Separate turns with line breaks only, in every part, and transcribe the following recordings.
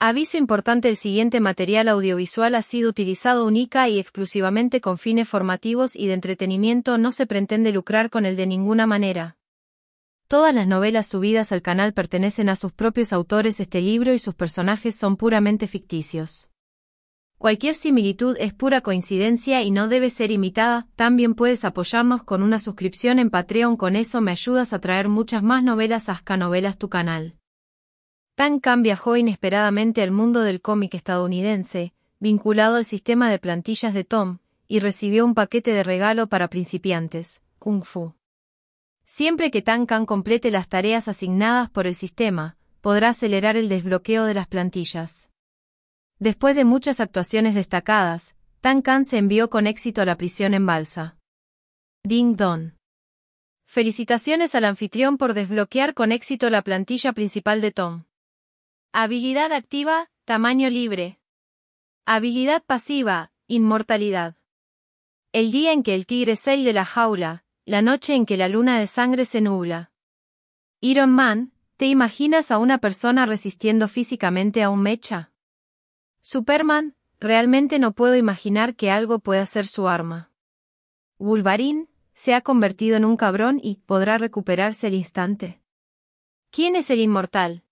Aviso importante el siguiente material audiovisual ha sido utilizado única y exclusivamente con fines formativos y de entretenimiento no se pretende lucrar con él de ninguna manera. Todas las novelas subidas al canal pertenecen a sus propios autores este libro y sus personajes son puramente ficticios. Cualquier similitud es pura coincidencia y no debe ser imitada, también puedes apoyarnos con una suscripción en Patreon con eso me ayudas a traer muchas más novelas a Novelas tu canal. Tan Kan viajó inesperadamente al mundo del cómic estadounidense, vinculado al sistema de plantillas de Tom, y recibió un paquete de regalo para principiantes, Kung Fu. Siempre que Tan Kan complete las tareas asignadas por el sistema, podrá acelerar el desbloqueo de las plantillas. Después de muchas actuaciones destacadas, Tan Kan se envió con éxito a la prisión en Balsa. Ding Dong. Felicitaciones al anfitrión por desbloquear con éxito la plantilla principal de Tom. Habilidad activa, tamaño libre. Habilidad pasiva, inmortalidad. El día en que el tigre sale de la jaula, la noche en que la luna de sangre se nubla. Iron Man, ¿te imaginas a una persona resistiendo físicamente a un mecha? Superman, realmente no puedo imaginar que algo pueda ser su arma. Wolverine, se ha convertido en un cabrón y podrá recuperarse al instante. ¿Quién es el inmortal?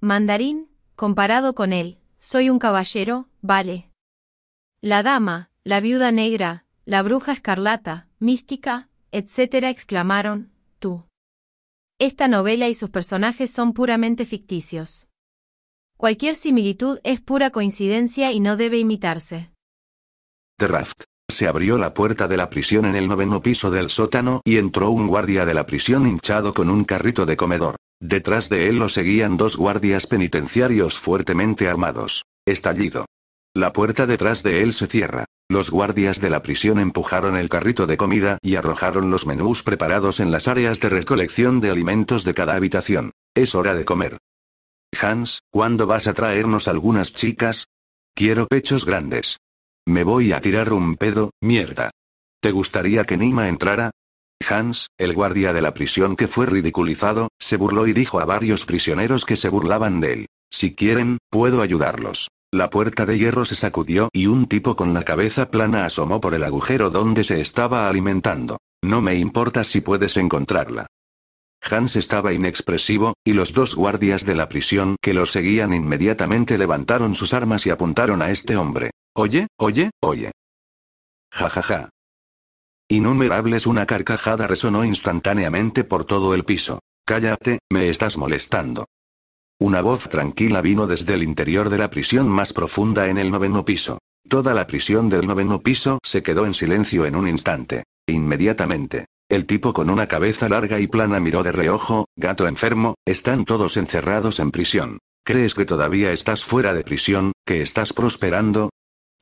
Mandarín, comparado con él, soy un caballero, vale. La dama, la viuda negra, la bruja escarlata, mística, etc. exclamaron, tú. Esta novela y sus personajes son puramente ficticios. Cualquier similitud es pura coincidencia y no debe imitarse.
Draft. Se abrió la puerta de la prisión en el noveno piso del sótano y entró un guardia de la prisión hinchado con un carrito de comedor. Detrás de él lo seguían dos guardias penitenciarios fuertemente armados. Estallido. La puerta detrás de él se cierra. Los guardias de la prisión empujaron el carrito de comida y arrojaron los menús preparados en las áreas de recolección de alimentos de cada habitación. Es hora de comer. Hans, ¿cuándo vas a traernos algunas chicas? Quiero pechos grandes. Me voy a tirar un pedo, mierda. ¿Te gustaría que Nima entrara? Hans, el guardia de la prisión que fue ridiculizado, se burló y dijo a varios prisioneros que se burlaban de él. Si quieren, puedo ayudarlos. La puerta de hierro se sacudió y un tipo con la cabeza plana asomó por el agujero donde se estaba alimentando. No me importa si puedes encontrarla. Hans estaba inexpresivo, y los dos guardias de la prisión que lo seguían inmediatamente levantaron sus armas y apuntaron a este hombre. Oye, oye, oye. Ja ja ja. Innumerables una carcajada resonó instantáneamente por todo el piso. Cállate, me estás molestando. Una voz tranquila vino desde el interior de la prisión más profunda en el noveno piso. Toda la prisión del noveno piso se quedó en silencio en un instante. Inmediatamente. El tipo con una cabeza larga y plana miró de reojo, gato enfermo, están todos encerrados en prisión. ¿Crees que todavía estás fuera de prisión, que estás prosperando,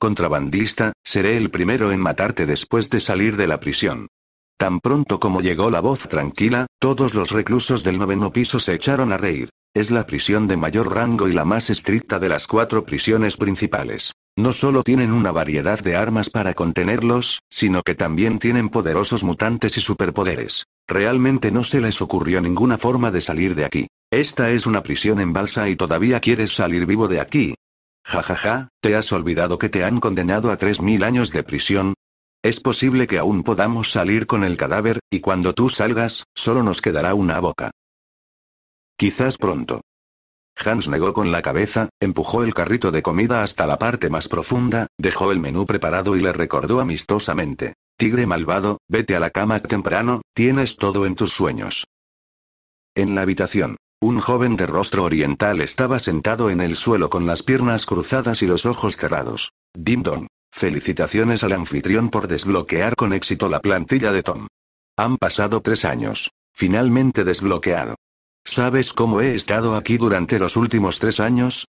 Contrabandista, seré el primero en matarte después de salir de la prisión. Tan pronto como llegó la voz tranquila, todos los reclusos del noveno piso se echaron a reír. Es la prisión de mayor rango y la más estricta de las cuatro prisiones principales. No solo tienen una variedad de armas para contenerlos, sino que también tienen poderosos mutantes y superpoderes. Realmente no se les ocurrió ninguna forma de salir de aquí. Esta es una prisión en balsa y todavía quieres salir vivo de aquí, Jajaja, ja, ja, ¿te has olvidado que te han condenado a tres mil años de prisión? Es posible que aún podamos salir con el cadáver, y cuando tú salgas, solo nos quedará una boca. Quizás pronto. Hans negó con la cabeza, empujó el carrito de comida hasta la parte más profunda, dejó el menú preparado y le recordó amistosamente. Tigre malvado, vete a la cama temprano, tienes todo en tus sueños. En la habitación. Un joven de rostro oriental estaba sentado en el suelo con las piernas cruzadas y los ojos cerrados. Dim Don. Felicitaciones al anfitrión por desbloquear con éxito la plantilla de Tom. Han pasado tres años. Finalmente desbloqueado. ¿Sabes cómo he estado aquí durante los últimos tres años?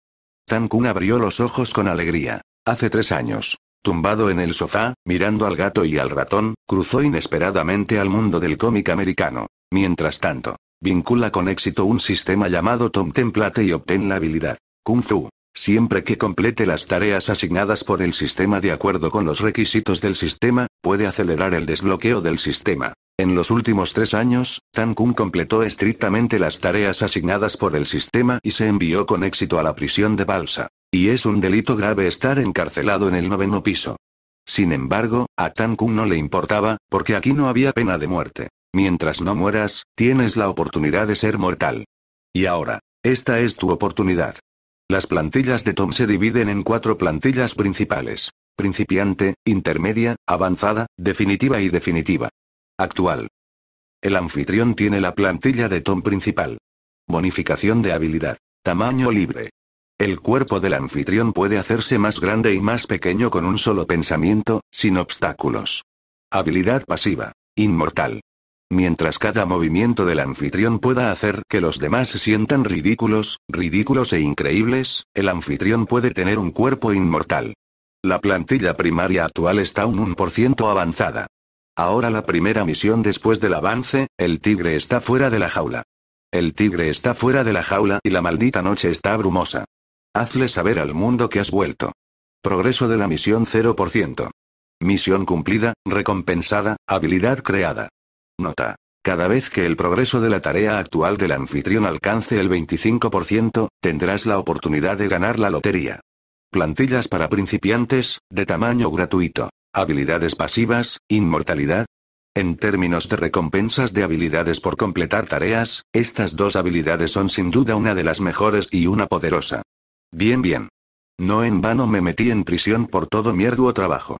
Tankun abrió los ojos con alegría. Hace tres años. Tumbado en el sofá, mirando al gato y al ratón, cruzó inesperadamente al mundo del cómic americano. Mientras tanto, Vincula con éxito un sistema llamado Tom Template y obtén la habilidad Kung Fu. Siempre que complete las tareas asignadas por el sistema de acuerdo con los requisitos del sistema, puede acelerar el desbloqueo del sistema. En los últimos tres años, Tan Kun completó estrictamente las tareas asignadas por el sistema y se envió con éxito a la prisión de Balsa. Y es un delito grave estar encarcelado en el noveno piso. Sin embargo, a Tan Kun no le importaba, porque aquí no había pena de muerte. Mientras no mueras, tienes la oportunidad de ser mortal. Y ahora, esta es tu oportunidad. Las plantillas de Tom se dividen en cuatro plantillas principales. Principiante, intermedia, avanzada, definitiva y definitiva. Actual. El anfitrión tiene la plantilla de Tom principal. Bonificación de habilidad. Tamaño libre. El cuerpo del anfitrión puede hacerse más grande y más pequeño con un solo pensamiento, sin obstáculos. Habilidad pasiva. Inmortal mientras cada movimiento del anfitrión pueda hacer que los demás se sientan ridículos, ridículos e increíbles, el anfitrión puede tener un cuerpo inmortal. La plantilla primaria actual está un 1% avanzada. Ahora la primera misión después del avance, el tigre está fuera de la jaula. El tigre está fuera de la jaula y la maldita noche está brumosa. Hazle saber al mundo que has vuelto. Progreso de la misión 0%. Misión cumplida, recompensada, habilidad creada. Nota. Cada vez que el progreso de la tarea actual del anfitrión alcance el 25%, tendrás la oportunidad de ganar la lotería. Plantillas para principiantes, de tamaño gratuito. Habilidades pasivas, inmortalidad. En términos de recompensas de habilidades por completar tareas, estas dos habilidades son sin duda una de las mejores y una poderosa. Bien, bien. No en vano me metí en prisión por todo mierdo trabajo.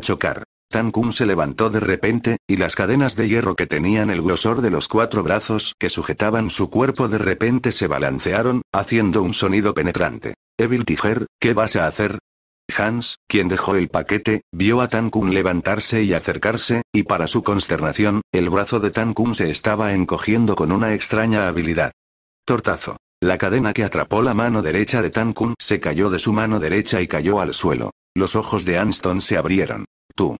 Chocar. Tan se levantó de repente, y las cadenas de hierro que tenían el grosor de los cuatro brazos que sujetaban su cuerpo de repente se balancearon, haciendo un sonido penetrante. Evil Tiger, ¿qué vas a hacer? Hans, quien dejó el paquete, vio a Tan levantarse y acercarse, y para su consternación, el brazo de Tan se estaba encogiendo con una extraña habilidad. Tortazo. La cadena que atrapó la mano derecha de Tan se cayó de su mano derecha y cayó al suelo. Los ojos de Anston se abrieron. Tú.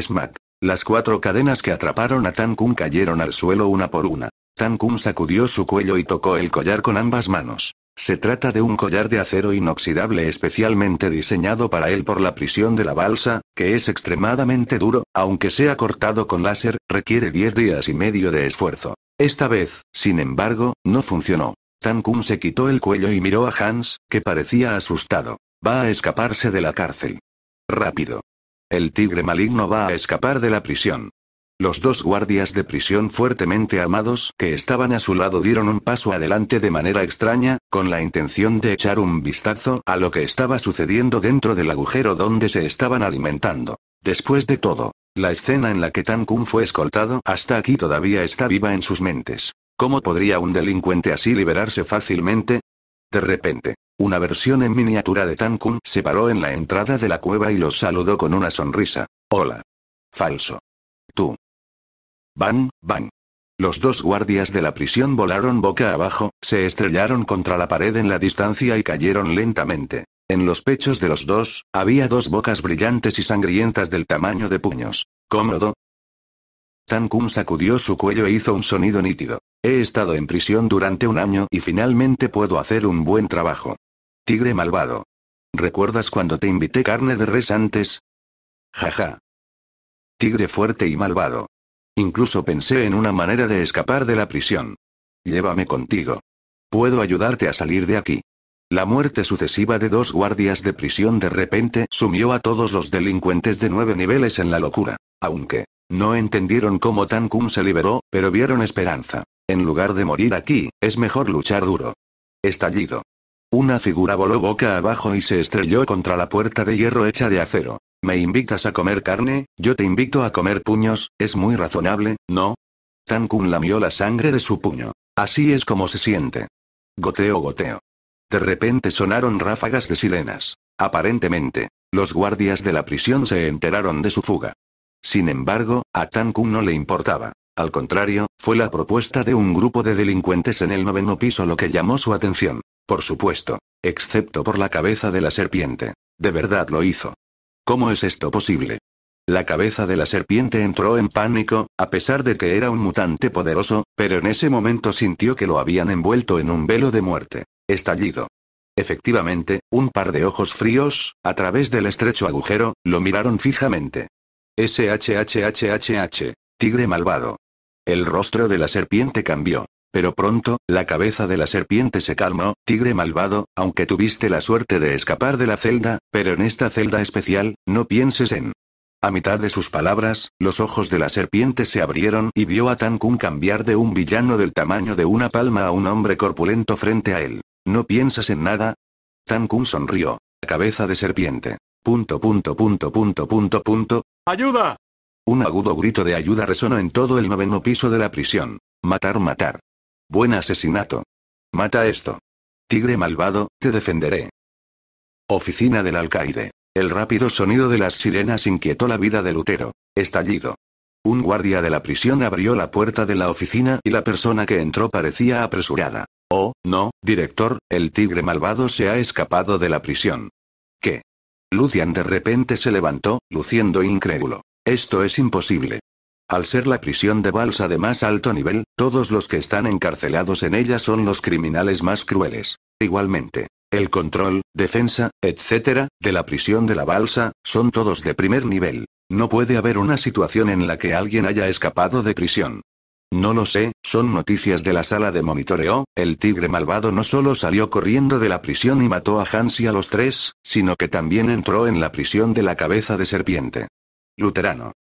Smack. Las cuatro cadenas que atraparon a Tan cayeron al suelo una por una. Tan sacudió su cuello y tocó el collar con ambas manos. Se trata de un collar de acero inoxidable especialmente diseñado para él por la prisión de la balsa, que es extremadamente duro, aunque sea cortado con láser, requiere 10 días y medio de esfuerzo. Esta vez, sin embargo, no funcionó. Tan se quitó el cuello y miró a Hans, que parecía asustado. Va a escaparse de la cárcel. Rápido. El tigre maligno va a escapar de la prisión. Los dos guardias de prisión fuertemente amados que estaban a su lado dieron un paso adelante de manera extraña, con la intención de echar un vistazo a lo que estaba sucediendo dentro del agujero donde se estaban alimentando. Después de todo, la escena en la que Tan fue escoltado hasta aquí todavía está viva en sus mentes. ¿Cómo podría un delincuente así liberarse fácilmente? De repente, una versión en miniatura de Tankun se paró en la entrada de la cueva y los saludó con una sonrisa. Hola. Falso. Tú. Bang, bang. Los dos guardias de la prisión volaron boca abajo, se estrellaron contra la pared en la distancia y cayeron lentamente. En los pechos de los dos, había dos bocas brillantes y sangrientas del tamaño de puños. Cómodo. Tan sacudió su cuello e hizo un sonido nítido. He estado en prisión durante un año y finalmente puedo hacer un buen trabajo. Tigre malvado. ¿Recuerdas cuando te invité carne de res antes? Jaja. Tigre fuerte y malvado. Incluso pensé en una manera de escapar de la prisión. Llévame contigo. Puedo ayudarte a salir de aquí. La muerte sucesiva de dos guardias de prisión de repente sumió a todos los delincuentes de nueve niveles en la locura. Aunque no entendieron cómo Tan se liberó, pero vieron esperanza. En lugar de morir aquí, es mejor luchar duro. Estallido. Una figura voló boca abajo y se estrelló contra la puerta de hierro hecha de acero. ¿Me invitas a comer carne? Yo te invito a comer puños, es muy razonable, ¿no? Tan lamió la sangre de su puño. Así es como se siente. Goteo, goteo. De repente sonaron ráfagas de sirenas. Aparentemente, los guardias de la prisión se enteraron de su fuga. Sin embargo, a Tan no le importaba. Al contrario, fue la propuesta de un grupo de delincuentes en el noveno piso lo que llamó su atención. Por supuesto, excepto por la cabeza de la serpiente. De verdad lo hizo. ¿Cómo es esto posible? La cabeza de la serpiente entró en pánico, a pesar de que era un mutante poderoso, pero en ese momento sintió que lo habían envuelto en un velo de muerte. Estallido. Efectivamente, un par de ojos fríos, a través del estrecho agujero, lo miraron fijamente. SHHHHH. Tigre malvado. El rostro de la serpiente cambió. Pero pronto, la cabeza de la serpiente se calmó, tigre malvado, aunque tuviste la suerte de escapar de la celda, pero en esta celda especial, no pienses en... A mitad de sus palabras, los ojos de la serpiente se abrieron y vio a Tan cambiar de un villano del tamaño de una palma a un hombre corpulento frente a él. ¿No piensas en nada? Tancun sonrió. Cabeza de serpiente. Punto punto punto punto punto punto. ¡Ayuda! Un agudo grito de ayuda resonó en todo el noveno piso de la prisión. Matar, matar. Buen asesinato. Mata esto. Tigre malvado, te defenderé. Oficina del alcaide. El rápido sonido de las sirenas inquietó la vida de Lutero. Estallido. Un guardia de la prisión abrió la puerta de la oficina y la persona que entró parecía apresurada. Oh, no, director, el tigre malvado se ha escapado de la prisión. ¿Qué? Lucian de repente se levantó, luciendo incrédulo. Esto es imposible. Al ser la prisión de balsa de más alto nivel, todos los que están encarcelados en ella son los criminales más crueles. Igualmente, el control, defensa, etc., de la prisión de la balsa, son todos de primer nivel. No puede haber una situación en la que alguien haya escapado de prisión. No lo sé, son noticias de la sala de monitoreo, el tigre malvado no solo salió corriendo de la prisión y mató a Hans y a los tres, sino que también entró en la prisión de la cabeza de serpiente. Luterano.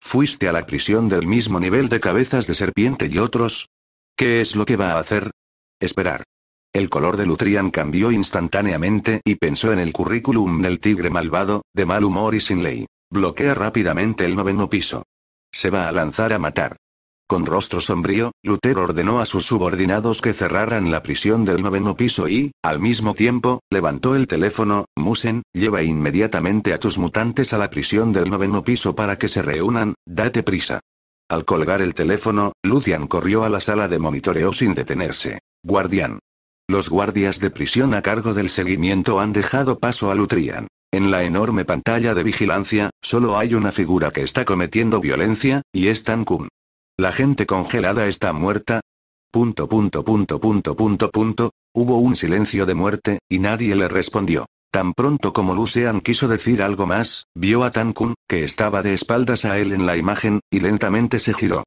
¿Fuiste a la prisión del mismo nivel de cabezas de serpiente y otros? ¿Qué es lo que va a hacer? Esperar. El color de Lutrian cambió instantáneamente y pensó en el currículum del tigre malvado, de mal humor y sin ley. Bloquea rápidamente el noveno piso. Se va a lanzar a matar. Con rostro sombrío, Lutero ordenó a sus subordinados que cerraran la prisión del noveno piso y, al mismo tiempo, levantó el teléfono, Musen, lleva inmediatamente a tus mutantes a la prisión del noveno piso para que se reúnan, date prisa. Al colgar el teléfono, Lucian corrió a la sala de monitoreo sin detenerse. Guardián. Los guardias de prisión a cargo del seguimiento han dejado paso a Lutrian. En la enorme pantalla de vigilancia, solo hay una figura que está cometiendo violencia, y es Tan la gente congelada está muerta. Punto punto punto punto punto punto. Hubo un silencio de muerte, y nadie le respondió. Tan pronto como Lucian quiso decir algo más, vio a Tan Kun, que estaba de espaldas a él en la imagen, y lentamente se giró.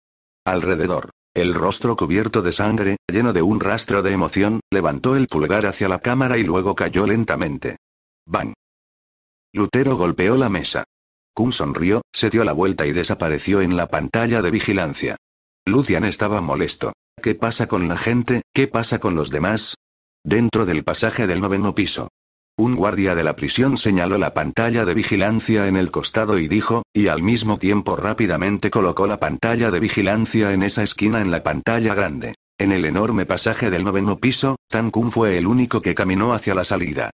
Alrededor. El rostro cubierto de sangre, lleno de un rastro de emoción, levantó el pulgar hacia la cámara y luego cayó lentamente. Bang. Lutero golpeó la mesa. Kun sonrió, se dio la vuelta y desapareció en la pantalla de vigilancia. Lucian estaba molesto. ¿Qué pasa con la gente? ¿Qué pasa con los demás? Dentro del pasaje del noveno piso. Un guardia de la prisión señaló la pantalla de vigilancia en el costado y dijo, y al mismo tiempo rápidamente colocó la pantalla de vigilancia en esa esquina en la pantalla grande. En el enorme pasaje del noveno piso, Tan Kun fue el único que caminó hacia la salida.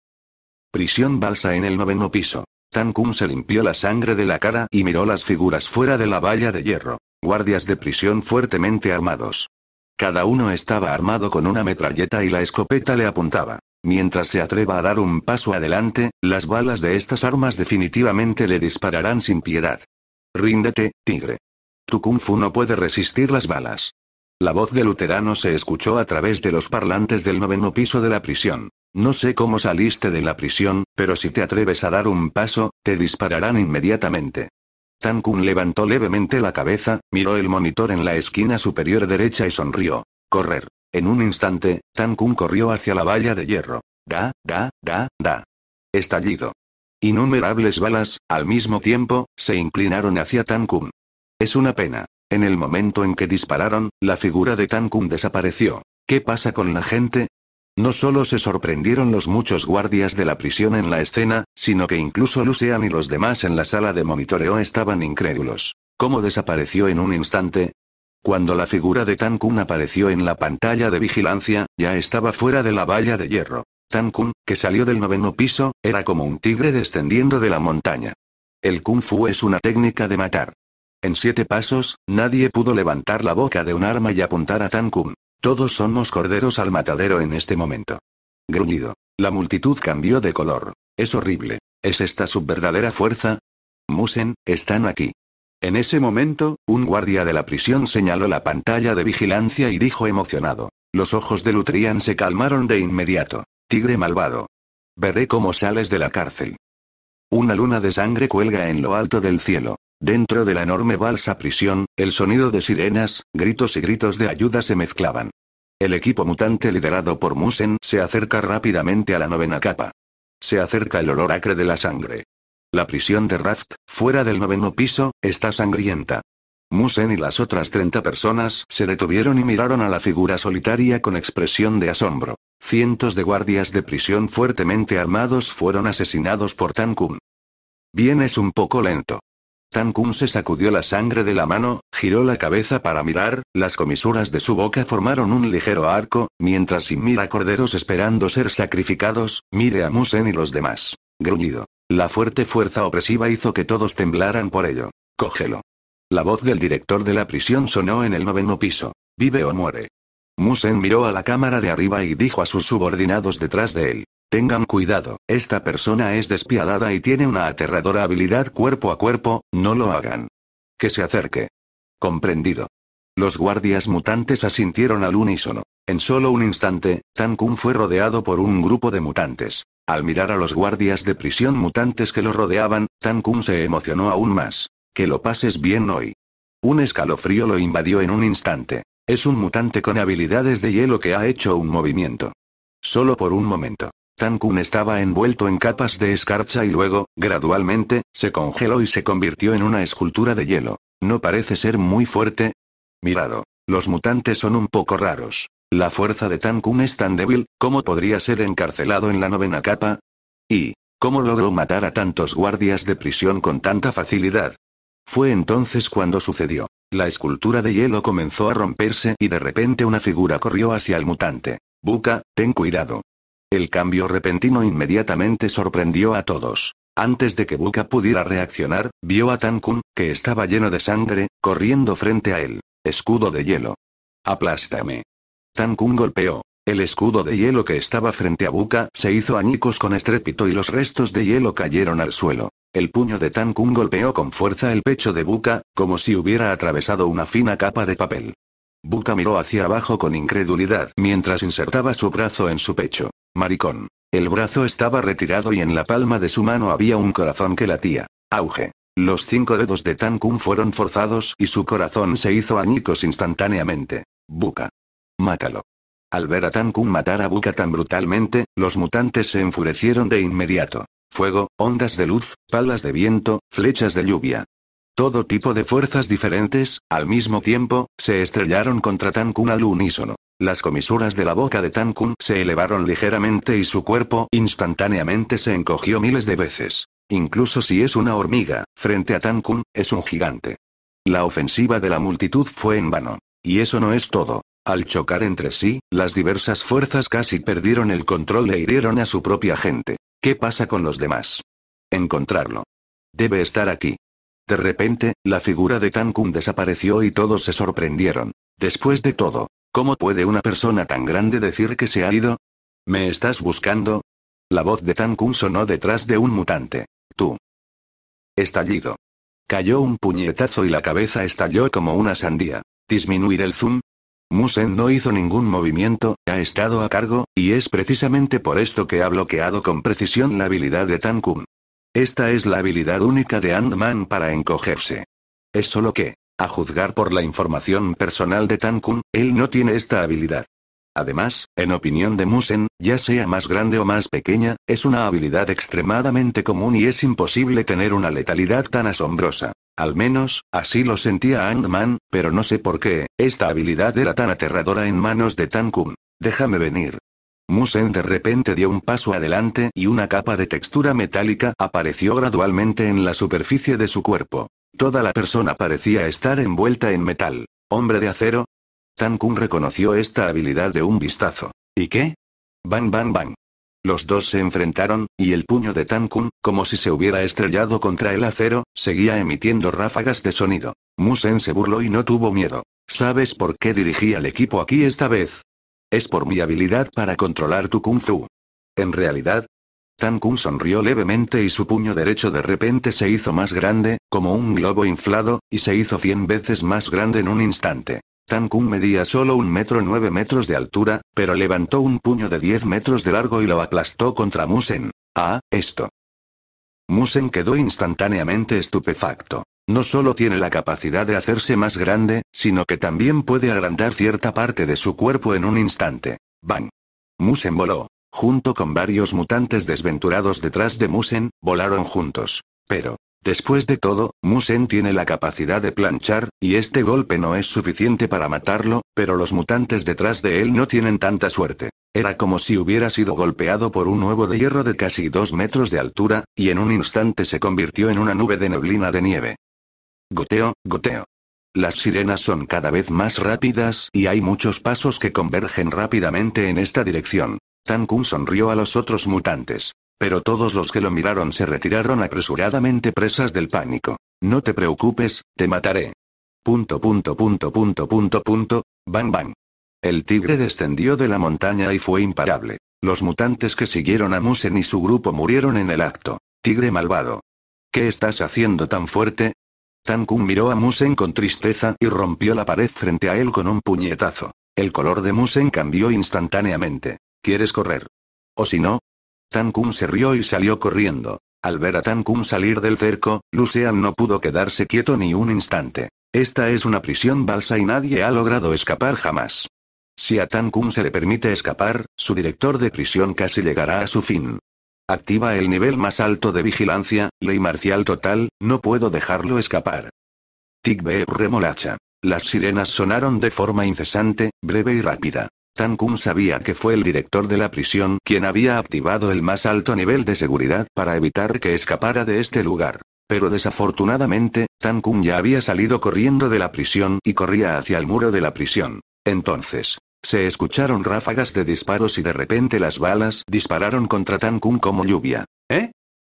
Prisión Balsa en el noveno piso. Tan se limpió la sangre de la cara y miró las figuras fuera de la valla de hierro. Guardias de prisión fuertemente armados. Cada uno estaba armado con una metralleta y la escopeta le apuntaba. Mientras se atreva a dar un paso adelante, las balas de estas armas definitivamente le dispararán sin piedad. Ríndete, tigre. Tu kung fu no puede resistir las balas. La voz de luterano se escuchó a través de los parlantes del noveno piso de la prisión. No sé cómo saliste de la prisión, pero si te atreves a dar un paso, te dispararán inmediatamente. Tan levantó levemente la cabeza, miró el monitor en la esquina superior derecha y sonrió. Correr. En un instante, Tankun corrió hacia la valla de hierro. Da, da, da, da. Estallido. Innumerables balas, al mismo tiempo, se inclinaron hacia Tan Es una pena. En el momento en que dispararon, la figura de Tan desapareció. ¿Qué pasa con la gente? No solo se sorprendieron los muchos guardias de la prisión en la escena, sino que incluso Lucian y los demás en la sala de monitoreo estaban incrédulos. ¿Cómo desapareció en un instante? Cuando la figura de Tan Kun apareció en la pantalla de vigilancia, ya estaba fuera de la valla de hierro. Tan Kun, que salió del noveno piso, era como un tigre descendiendo de la montaña. El kung fu es una técnica de matar. En siete pasos, nadie pudo levantar la boca de un arma y apuntar a Tan Kun. Todos somos corderos al matadero en este momento. Gruñido. La multitud cambió de color. Es horrible. ¿Es esta su verdadera fuerza? Musen, están aquí. En ese momento, un guardia de la prisión señaló la pantalla de vigilancia y dijo emocionado. Los ojos de Lutrian se calmaron de inmediato. Tigre malvado. Veré cómo sales de la cárcel. Una luna de sangre cuelga en lo alto del cielo. Dentro de la enorme balsa prisión, el sonido de sirenas, gritos y gritos de ayuda se mezclaban. El equipo mutante liderado por Musen se acerca rápidamente a la novena capa. Se acerca el olor acre de la sangre. La prisión de Raft, fuera del noveno piso, está sangrienta. Musen y las otras 30 personas se detuvieron y miraron a la figura solitaria con expresión de asombro. Cientos de guardias de prisión fuertemente armados fueron asesinados por Tan Vienes un poco lento. Tan Kun se sacudió la sangre de la mano, giró la cabeza para mirar, las comisuras de su boca formaron un ligero arco, mientras sin mira corderos esperando ser sacrificados, mire a Musen y los demás. Gruñido. La fuerte fuerza opresiva hizo que todos temblaran por ello. Cógelo. La voz del director de la prisión sonó en el noveno piso. Vive o muere. Musen miró a la cámara de arriba y dijo a sus subordinados detrás de él. Tengan cuidado, esta persona es despiadada y tiene una aterradora habilidad cuerpo a cuerpo, no lo hagan. Que se acerque. Comprendido. Los guardias mutantes asintieron al unísono. En solo un instante, Tan fue rodeado por un grupo de mutantes. Al mirar a los guardias de prisión mutantes que lo rodeaban, Tan se emocionó aún más. Que lo pases bien hoy. Un escalofrío lo invadió en un instante. Es un mutante con habilidades de hielo que ha hecho un movimiento. Solo por un momento. Tankun estaba envuelto en capas de escarcha y luego, gradualmente, se congeló y se convirtió en una escultura de hielo. No parece ser muy fuerte. Mirado. Los mutantes son un poco raros. La fuerza de Tankun es tan débil, ¿cómo podría ser encarcelado en la novena capa? ¿Y cómo logró matar a tantos guardias de prisión con tanta facilidad? Fue entonces cuando sucedió. La escultura de hielo comenzó a romperse y de repente una figura corrió hacia el mutante. Buka, ten cuidado. El cambio repentino inmediatamente sorprendió a todos. Antes de que Buka pudiera reaccionar, vio a Tankun, que estaba lleno de sangre, corriendo frente a él. Escudo de hielo. Aplástame. Tankun golpeó. El escudo de hielo que estaba frente a Buka se hizo añicos con estrépito y los restos de hielo cayeron al suelo. El puño de Tankun golpeó con fuerza el pecho de Buka, como si hubiera atravesado una fina capa de papel. Buka miró hacia abajo con incredulidad mientras insertaba su brazo en su pecho. Maricón. El brazo estaba retirado y en la palma de su mano había un corazón que latía. Auge. Los cinco dedos de Tan fueron forzados y su corazón se hizo añicos instantáneamente. Buka. Mátalo. Al ver a Tan matar a Buka tan brutalmente, los mutantes se enfurecieron de inmediato. Fuego, ondas de luz, palas de viento, flechas de lluvia. Todo tipo de fuerzas diferentes, al mismo tiempo, se estrellaron contra Tan al unísono. Las comisuras de la boca de Tankun se elevaron ligeramente y su cuerpo instantáneamente se encogió miles de veces. Incluso si es una hormiga, frente a Tankun, es un gigante. La ofensiva de la multitud fue en vano. Y eso no es todo. Al chocar entre sí, las diversas fuerzas casi perdieron el control e hirieron a su propia gente. ¿Qué pasa con los demás? Encontrarlo. Debe estar aquí. De repente, la figura de Tankun desapareció y todos se sorprendieron. Después de todo, ¿Cómo puede una persona tan grande decir que se ha ido? ¿Me estás buscando? La voz de Tan sonó detrás de un mutante. Tú. Estallido. Cayó un puñetazo y la cabeza estalló como una sandía. ¿Disminuir el zoom? Musen no hizo ningún movimiento, ha estado a cargo, y es precisamente por esto que ha bloqueado con precisión la habilidad de Tan Esta es la habilidad única de Ant-Man para encogerse. Es solo que, a juzgar por la información personal de Tancun, él no tiene esta habilidad. Además, en opinión de Musen, ya sea más grande o más pequeña, es una habilidad extremadamente común y es imposible tener una letalidad tan asombrosa. Al menos, así lo sentía Ant-Man, pero no sé por qué, esta habilidad era tan aterradora en manos de Tan Déjame venir. Musen de repente dio un paso adelante y una capa de textura metálica apareció gradualmente en la superficie de su cuerpo. Toda la persona parecía estar envuelta en metal. ¿Hombre de acero? Tan Kun reconoció esta habilidad de un vistazo. ¿Y qué? Bang, bang, bang. Los dos se enfrentaron, y el puño de Tan Kun, como si se hubiera estrellado contra el acero, seguía emitiendo ráfagas de sonido. Musen se burló y no tuvo miedo. ¿Sabes por qué dirigí al equipo aquí esta vez? Es por mi habilidad para controlar tu kung fu. En realidad, Tan Kun sonrió levemente y su puño derecho de repente se hizo más grande, como un globo inflado, y se hizo cien veces más grande en un instante. Tan Kun medía solo un metro nueve metros de altura, pero levantó un puño de diez metros de largo y lo aplastó contra Musen. Ah, esto. Musen quedó instantáneamente estupefacto. No solo tiene la capacidad de hacerse más grande, sino que también puede agrandar cierta parte de su cuerpo en un instante. Bang. Musen voló junto con varios mutantes desventurados detrás de Musen, volaron juntos. Pero, después de todo, Musen tiene la capacidad de planchar, y este golpe no es suficiente para matarlo, pero los mutantes detrás de él no tienen tanta suerte. Era como si hubiera sido golpeado por un huevo de hierro de casi dos metros de altura, y en un instante se convirtió en una nube de neblina de nieve. Goteo, goteo. Las sirenas son cada vez más rápidas y hay muchos pasos que convergen rápidamente en esta dirección. Tan Kun sonrió a los otros mutantes. Pero todos los que lo miraron se retiraron apresuradamente presas del pánico. No te preocupes, te mataré. Punto punto punto punto punto punto, bang bang. El tigre descendió de la montaña y fue imparable. Los mutantes que siguieron a Musen y su grupo murieron en el acto. Tigre malvado. ¿Qué estás haciendo tan fuerte? Tan miró a Musen con tristeza y rompió la pared frente a él con un puñetazo. El color de Musen cambió instantáneamente. ¿Quieres correr? O si no. Tan se rió y salió corriendo. Al ver a Tan salir del cerco, Lucian no pudo quedarse quieto ni un instante. Esta es una prisión balsa y nadie ha logrado escapar jamás. Si a Tan se le permite escapar, su director de prisión casi llegará a su fin. Activa el nivel más alto de vigilancia, ley marcial total, no puedo dejarlo escapar. Tigbe remolacha. Las sirenas sonaron de forma incesante, breve y rápida. Tan sabía que fue el director de la prisión quien había activado el más alto nivel de seguridad para evitar que escapara de este lugar. Pero desafortunadamente, Tan Kun ya había salido corriendo de la prisión y corría hacia el muro de la prisión. Entonces, se escucharon ráfagas de disparos y de repente las balas dispararon contra Tan Kun como lluvia. ¿Eh?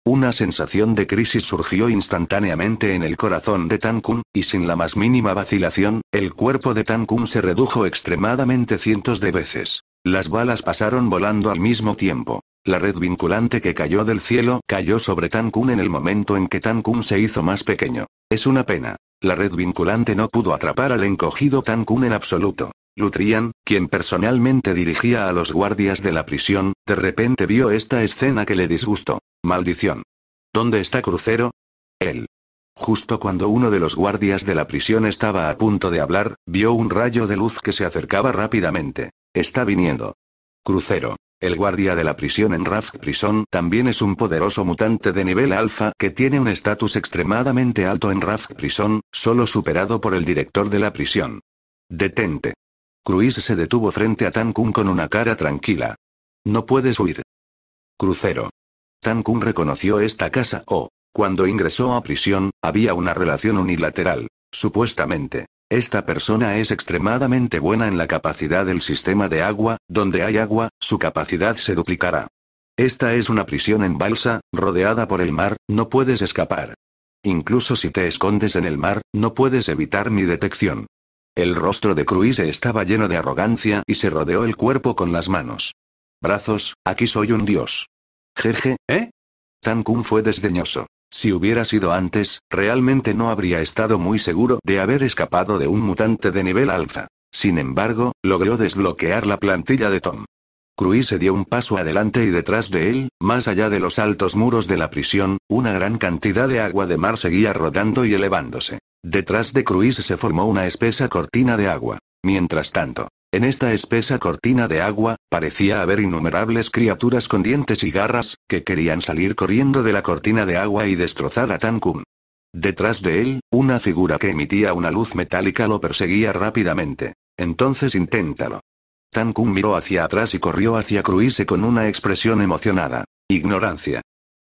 Una sensación de crisis surgió instantáneamente en el corazón de Tan y sin la más mínima vacilación, el cuerpo de Tancun se redujo extremadamente cientos de veces. Las balas pasaron volando al mismo tiempo. La red vinculante que cayó del cielo cayó sobre Tan en el momento en que Tancun se hizo más pequeño. Es una pena. La red vinculante no pudo atrapar al encogido Tancun en absoluto. Lutrian, quien personalmente dirigía a los guardias de la prisión, de repente vio esta escena que le disgustó. Maldición. ¿Dónde está Crucero? Él. Justo cuando uno de los guardias de la prisión estaba a punto de hablar, vio un rayo de luz que se acercaba rápidamente. Está viniendo. Crucero. El guardia de la prisión en Raft Prison también es un poderoso mutante de nivel alfa que tiene un estatus extremadamente alto en Raft Prison, solo superado por el director de la prisión. Detente. Cruise se detuvo frente a Tan con una cara tranquila. No puedes huir. Crucero. Tan reconoció esta casa o, cuando ingresó a prisión, había una relación unilateral. Supuestamente, esta persona es extremadamente buena en la capacidad del sistema de agua, donde hay agua, su capacidad se duplicará. Esta es una prisión en balsa, rodeada por el mar, no puedes escapar. Incluso si te escondes en el mar, no puedes evitar mi detección. El rostro de Cruise estaba lleno de arrogancia y se rodeó el cuerpo con las manos. Brazos, aquí soy un dios. Jeje, ¿eh? Tan fue desdeñoso. Si hubiera sido antes, realmente no habría estado muy seguro de haber escapado de un mutante de nivel alfa. Sin embargo, logró desbloquear la plantilla de Tom. Cruise se dio un paso adelante y detrás de él, más allá de los altos muros de la prisión, una gran cantidad de agua de mar seguía rodando y elevándose. Detrás de Cruise se formó una espesa cortina de agua. Mientras tanto, en esta espesa cortina de agua, parecía haber innumerables criaturas con dientes y garras, que querían salir corriendo de la cortina de agua y destrozar a Tankun. Detrás de él, una figura que emitía una luz metálica lo perseguía rápidamente. Entonces inténtalo. Tankun miró hacia atrás y corrió hacia Cruise con una expresión emocionada. Ignorancia.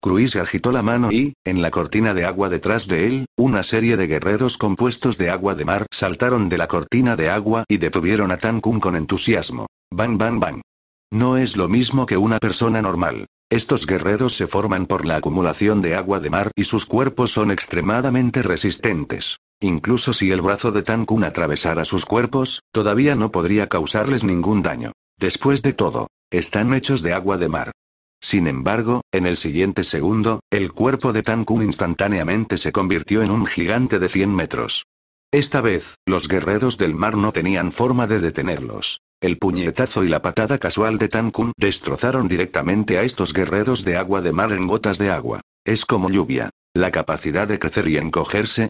Cruise agitó la mano y, en la cortina de agua detrás de él, una serie de guerreros compuestos de agua de mar saltaron de la cortina de agua y detuvieron a Tankun con entusiasmo. Bang, bang, bang. No es lo mismo que una persona normal. Estos guerreros se forman por la acumulación de agua de mar y sus cuerpos son extremadamente resistentes. Incluso si el brazo de Tankun atravesara sus cuerpos, todavía no podría causarles ningún daño. Después de todo, están hechos de agua de mar. Sin embargo, en el siguiente segundo, el cuerpo de Tan instantáneamente se convirtió en un gigante de 100 metros. Esta vez, los guerreros del mar no tenían forma de detenerlos. El puñetazo y la patada casual de Tankun destrozaron directamente a estos guerreros de agua de mar en gotas de agua. Es como lluvia. La capacidad de crecer y encogerse,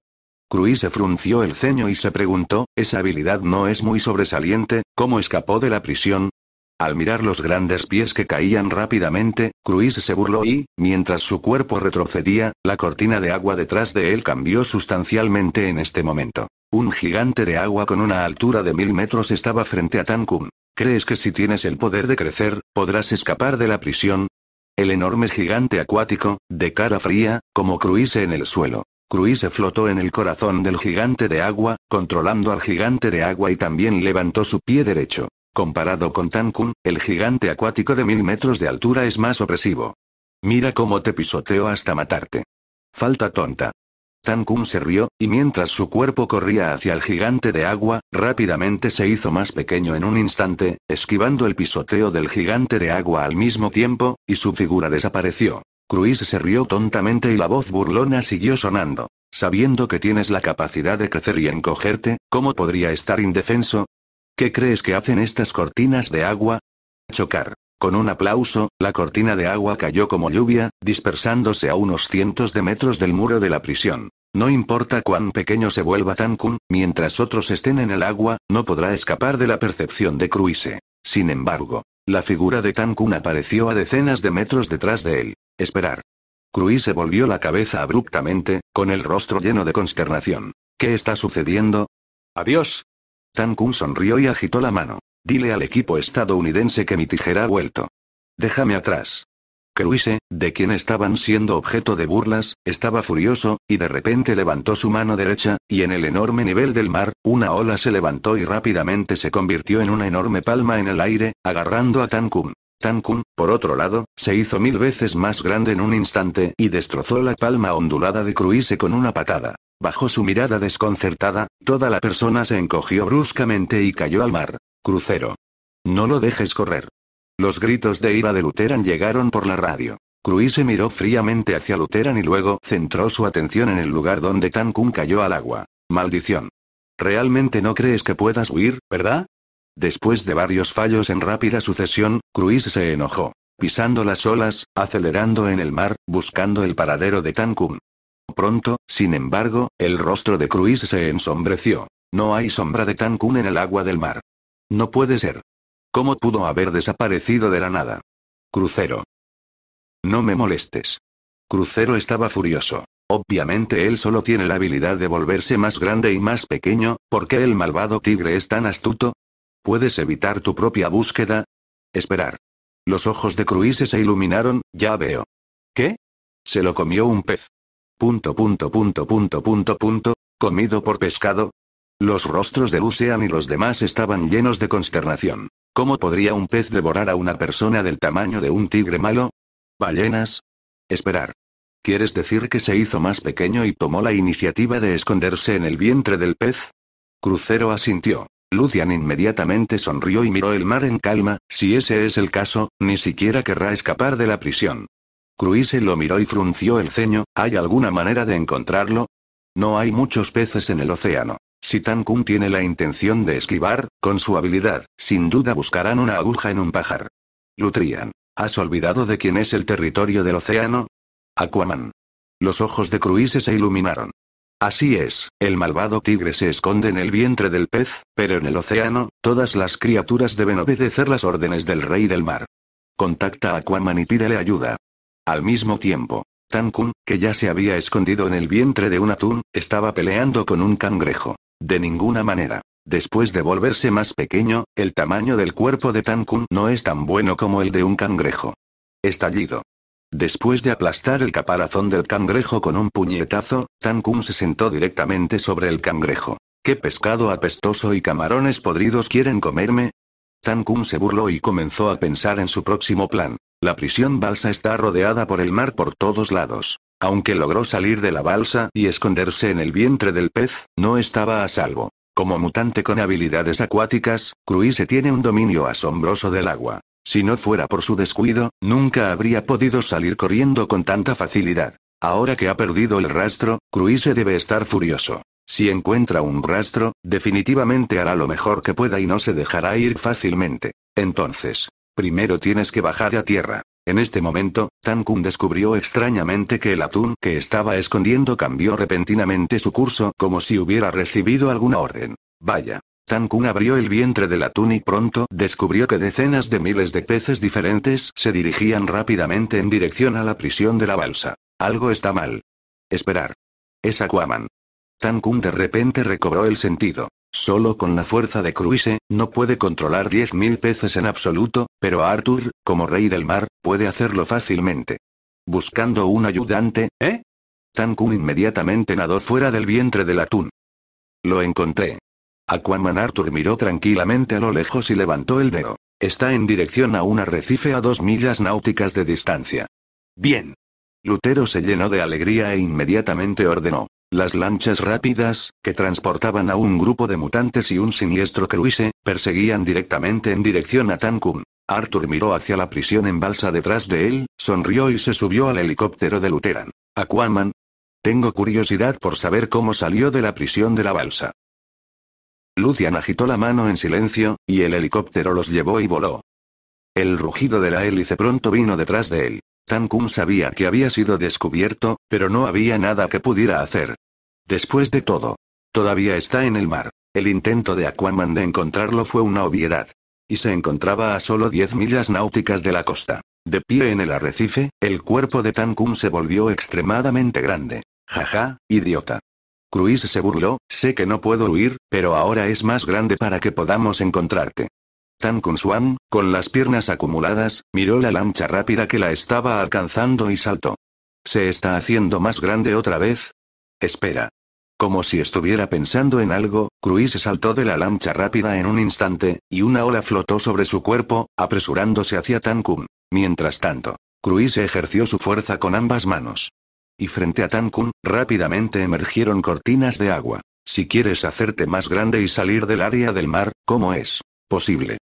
Cruy se frunció el ceño y se preguntó, esa habilidad no es muy sobresaliente, ¿cómo escapó de la prisión? Al mirar los grandes pies que caían rápidamente, Cruise se burló y, mientras su cuerpo retrocedía, la cortina de agua detrás de él cambió sustancialmente en este momento. Un gigante de agua con una altura de mil metros estaba frente a Tancum. ¿Crees que si tienes el poder de crecer, podrás escapar de la prisión? El enorme gigante acuático, de cara fría, como Cruise en el suelo. Cruise flotó en el corazón del gigante de agua, controlando al gigante de agua y también levantó su pie derecho. Comparado con Tankun, el gigante acuático de mil metros de altura es más opresivo. Mira cómo te pisoteo hasta matarte. Falta tonta. Tankun se rió, y mientras su cuerpo corría hacia el gigante de agua, rápidamente se hizo más pequeño en un instante, esquivando el pisoteo del gigante de agua al mismo tiempo, y su figura desapareció. Cruise se rió tontamente y la voz burlona siguió sonando. Sabiendo que tienes la capacidad de crecer y encogerte, ¿cómo podría estar indefenso? ¿Qué crees que hacen estas cortinas de agua? Chocar. Con un aplauso, la cortina de agua cayó como lluvia, dispersándose a unos cientos de metros del muro de la prisión. No importa cuán pequeño se vuelva Tankun, mientras otros estén en el agua, no podrá escapar de la percepción de Cruise. Sin embargo, la figura de Tankun apareció a decenas de metros detrás de él. Esperar. Cruise volvió la cabeza abruptamente, con el rostro lleno de consternación. ¿Qué está sucediendo? Adiós, Tan sonrió y agitó la mano. Dile al equipo estadounidense que mi tijera ha vuelto. Déjame atrás. Cruise, de quien estaban siendo objeto de burlas, estaba furioso, y de repente levantó su mano derecha, y en el enorme nivel del mar, una ola se levantó y rápidamente se convirtió en una enorme palma en el aire, agarrando a Tan Kun. por otro lado, se hizo mil veces más grande en un instante y destrozó la palma ondulada de Cruise con una patada. Bajo su mirada desconcertada, toda la persona se encogió bruscamente y cayó al mar. Crucero. No lo dejes correr. Los gritos de ira de Luteran llegaron por la radio. Cruise se miró fríamente hacia Lutheran y luego centró su atención en el lugar donde Tankun cayó al agua. Maldición. Realmente no crees que puedas huir, ¿verdad? Después de varios fallos en rápida sucesión, Cruise se enojó. Pisando las olas, acelerando en el mar, buscando el paradero de Tankun. Pronto, sin embargo, el rostro de Cruise se ensombreció. No hay sombra de Tancún en el agua del mar. No puede ser. ¿Cómo pudo haber desaparecido de la nada? Crucero. No me molestes. Crucero estaba furioso. Obviamente él solo tiene la habilidad de volverse más grande y más pequeño, ¿por qué el malvado tigre es tan astuto? ¿Puedes evitar tu propia búsqueda? Esperar. Los ojos de Cruise se iluminaron, ya veo. ¿Qué? Se lo comió un pez. Punto punto punto punto punto punto, comido por pescado. Los rostros de Lucian y los demás estaban llenos de consternación. ¿Cómo podría un pez devorar a una persona del tamaño de un tigre malo? ¿Ballenas? Esperar. ¿Quieres decir que se hizo más pequeño y tomó la iniciativa de esconderse en el vientre del pez? Crucero asintió. Lucian inmediatamente sonrió y miró el mar en calma, si ese es el caso, ni siquiera querrá escapar de la prisión. Cruise lo miró y frunció el ceño, ¿hay alguna manera de encontrarlo? No hay muchos peces en el océano. Si Tan tiene la intención de esquivar, con su habilidad, sin duda buscarán una aguja en un pajar. Lutrian. ¿Has olvidado de quién es el territorio del océano? Aquaman. Los ojos de Cruise se iluminaron. Así es, el malvado tigre se esconde en el vientre del pez, pero en el océano, todas las criaturas deben obedecer las órdenes del rey del mar. Contacta a Aquaman y pídele ayuda. Al mismo tiempo, Tankun, que ya se había escondido en el vientre de un atún, estaba peleando con un cangrejo. De ninguna manera. Después de volverse más pequeño, el tamaño del cuerpo de Tankun no es tan bueno como el de un cangrejo. Estallido. Después de aplastar el caparazón del cangrejo con un puñetazo, Tankun se sentó directamente sobre el cangrejo. ¿Qué pescado apestoso y camarones podridos quieren comerme? Tankun se burló y comenzó a pensar en su próximo plan. La prisión balsa está rodeada por el mar por todos lados. Aunque logró salir de la balsa y esconderse en el vientre del pez, no estaba a salvo. Como mutante con habilidades acuáticas, Cruise tiene un dominio asombroso del agua. Si no fuera por su descuido, nunca habría podido salir corriendo con tanta facilidad. Ahora que ha perdido el rastro, Cruise debe estar furioso. Si encuentra un rastro, definitivamente hará lo mejor que pueda y no se dejará ir fácilmente. Entonces, Primero tienes que bajar a tierra. En este momento, Tan descubrió extrañamente que el atún que estaba escondiendo cambió repentinamente su curso como si hubiera recibido alguna orden. Vaya. Tankun abrió el vientre del atún y pronto descubrió que decenas de miles de peces diferentes se dirigían rápidamente en dirección a la prisión de la balsa. Algo está mal. Esperar. Es Aquaman. Tan de repente recobró el sentido. Solo con la fuerza de Cruise, no puede controlar 10.000 peces en absoluto, pero Arthur, como rey del mar, puede hacerlo fácilmente. Buscando un ayudante, ¿eh? Tancun inmediatamente nadó fuera del vientre del atún. Lo encontré. Aquaman Arthur miró tranquilamente a lo lejos y levantó el dedo. Está en dirección a un arrecife a dos millas náuticas de distancia. Bien. Lutero se llenó de alegría e inmediatamente ordenó. Las lanchas rápidas, que transportaban a un grupo de mutantes y un siniestro cruise, perseguían directamente en dirección a Tancum. Arthur miró hacia la prisión en balsa detrás de él, sonrió y se subió al helicóptero de Luteran. Aquaman. Tengo curiosidad por saber cómo salió de la prisión de la balsa. Lucian agitó la mano en silencio, y el helicóptero los llevó y voló. El rugido de la hélice pronto vino detrás de él. Tan sabía que había sido descubierto, pero no había nada que pudiera hacer. Después de todo, todavía está en el mar. El intento de Aquaman de encontrarlo fue una obviedad. Y se encontraba a solo 10 millas náuticas de la costa. De pie en el arrecife, el cuerpo de Tan se volvió extremadamente grande. Jaja, idiota. Cruise se burló, sé que no puedo huir, pero ahora es más grande para que podamos encontrarte. Tan Swan, con las piernas acumuladas, miró la lancha rápida que la estaba alcanzando y saltó. ¿Se está haciendo más grande otra vez? Espera. Como si estuviera pensando en algo, Cruise saltó de la lancha rápida en un instante, y una ola flotó sobre su cuerpo, apresurándose hacia Tan Kun. Mientras tanto, Cruise ejerció su fuerza con ambas manos. Y frente a Tankun rápidamente emergieron cortinas de agua. Si quieres hacerte más grande y salir del área del mar, ¿cómo es posible?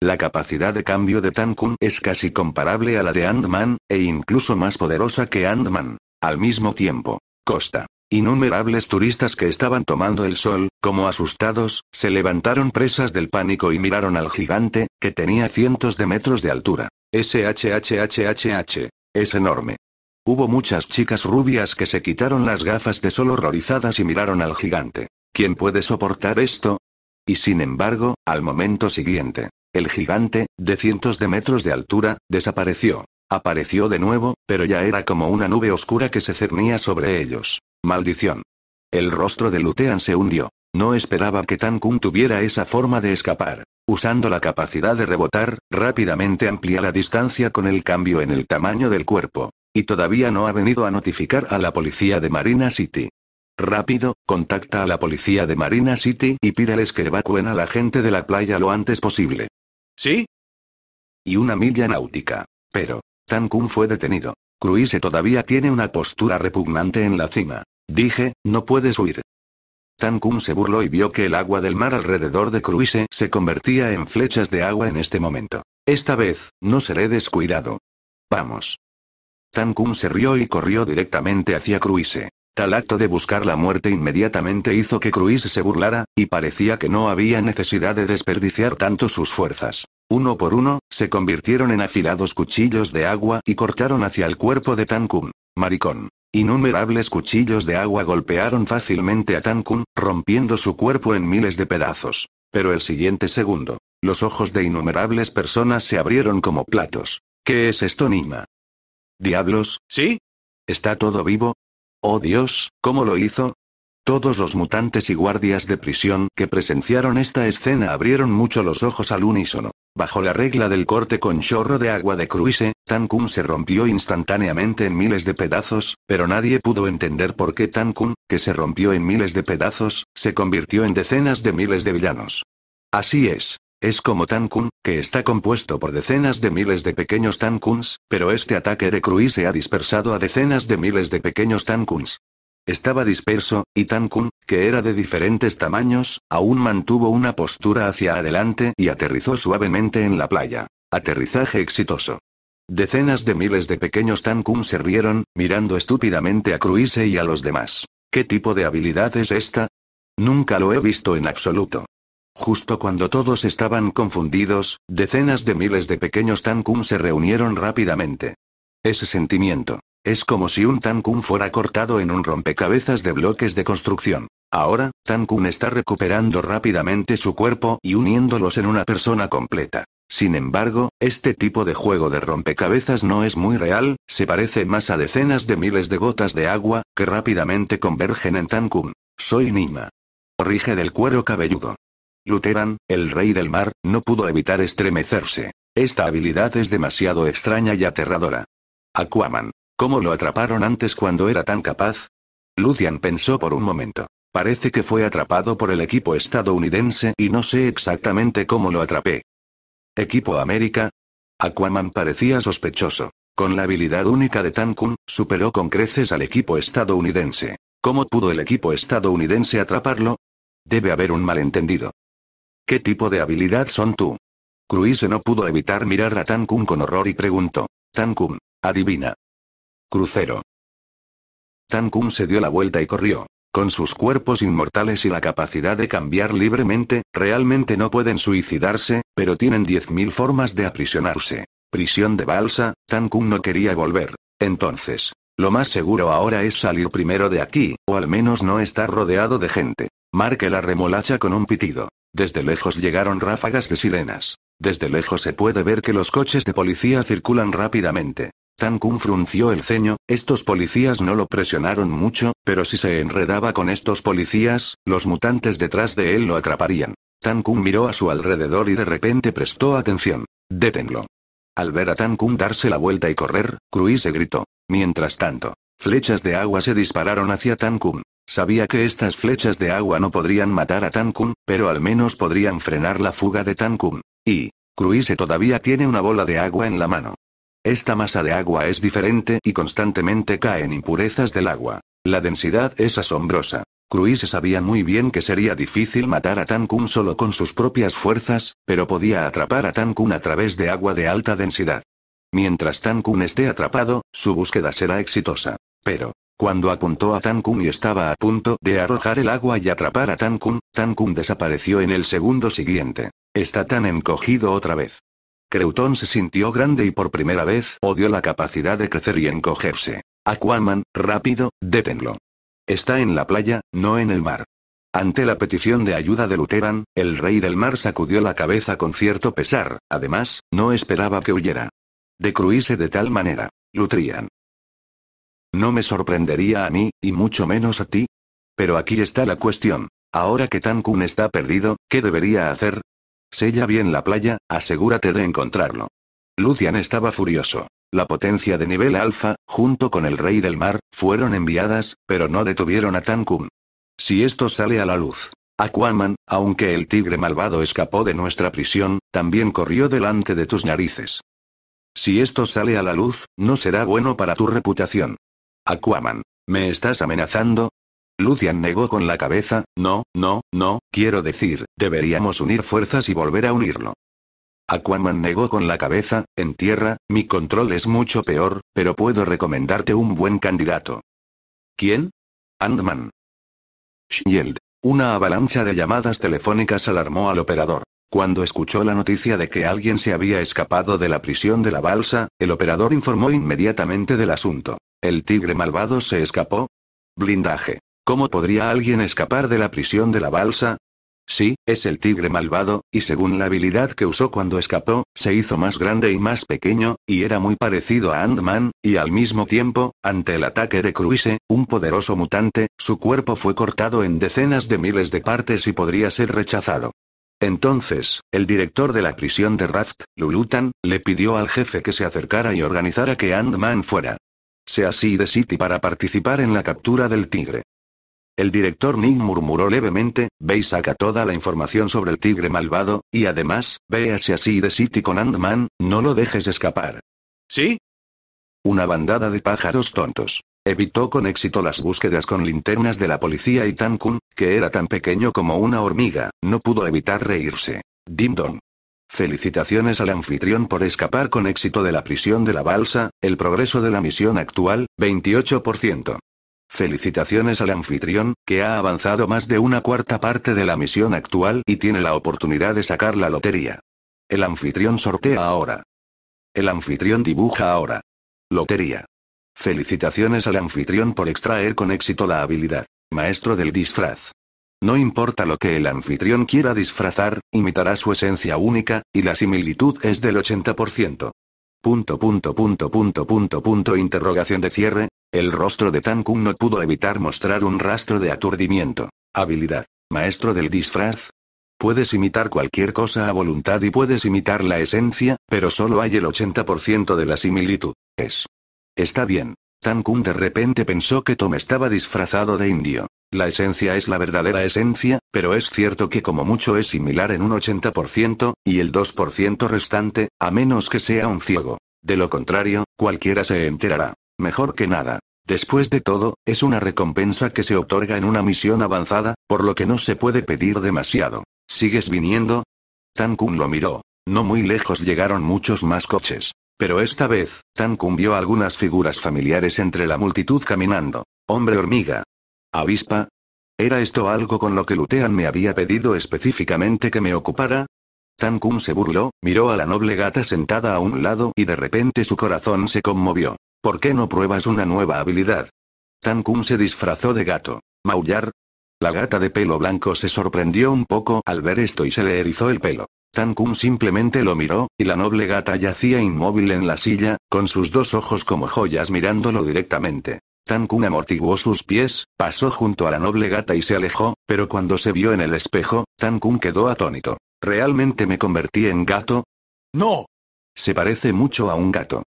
La capacidad de cambio de Tankun es casi comparable a la de Ant-Man, e incluso más poderosa que Ant-Man. Al mismo tiempo, Costa. Innumerables turistas que estaban tomando el sol, como asustados, se levantaron presas del pánico y miraron al gigante, que tenía cientos de metros de altura. SHHHH Es enorme. Hubo muchas chicas rubias que se quitaron las gafas de sol horrorizadas y miraron al gigante. ¿Quién puede soportar esto? Y sin embargo, al momento siguiente, el gigante, de cientos de metros de altura, desapareció. Apareció de nuevo, pero ya era como una nube oscura que se cernía sobre ellos. Maldición. El rostro de Lutean se hundió. No esperaba que Tan Kun tuviera esa forma de escapar. Usando la capacidad de rebotar, rápidamente amplía la distancia con el cambio en el tamaño del cuerpo. Y todavía no ha venido a notificar a la policía de Marina City. Rápido, contacta a la policía de Marina City y pídales que evacúen a la gente de la playa lo antes posible. ¿Sí? Y una milla náutica. Pero, Tan fue detenido. Cruise todavía tiene una postura repugnante en la cima. Dije, no puedes huir. Tan se burló y vio que el agua del mar alrededor de Cruise se convertía en flechas de agua en este momento. Esta vez, no seré descuidado. Vamos. Tan Kun se rió y corrió directamente hacia Cruise. Tal acto de buscar la muerte inmediatamente hizo que Cruis se burlara, y parecía que no había necesidad de desperdiciar tanto sus fuerzas. Uno por uno, se convirtieron en afilados cuchillos de agua y cortaron hacia el cuerpo de Tankun. Maricón. Innumerables cuchillos de agua golpearon fácilmente a Tankun, rompiendo su cuerpo en miles de pedazos. Pero el siguiente segundo, los ojos de innumerables personas se abrieron como platos. ¿Qué es esto, Nima? Diablos, ¿sí? ¿Está todo vivo? Oh Dios, ¿cómo lo hizo? Todos los mutantes y guardias de prisión que presenciaron esta escena abrieron mucho los ojos al unísono. Bajo la regla del corte con chorro de agua de cruise, Tankun se rompió instantáneamente en miles de pedazos, pero nadie pudo entender por qué Tankun, que se rompió en miles de pedazos, se convirtió en decenas de miles de villanos. Así es. Es como Tankun, que está compuesto por decenas de miles de pequeños Tankuns, pero este ataque de Cruise ha dispersado a decenas de miles de pequeños Tankuns. Estaba disperso, y Tankun, que era de diferentes tamaños, aún mantuvo una postura hacia adelante y aterrizó suavemente en la playa. Aterrizaje exitoso. Decenas de miles de pequeños Tankun se rieron, mirando estúpidamente a Cruise y a los demás. ¿Qué tipo de habilidad es esta? Nunca lo he visto en absoluto. Justo cuando todos estaban confundidos, decenas de miles de pequeños Tankun se reunieron rápidamente. Ese sentimiento. Es como si un Tankun fuera cortado en un rompecabezas de bloques de construcción. Ahora, Tankun está recuperando rápidamente su cuerpo y uniéndolos en una persona completa. Sin embargo, este tipo de juego de rompecabezas no es muy real, se parece más a decenas de miles de gotas de agua, que rápidamente convergen en Tankun. Soy Nima. Rige del cuero cabelludo. Luteran, el rey del mar, no pudo evitar estremecerse. Esta habilidad es demasiado extraña y aterradora. Aquaman. ¿Cómo lo atraparon antes cuando era tan capaz? Lucian pensó por un momento. Parece que fue atrapado por el equipo estadounidense y no sé exactamente cómo lo atrapé. ¿Equipo América? Aquaman parecía sospechoso. Con la habilidad única de Tankun, superó con creces al equipo estadounidense. ¿Cómo pudo el equipo estadounidense atraparlo? Debe haber un malentendido. ¿Qué tipo de habilidad son tú? Cruise no pudo evitar mirar a Tankun con horror y preguntó. Tan adivina. Crucero. Tan se dio la vuelta y corrió. Con sus cuerpos inmortales y la capacidad de cambiar libremente, realmente no pueden suicidarse, pero tienen 10.000 formas de aprisionarse. Prisión de balsa, Tankun no quería volver. Entonces, lo más seguro ahora es salir primero de aquí, o al menos no estar rodeado de gente. Marque la remolacha con un pitido. Desde lejos llegaron ráfagas de sirenas. Desde lejos se puede ver que los coches de policía circulan rápidamente. Tan frunció el ceño, estos policías no lo presionaron mucho, pero si se enredaba con estos policías, los mutantes detrás de él lo atraparían. Tan miró a su alrededor y de repente prestó atención. Détenlo. Al ver a Tan darse la vuelta y correr, Cruise gritó. Mientras tanto, flechas de agua se dispararon hacia Tan Sabía que estas flechas de agua no podrían matar a Tankun, pero al menos podrían frenar la fuga de Tankun. Y, Cruise todavía tiene una bola de agua en la mano. Esta masa de agua es diferente y constantemente caen impurezas del agua. La densidad es asombrosa. Cruise sabía muy bien que sería difícil matar a Tan solo con sus propias fuerzas, pero podía atrapar a Tankun a través de agua de alta densidad. Mientras Tankun esté atrapado, su búsqueda será exitosa. Pero, cuando apuntó a Tankun y estaba a punto de arrojar el agua y atrapar a Tankun, Tankun desapareció en el segundo siguiente. Está tan encogido otra vez. Creutón se sintió grande y por primera vez odió la capacidad de crecer y encogerse. Aquaman, rápido, détenlo. Está en la playa, no en el mar. Ante la petición de ayuda de Luteran, el rey del mar sacudió la cabeza con cierto pesar, además, no esperaba que huyera. Decruíse de tal manera. Lutrian. No me sorprendería a mí, y mucho menos a ti. Pero aquí está la cuestión. Ahora que Tankun está perdido, ¿qué debería hacer? Sella bien la playa, asegúrate de encontrarlo. Lucian estaba furioso. La potencia de nivel alfa, junto con el rey del mar, fueron enviadas, pero no detuvieron a Tankun. Si esto sale a la luz, Aquaman, aunque el tigre malvado escapó de nuestra prisión, también corrió delante de tus narices. Si esto sale a la luz, no será bueno para tu reputación. Aquaman. ¿Me estás amenazando? Lucian negó con la cabeza, no, no, no, quiero decir, deberíamos unir fuerzas y volver a unirlo. Aquaman negó con la cabeza, en tierra, mi control es mucho peor, pero puedo recomendarte un buen candidato. quién Andman. Shield. Una avalancha de llamadas telefónicas alarmó al operador. Cuando escuchó la noticia de que alguien se había escapado de la prisión de la balsa, el operador informó inmediatamente del asunto. ¿El tigre malvado se escapó? Blindaje. ¿Cómo podría alguien escapar de la prisión de la balsa? Sí, es el tigre malvado, y según la habilidad que usó cuando escapó, se hizo más grande y más pequeño, y era muy parecido a Ant-Man, y al mismo tiempo, ante el ataque de Cruise, un poderoso mutante, su cuerpo fue cortado en decenas de miles de partes y podría ser rechazado. Entonces, el director de la prisión de Raft, Lulutan, le pidió al jefe que se acercara y organizara que Ant-Man fuera sea de City para participar en la captura del tigre. El director Ning murmuró levemente, Veis saca toda la información sobre el tigre malvado, y además, ve a de City con Ant-Man, no lo dejes escapar. ¿Sí? Una bandada de pájaros tontos. Evitó con éxito las búsquedas con linternas de la policía y Tankun, que era tan pequeño como una hormiga, no pudo evitar reírse. Dim Felicitaciones al anfitrión por escapar con éxito de la prisión de la balsa, el progreso de la misión actual, 28%. Felicitaciones al anfitrión, que ha avanzado más de una cuarta parte de la misión actual y tiene la oportunidad de sacar la lotería. El anfitrión sortea ahora. El anfitrión dibuja ahora. Lotería. Felicitaciones al anfitrión por extraer con éxito la habilidad. Maestro del disfraz. No importa lo que el anfitrión quiera disfrazar, imitará su esencia única, y la similitud es del 80%. Punto punto punto punto punto punto interrogación de cierre. El rostro de Tan Kung no pudo evitar mostrar un rastro de aturdimiento. Habilidad. Maestro del disfraz. Puedes imitar cualquier cosa a voluntad y puedes imitar la esencia, pero solo hay el 80% de la similitud. Es. Está bien. Tan Kung de repente pensó que Tom estaba disfrazado de indio. La esencia es la verdadera esencia, pero es cierto que como mucho es similar en un 80%, y el 2% restante, a menos que sea un ciego. De lo contrario, cualquiera se enterará. Mejor que nada. Después de todo, es una recompensa que se otorga en una misión avanzada, por lo que no se puede pedir demasiado. ¿Sigues viniendo? Tan lo miró. No muy lejos llegaron muchos más coches. Pero esta vez, Tan Kun vio algunas figuras familiares entre la multitud caminando. Hombre hormiga, ¿Avispa? ¿Era esto algo con lo que Lutean me había pedido específicamente que me ocupara? Tan Kun se burló, miró a la noble gata sentada a un lado y de repente su corazón se conmovió. ¿Por qué no pruebas una nueva habilidad? Tan Kun se disfrazó de gato. ¿Maullar? La gata de pelo blanco se sorprendió un poco al ver esto y se le erizó el pelo. Tan Kun simplemente lo miró, y la noble gata yacía inmóvil en la silla, con sus dos ojos como joyas mirándolo directamente. Tan amortiguó sus pies, pasó junto a la noble gata y se alejó, pero cuando se vio en el espejo, Tan quedó atónito. ¿Realmente me convertí en gato? ¡No! Se parece mucho a un gato.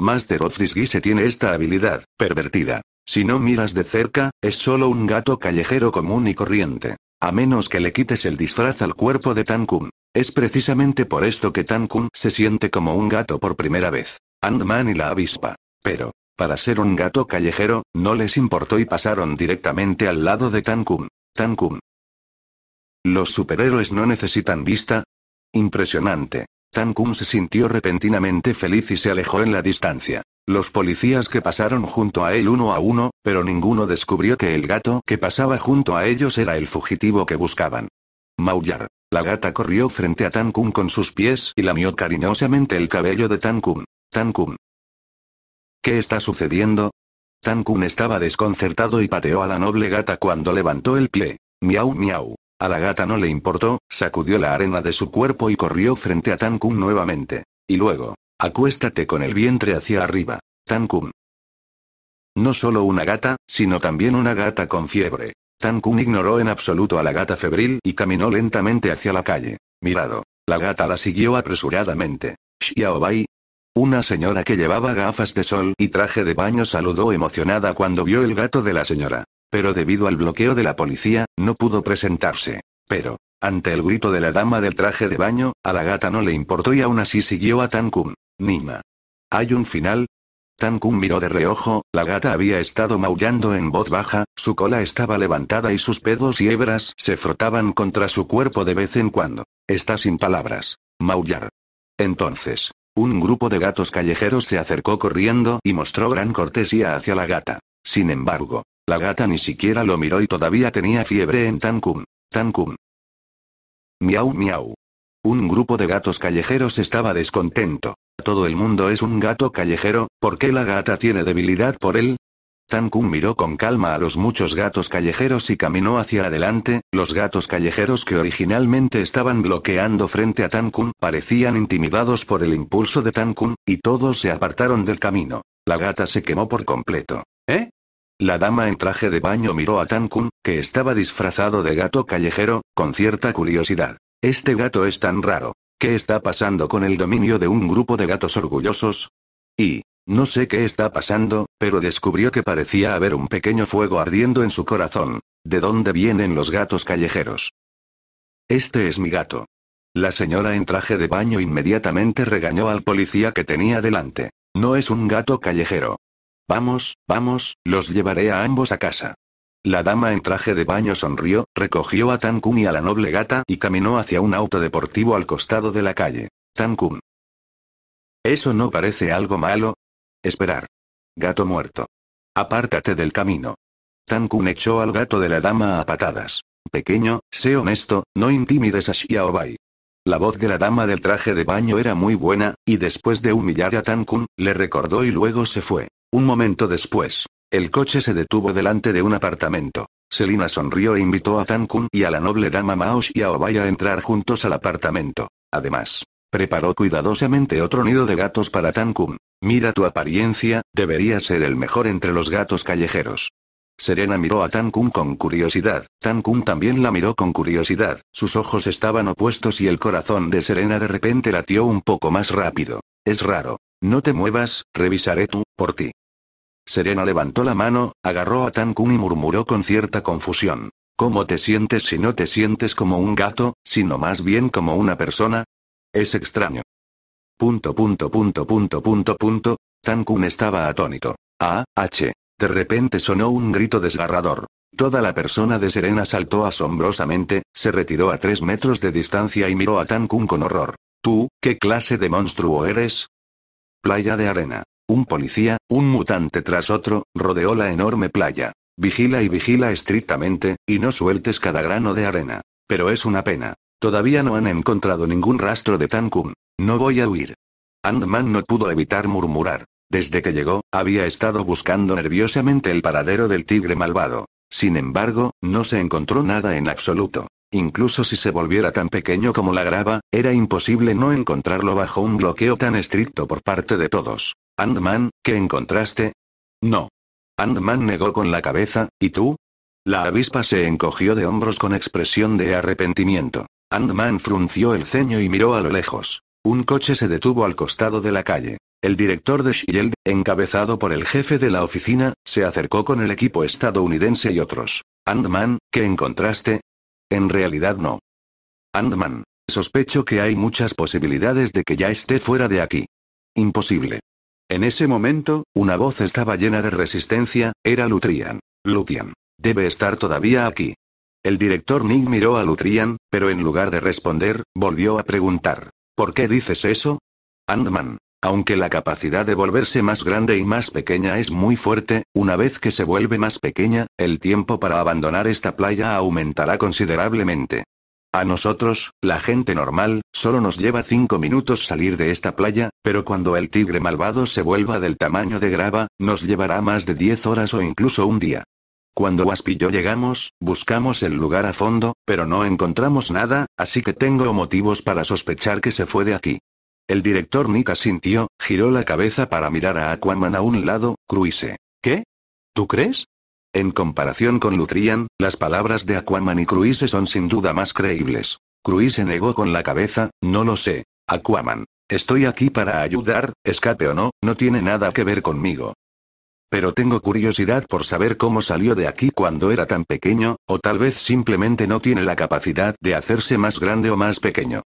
Master of se tiene esta habilidad, pervertida. Si no miras de cerca, es solo un gato callejero común y corriente. A menos que le quites el disfraz al cuerpo de Tan Es precisamente por esto que Tan se siente como un gato por primera vez. Ant-Man y la avispa. Pero, para ser un gato callejero, no les importó y pasaron directamente al lado de Tankum. Tankum. Los superhéroes no necesitan vista. Impresionante. Tankum se sintió repentinamente feliz y se alejó en la distancia. Los policías que pasaron junto a él uno a uno, pero ninguno descubrió que el gato que pasaba junto a ellos era el fugitivo que buscaban. Maullar. La gata corrió frente a Tankum con sus pies y lamió cariñosamente el cabello de Tankum. Tankum. ¿Qué está sucediendo? Tankun estaba desconcertado y pateó a la noble gata cuando levantó el pie. Miau miau. A la gata no le importó, sacudió la arena de su cuerpo y corrió frente a Tankun nuevamente. Y luego, acuéstate con el vientre hacia arriba. Tan No solo una gata, sino también una gata con fiebre. Tankun ignoró en absoluto a la gata febril y caminó lentamente hacia la calle. Mirado. La gata la siguió apresuradamente. Xiaobai, una señora que llevaba gafas de sol y traje de baño saludó emocionada cuando vio el gato de la señora. Pero debido al bloqueo de la policía, no pudo presentarse. Pero, ante el grito de la dama del traje de baño, a la gata no le importó y aún así siguió a Tan Nima. ¿Hay un final? Tan miró de reojo, la gata había estado maullando en voz baja, su cola estaba levantada y sus pedos y hebras se frotaban contra su cuerpo de vez en cuando. Está sin palabras. Maullar. Entonces, un grupo de gatos callejeros se acercó corriendo y mostró gran cortesía hacia la gata. Sin embargo, la gata ni siquiera lo miró y todavía tenía fiebre en Tancum. Tancum. Miau miau. Un grupo de gatos callejeros estaba descontento. Todo el mundo es un gato callejero, ¿por qué la gata tiene debilidad por él? Tan miró con calma a los muchos gatos callejeros y caminó hacia adelante, los gatos callejeros que originalmente estaban bloqueando frente a Tan parecían intimidados por el impulso de Tan y todos se apartaron del camino. La gata se quemó por completo. ¿Eh? La dama en traje de baño miró a Tan que estaba disfrazado de gato callejero, con cierta curiosidad. Este gato es tan raro. ¿Qué está pasando con el dominio de un grupo de gatos orgullosos? Y, no sé qué está pasando, pero descubrió que parecía haber un pequeño fuego ardiendo en su corazón. ¿De dónde vienen los gatos callejeros? Este es mi gato. La señora en traje de baño inmediatamente regañó al policía que tenía delante. No es un gato callejero. Vamos, vamos, los llevaré a ambos a casa. La dama en traje de baño sonrió, recogió a Tan y a la noble gata y caminó hacia un auto deportivo al costado de la calle. Tan Eso no parece algo malo, Esperar. Gato muerto. Apártate del camino. Tankun echó al gato de la dama a patadas. Pequeño, sé honesto, no intimides a Xiaobai. La voz de la dama del traje de baño era muy buena, y después de humillar a Tankun, le recordó y luego se fue. Un momento después, el coche se detuvo delante de un apartamento. Selina sonrió e invitó a Tankun y a la noble dama Mao Xiaobai a entrar juntos al apartamento. Además, preparó cuidadosamente otro nido de gatos para Tankun. Mira tu apariencia, debería ser el mejor entre los gatos callejeros. Serena miró a Tan con curiosidad, Tan también la miró con curiosidad, sus ojos estaban opuestos y el corazón de Serena de repente latió un poco más rápido. Es raro. No te muevas, revisaré tú, por ti. Serena levantó la mano, agarró a Tan y murmuró con cierta confusión. ¿Cómo te sientes si no te sientes como un gato, sino más bien como una persona? Es extraño. Punto punto punto punto punto punto. Tan estaba atónito. Ah, H. De repente sonó un grito desgarrador. Toda la persona de Serena saltó asombrosamente, se retiró a tres metros de distancia y miró a Tan con horror. ¿Tú, qué clase de monstruo eres? Playa de arena. Un policía, un mutante tras otro, rodeó la enorme playa. Vigila y vigila estrictamente, y no sueltes cada grano de arena. Pero es una pena. Todavía no han encontrado ningún rastro de tankun No voy a huir. Andman no pudo evitar murmurar. Desde que llegó, había estado buscando nerviosamente el paradero del tigre malvado. Sin embargo, no se encontró nada en absoluto. Incluso si se volviera tan pequeño como la grava, era imposible no encontrarlo bajo un bloqueo tan estricto por parte de todos. Andman, man ¿qué encontraste? No. Andman negó con la cabeza, ¿y tú? La avispa se encogió de hombros con expresión de arrepentimiento. Andman frunció el ceño y miró a lo lejos. Un coche se detuvo al costado de la calle. El director de Shield, encabezado por el jefe de la oficina, se acercó con el equipo estadounidense y otros. Andman, ¿qué encontraste? En realidad no. Andman. sospecho que hay muchas posibilidades de que ya esté fuera de aquí. Imposible. En ese momento, una voz estaba llena de resistencia, era Lutrian. Lutrian. Debe estar todavía aquí. El director Nick miró a Lutrian, pero en lugar de responder, volvió a preguntar. ¿Por qué dices eso? Andman? Aunque la capacidad de volverse más grande y más pequeña es muy fuerte, una vez que se vuelve más pequeña, el tiempo para abandonar esta playa aumentará considerablemente. A nosotros, la gente normal, solo nos lleva cinco minutos salir de esta playa, pero cuando el tigre malvado se vuelva del tamaño de grava, nos llevará más de 10 horas o incluso un día. Cuando Wasp y yo llegamos, buscamos el lugar a fondo, pero no encontramos nada, así que tengo motivos para sospechar que se fue de aquí. El director Nick sintió, giró la cabeza para mirar a Aquaman a un lado, Cruise. ¿Qué? ¿Tú crees? En comparación con Lutrian, las palabras de Aquaman y Cruise son sin duda más creíbles. Cruise negó con la cabeza, no lo sé. Aquaman. Estoy aquí para ayudar, escape o no, no tiene nada que ver conmigo. Pero tengo curiosidad por saber cómo salió de aquí cuando era tan pequeño, o tal vez simplemente no tiene la capacidad de hacerse más grande o más pequeño.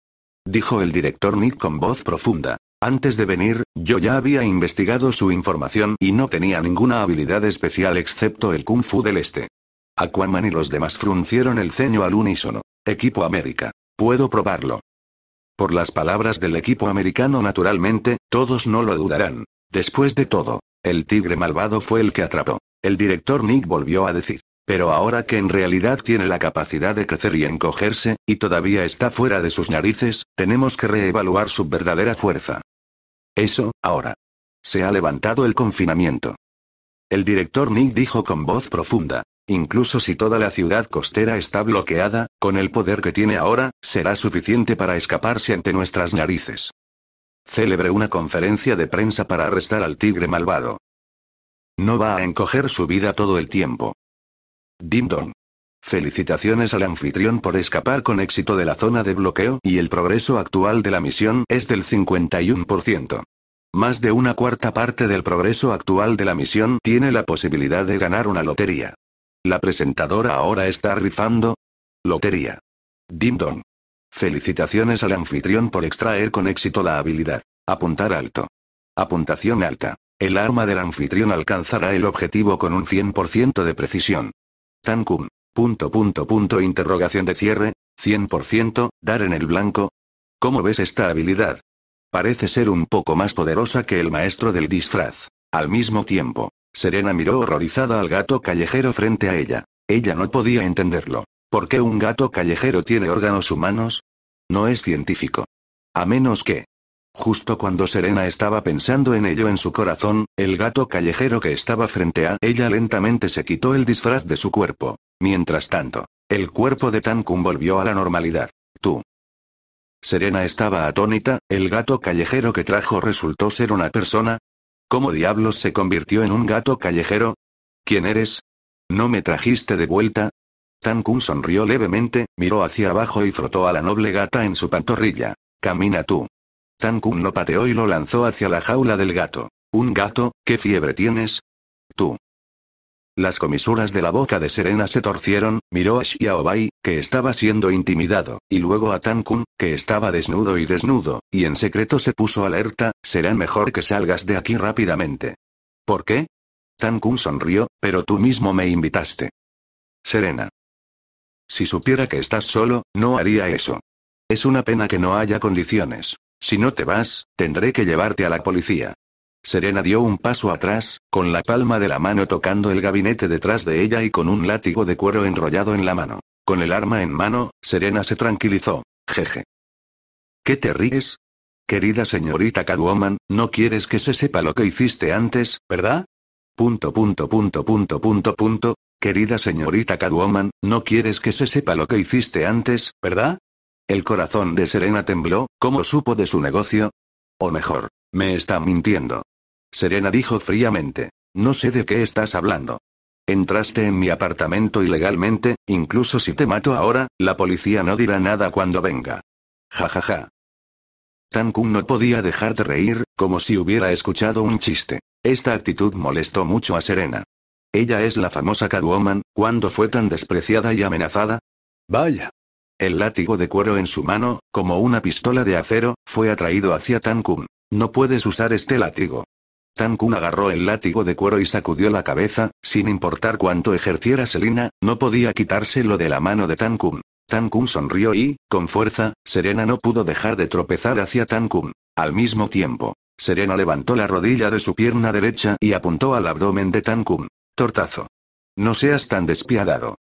Dijo el director Nick con voz profunda. Antes de venir, yo ya había investigado su información y no tenía ninguna habilidad especial excepto el kung fu del este. Aquaman y los demás fruncieron el ceño al unísono. Equipo América. Puedo probarlo. Por las palabras del equipo americano naturalmente, todos no lo dudarán. Después de todo, el tigre malvado fue el que atrapó. El director Nick volvió a decir. Pero ahora que en realidad tiene la capacidad de crecer y encogerse, y todavía está fuera de sus narices, tenemos que reevaluar su verdadera fuerza. Eso, ahora. Se ha levantado el confinamiento. El director Nick dijo con voz profunda. Incluso si toda la ciudad costera está bloqueada, con el poder que tiene ahora, será suficiente para escaparse ante nuestras narices celebre una conferencia de prensa para arrestar al tigre malvado. No va a encoger su vida todo el tiempo. Dimdon, Felicitaciones al anfitrión por escapar con éxito de la zona de bloqueo y el progreso actual de la misión es del 51%. Más de una cuarta parte del progreso actual de la misión tiene la posibilidad de ganar una lotería. La presentadora ahora está rifando. Lotería. Dimdon. Felicitaciones al anfitrión por extraer con éxito la habilidad. Apuntar alto. Apuntación alta. El arma del anfitrión alcanzará el objetivo con un 100% de precisión. Tankum. Punto punto punto interrogación de cierre. 100%, dar en el blanco. ¿Cómo ves esta habilidad? Parece ser un poco más poderosa que el maestro del disfraz. Al mismo tiempo, Serena miró horrorizada al gato callejero frente a ella. Ella no podía entenderlo. ¿Por qué un gato callejero tiene órganos humanos? No es científico. A menos que... Justo cuando Serena estaba pensando en ello en su corazón, el gato callejero que estaba frente a ella lentamente se quitó el disfraz de su cuerpo. Mientras tanto, el cuerpo de Tankun volvió a la normalidad. Tú. Serena estaba atónita, el gato callejero que trajo resultó ser una persona. ¿Cómo diablos se convirtió en un gato callejero? ¿Quién eres? ¿No me trajiste de vuelta? Tan Kun sonrió levemente, miró hacia abajo y frotó a la noble gata en su pantorrilla. Camina tú. Tan Kun lo pateó y lo lanzó hacia la jaula del gato. Un gato, ¿qué fiebre tienes? Tú. Las comisuras de la boca de Serena se torcieron, miró a Xiaobai, que estaba siendo intimidado, y luego a Tan Kun, que estaba desnudo y desnudo, y en secreto se puso alerta, será mejor que salgas de aquí rápidamente. ¿Por qué? Tan Kun sonrió, pero tú mismo me invitaste. Serena. Si supiera que estás solo, no haría eso. Es una pena que no haya condiciones. Si no te vas, tendré que llevarte a la policía. Serena dio un paso atrás, con la palma de la mano tocando el gabinete detrás de ella y con un látigo de cuero enrollado en la mano. Con el arma en mano, Serena se tranquilizó. Jeje. ¿Qué te ríes? Querida señorita Catwoman, no quieres que se sepa lo que hiciste antes, ¿verdad? Punto, punto, punto, punto, punto, punto. Querida señorita Catwoman, no quieres que se sepa lo que hiciste antes, ¿verdad? El corazón de Serena tembló, ¿cómo supo de su negocio? O mejor, me está mintiendo. Serena dijo fríamente, no sé de qué estás hablando. Entraste en mi apartamento ilegalmente, incluso si te mato ahora, la policía no dirá nada cuando venga. Ja ja ja. Tan no podía dejar de reír, como si hubiera escuchado un chiste. Esta actitud molestó mucho a Serena. Ella es la famosa Catwoman, Cuando fue tan despreciada y amenazada? Vaya. El látigo de cuero en su mano, como una pistola de acero, fue atraído hacia Tankum. No puedes usar este látigo. Tan agarró el látigo de cuero y sacudió la cabeza, sin importar cuánto ejerciera Selina, no podía quitárselo de la mano de Tankun. Kun. sonrió y, con fuerza, Serena no pudo dejar de tropezar hacia Tan Al mismo tiempo, Serena levantó la rodilla de su pierna derecha y apuntó al abdomen de Tan Tortazo. No seas tan despiadado.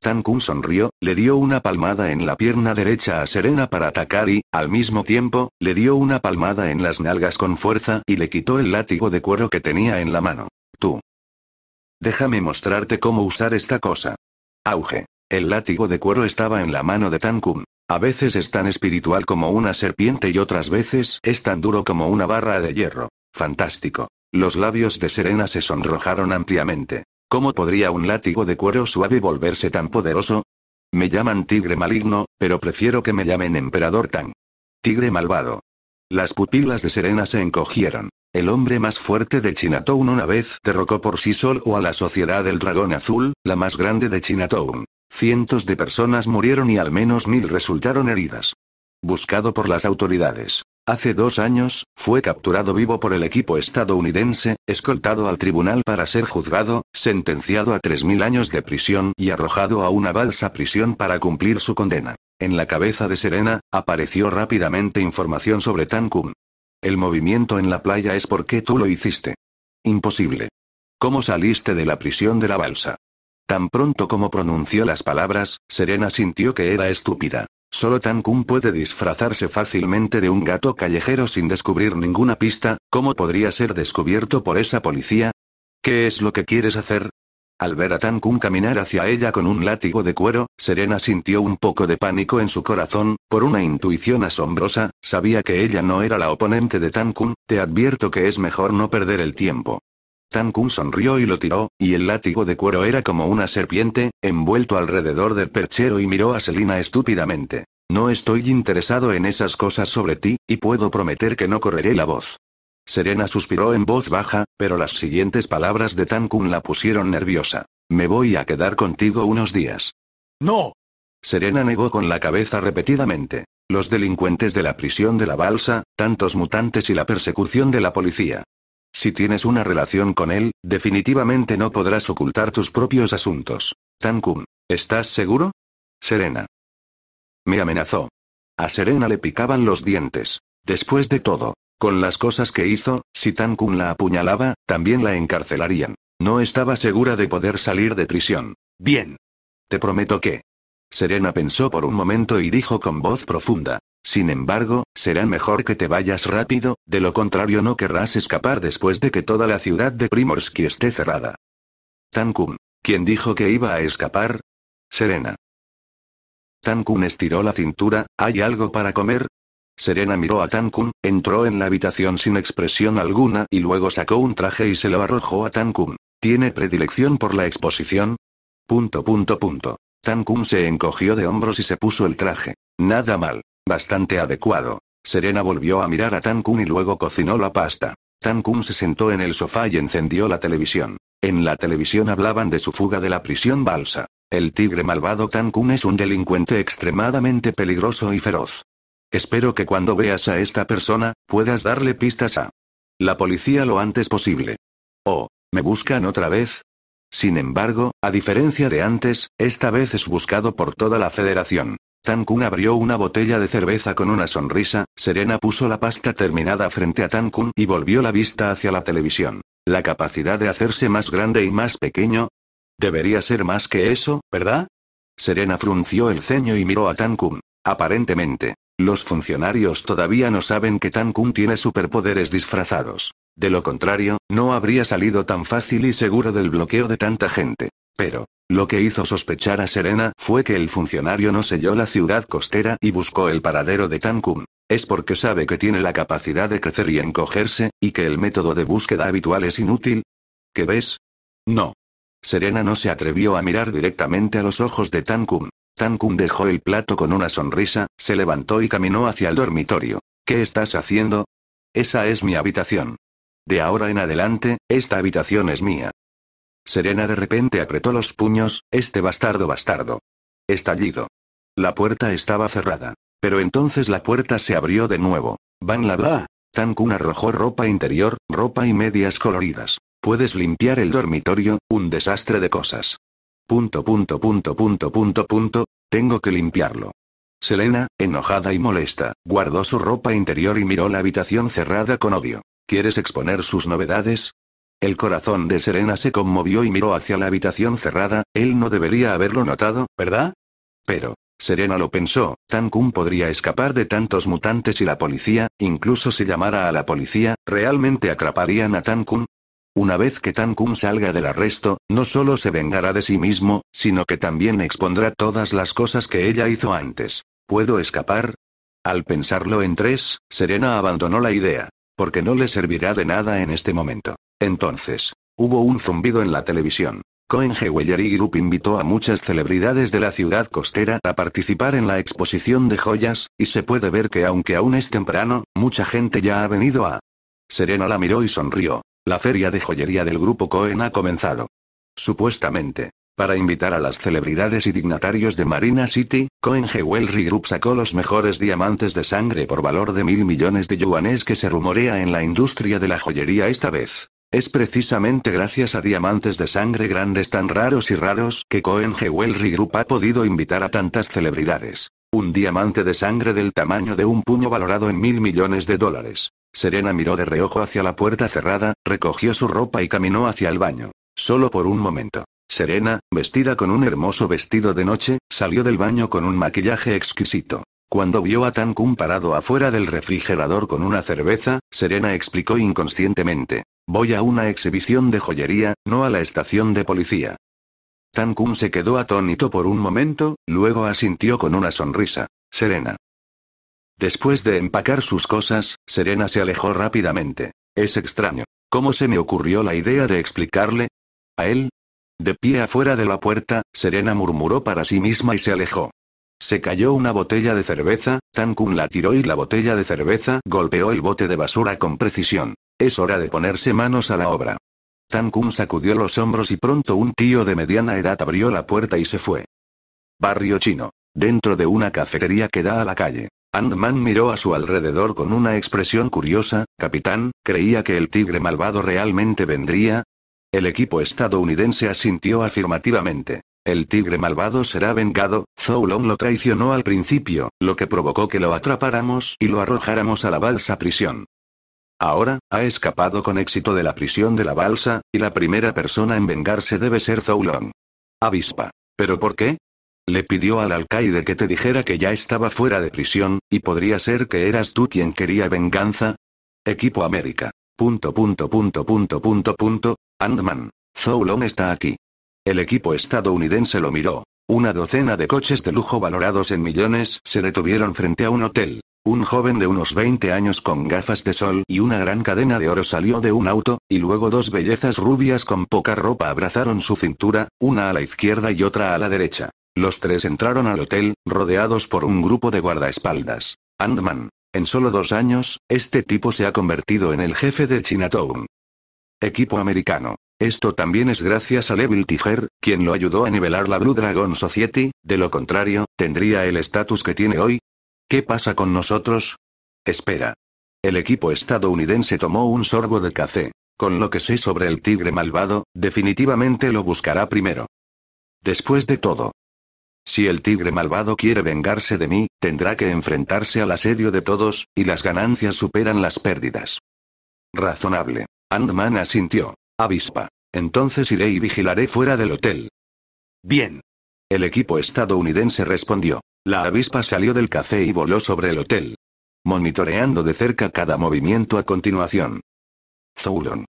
Tan sonrió, le dio una palmada en la pierna derecha a Serena para atacar y, al mismo tiempo, le dio una palmada en las nalgas con fuerza y le quitó el látigo de cuero que tenía en la mano. Tú. Déjame mostrarte cómo usar esta cosa. Auge. El látigo de cuero estaba en la mano de Tan A veces es tan espiritual como una serpiente y otras veces es tan duro como una barra de hierro. Fantástico. Los labios de Serena se sonrojaron ampliamente. ¿Cómo podría un látigo de cuero suave volverse tan poderoso? Me llaman tigre maligno, pero prefiero que me llamen emperador Tang. Tigre malvado. Las pupilas de Serena se encogieron. El hombre más fuerte de Chinatown una vez derrocó por sí solo a la Sociedad del Dragón Azul, la más grande de Chinatown. Cientos de personas murieron y al menos mil resultaron heridas. Buscado por las autoridades. Hace dos años, fue capturado vivo por el equipo estadounidense, escoltado al tribunal para ser juzgado, sentenciado a 3.000 años de prisión y arrojado a una balsa prisión para cumplir su condena. En la cabeza de Serena, apareció rápidamente información sobre Tancum. El movimiento en la playa es porque tú lo hiciste. Imposible. ¿Cómo saliste de la prisión de la balsa? Tan pronto como pronunció las palabras, Serena sintió que era estúpida. Solo Tan Kun puede disfrazarse fácilmente de un gato callejero sin descubrir ninguna pista, ¿cómo podría ser descubierto por esa policía? ¿Qué es lo que quieres hacer? Al ver a Tan caminar hacia ella con un látigo de cuero, Serena sintió un poco de pánico en su corazón, por una intuición asombrosa, sabía que ella no era la oponente de Tan Kun, te advierto que es mejor no perder el tiempo. Tan sonrió y lo tiró, y el látigo de cuero era como una serpiente, envuelto alrededor del perchero y miró a Selina estúpidamente. No estoy interesado en esas cosas sobre ti, y puedo prometer que no correré la voz. Serena suspiró en voz baja, pero las siguientes palabras de Tan la pusieron nerviosa. Me voy a quedar contigo unos días. ¡No! Serena negó con la cabeza repetidamente. Los delincuentes de la prisión de la balsa, tantos mutantes y la persecución de la policía. Si tienes una relación con él, definitivamente no podrás ocultar tus propios asuntos. Tan ¿estás seguro? Serena. Me amenazó. A Serena le picaban los dientes. Después de todo, con las cosas que hizo, si Tan la apuñalaba, también la encarcelarían. No estaba segura de poder salir de prisión. Bien. Te prometo que, Serena pensó por un momento y dijo con voz profunda. Sin embargo, será mejor que te vayas rápido, de lo contrario no querrás escapar después de que toda la ciudad de Primorsky esté cerrada. Tankun. ¿Quién dijo que iba a escapar? Serena. Tankun estiró la cintura, ¿hay algo para comer? Serena miró a Tankun, entró en la habitación sin expresión alguna y luego sacó un traje y se lo arrojó a Tankun. ¿Tiene predilección por la exposición? Punto punto punto. Tan se encogió de hombros y se puso el traje. Nada mal. Bastante adecuado. Serena volvió a mirar a Tan y luego cocinó la pasta. Tan Kun se sentó en el sofá y encendió la televisión. En la televisión hablaban de su fuga de la prisión balsa. El tigre malvado Tan es un delincuente extremadamente peligroso y feroz. Espero que cuando veas a esta persona, puedas darle pistas a la policía lo antes posible. Oh, ¿me buscan otra vez? Sin embargo, a diferencia de antes, esta vez es buscado por toda la federación. Tankun abrió una botella de cerveza con una sonrisa, Serena puso la pasta terminada frente a Tankun y volvió la vista hacia la televisión. La capacidad de hacerse más grande y más pequeño. Debería ser más que eso, ¿verdad? Serena frunció el ceño y miró a Tan Aparentemente, los funcionarios todavía no saben que Tankun tiene superpoderes disfrazados. De lo contrario, no habría salido tan fácil y seguro del bloqueo de tanta gente. Pero, lo que hizo sospechar a Serena fue que el funcionario no selló la ciudad costera y buscó el paradero de Tancum. Es porque sabe que tiene la capacidad de crecer y encogerse, y que el método de búsqueda habitual es inútil. ¿Qué ves? No. Serena no se atrevió a mirar directamente a los ojos de Tancum. Tancum dejó el plato con una sonrisa, se levantó y caminó hacia el dormitorio. ¿Qué estás haciendo? Esa es mi habitación. De ahora en adelante, esta habitación es mía. Serena de repente apretó los puños, este bastardo bastardo. Estallido. La puerta estaba cerrada. Pero entonces la puerta se abrió de nuevo. Van la bla. Tan arrojó ropa interior, ropa y medias coloridas. Puedes limpiar el dormitorio, un desastre de cosas. Punto punto punto punto punto punto, tengo que limpiarlo. Serena, enojada y molesta, guardó su ropa interior y miró la habitación cerrada con odio. ¿Quieres exponer sus novedades? El corazón de Serena se conmovió y miró hacia la habitación cerrada, él no debería haberlo notado, ¿verdad? Pero, Serena lo pensó, Tan podría escapar de tantos mutantes y la policía, incluso si llamara a la policía, ¿realmente atraparían a Tan Una vez que Tan salga del arresto, no solo se vengará de sí mismo, sino que también expondrá todas las cosas que ella hizo antes. ¿Puedo escapar? Al pensarlo en tres, Serena abandonó la idea porque no le servirá de nada en este momento. Entonces, hubo un zumbido en la televisión. Cohen Jewelry Group invitó a muchas celebridades de la ciudad costera a participar en la exposición de joyas, y se puede ver que aunque aún es temprano, mucha gente ya ha venido a... Serena la miró y sonrió. La feria de joyería del grupo Cohen ha comenzado. Supuestamente, para invitar a las celebridades y dignatarios de Marina City, Cohen Jewelry Group sacó los mejores diamantes de sangre por valor de mil millones de yuanes que se rumorea en la industria de la joyería esta vez. Es precisamente gracias a diamantes de sangre grandes tan raros y raros que Cohen Jewelry Group ha podido invitar a tantas celebridades. Un diamante de sangre del tamaño de un puño valorado en mil millones de dólares. Serena miró de reojo hacia la puerta cerrada, recogió su ropa y caminó hacia el baño. Solo por un momento. Serena, vestida con un hermoso vestido de noche, salió del baño con un maquillaje exquisito. Cuando vio a Tan parado afuera del refrigerador con una cerveza, Serena explicó inconscientemente. Voy a una exhibición de joyería, no a la estación de policía. Tan se quedó atónito por un momento, luego asintió con una sonrisa. Serena. Después de empacar sus cosas, Serena se alejó rápidamente. Es extraño. ¿Cómo se me ocurrió la idea de explicarle? A él, de pie afuera de la puerta, Serena murmuró para sí misma y se alejó. Se cayó una botella de cerveza, Tan la tiró y la botella de cerveza golpeó el bote de basura con precisión. Es hora de ponerse manos a la obra. Tan sacudió los hombros y pronto un tío de mediana edad abrió la puerta y se fue. Barrio chino. Dentro de una cafetería que da a la calle. Andman miró a su alrededor con una expresión curiosa, capitán, creía que el tigre malvado realmente vendría, el equipo estadounidense asintió afirmativamente. El tigre malvado será vengado, Zoulon lo traicionó al principio, lo que provocó que lo atrapáramos y lo arrojáramos a la balsa prisión. Ahora, ha escapado con éxito de la prisión de la balsa, y la primera persona en vengarse debe ser Zoulon. Avispa. ¿Pero por qué? Le pidió al alcaide que te dijera que ya estaba fuera de prisión, y podría ser que eras tú quien quería venganza. Equipo América. Punto punto punto punto punto punto Andman. man Zoulon está aquí. El equipo estadounidense lo miró. Una docena de coches de lujo valorados en millones se detuvieron frente a un hotel. Un joven de unos 20 años con gafas de sol y una gran cadena de oro salió de un auto, y luego dos bellezas rubias con poca ropa abrazaron su cintura, una a la izquierda y otra a la derecha. Los tres entraron al hotel, rodeados por un grupo de guardaespaldas. Andman. En solo dos años, este tipo se ha convertido en el jefe de Chinatown. Equipo americano. Esto también es gracias a Level Tiger, quien lo ayudó a nivelar la Blue Dragon Society, de lo contrario, ¿tendría el estatus que tiene hoy? ¿Qué pasa con nosotros? Espera. El equipo estadounidense tomó un sorbo de café. Con lo que sé sobre el tigre malvado, definitivamente lo buscará primero. Después de todo. Si el tigre malvado quiere vengarse de mí, tendrá que enfrentarse al asedio de todos, y las ganancias superan las pérdidas. Razonable ant asintió. Avispa. Entonces iré y vigilaré fuera del hotel. Bien. El equipo estadounidense respondió. La avispa salió del café y voló sobre el hotel. Monitoreando de cerca cada movimiento a continuación. Zoulon.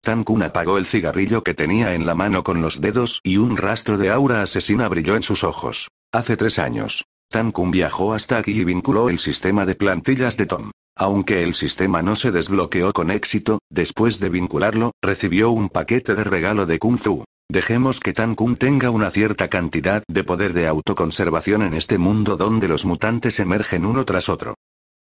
Tan Kun apagó el cigarrillo que tenía en la mano con los dedos y un rastro de aura asesina brilló en sus ojos. Hace tres años. Tan Kun viajó hasta aquí y vinculó el sistema de plantillas de Tom. Aunque el sistema no se desbloqueó con éxito, después de vincularlo, recibió un paquete de regalo de Kung Fu. Dejemos que Tan Kung tenga una cierta cantidad de poder de autoconservación en este mundo donde los mutantes emergen uno tras otro.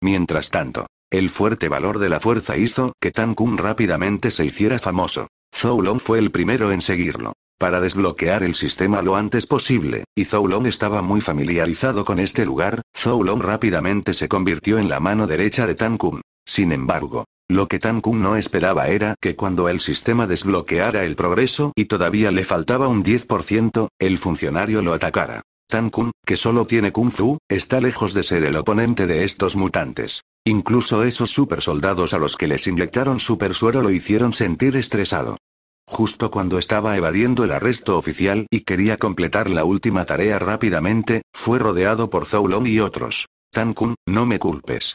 Mientras tanto, el fuerte valor de la fuerza hizo que Tan Kung rápidamente se hiciera famoso. Zhou Long fue el primero en seguirlo para desbloquear el sistema lo antes posible, y Zou estaba muy familiarizado con este lugar, Zou rápidamente se convirtió en la mano derecha de Tan Kung. Sin embargo, lo que Tan Kung no esperaba era que cuando el sistema desbloqueara el progreso y todavía le faltaba un 10%, el funcionario lo atacara. Tan Kung, que solo tiene Kung Fu, está lejos de ser el oponente de estos mutantes. Incluso esos soldados a los que les inyectaron supersuero lo hicieron sentir estresado. Justo cuando estaba evadiendo el arresto oficial y quería completar la última tarea rápidamente, fue rodeado por Zoulon y otros. Kun, no me culpes.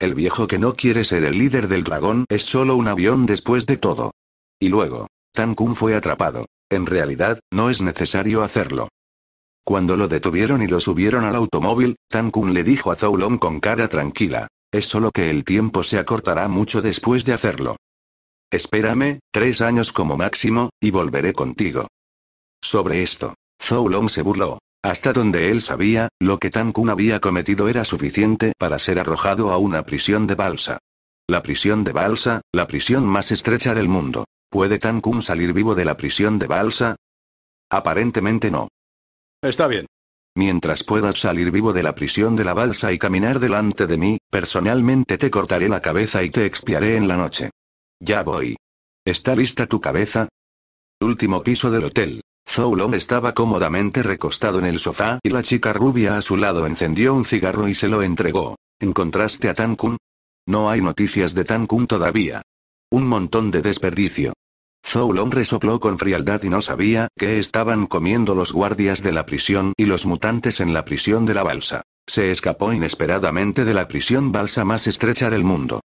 El viejo que no quiere ser el líder del dragón es solo un avión después de todo. Y luego, Kun fue atrapado. En realidad, no es necesario hacerlo. Cuando lo detuvieron y lo subieron al automóvil, Kun le dijo a Zoulon con cara tranquila. Es solo que el tiempo se acortará mucho después de hacerlo. Espérame, tres años como máximo, y volveré contigo. Sobre esto, Zhou Long se burló. Hasta donde él sabía, lo que Tan Kun había cometido era suficiente para ser arrojado a una prisión de balsa. La prisión de balsa, la prisión más estrecha del mundo. ¿Puede Tan Kun salir vivo de la prisión de balsa? Aparentemente no. Está bien. Mientras puedas salir vivo de la prisión de la balsa y caminar delante de mí, personalmente te cortaré la cabeza y te expiaré en la noche. Ya voy. ¿Está lista tu cabeza? Último piso del hotel. Zoulon estaba cómodamente recostado en el sofá y la chica rubia a su lado encendió un cigarro y se lo entregó. ¿Encontraste a Tan Kun? No hay noticias de Tan Kun todavía. Un montón de desperdicio. Zoulon resopló con frialdad y no sabía qué estaban comiendo los guardias de la prisión y los mutantes en la prisión de la balsa. Se escapó inesperadamente de la prisión balsa más estrecha del mundo.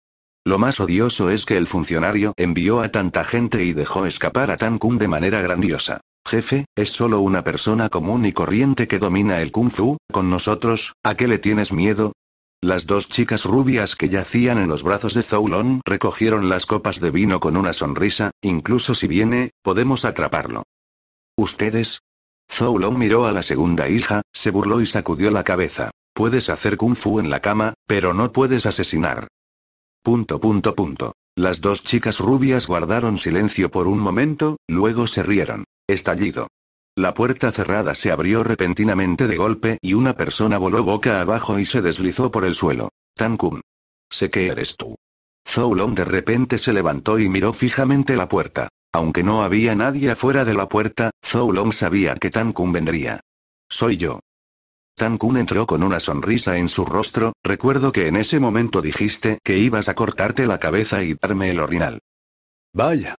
Lo más odioso es que el funcionario envió a tanta gente y dejó escapar a Tan Kun de manera grandiosa. Jefe, es solo una persona común y corriente que domina el kung fu, con nosotros, ¿a qué le tienes miedo? Las dos chicas rubias que yacían en los brazos de Long recogieron las copas de vino con una sonrisa, incluso si viene, podemos atraparlo. ¿Ustedes? Long miró a la segunda hija, se burló y sacudió la cabeza. Puedes hacer kung fu en la cama, pero no puedes asesinar. Punto punto punto. Las dos chicas rubias guardaron silencio por un momento, luego se rieron. Estallido. La puerta cerrada se abrió repentinamente de golpe y una persona voló boca abajo y se deslizó por el suelo. Tan Sé que eres tú. Long de repente se levantó y miró fijamente la puerta. Aunque no había nadie afuera de la puerta, Zoulon sabía que Tan vendría. Soy yo. Tan entró con una sonrisa en su rostro, recuerdo que en ese momento dijiste que ibas a cortarte la cabeza y darme el orinal. Vaya.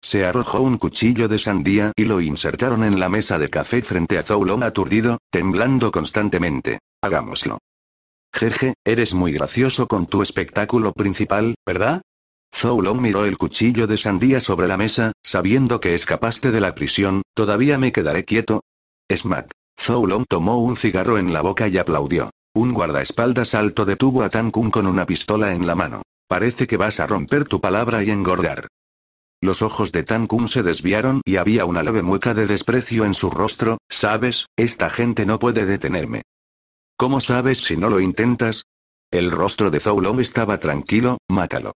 Se arrojó un cuchillo de sandía y lo insertaron en la mesa de café frente a Zoulon aturdido, temblando constantemente. Hagámoslo. Jeje, eres muy gracioso con tu espectáculo principal, ¿verdad? Zoulon miró el cuchillo de sandía sobre la mesa, sabiendo que escapaste de la prisión, todavía me quedaré quieto. Smack. Zou tomó un cigarro en la boca y aplaudió. Un guardaespaldas alto detuvo a Tan Kun con una pistola en la mano. Parece que vas a romper tu palabra y engordar. Los ojos de Tan Kun se desviaron y había una leve mueca de desprecio en su rostro, ¿sabes? Esta gente no puede detenerme. ¿Cómo sabes si no lo intentas? El rostro de Zoulong estaba tranquilo, mátalo.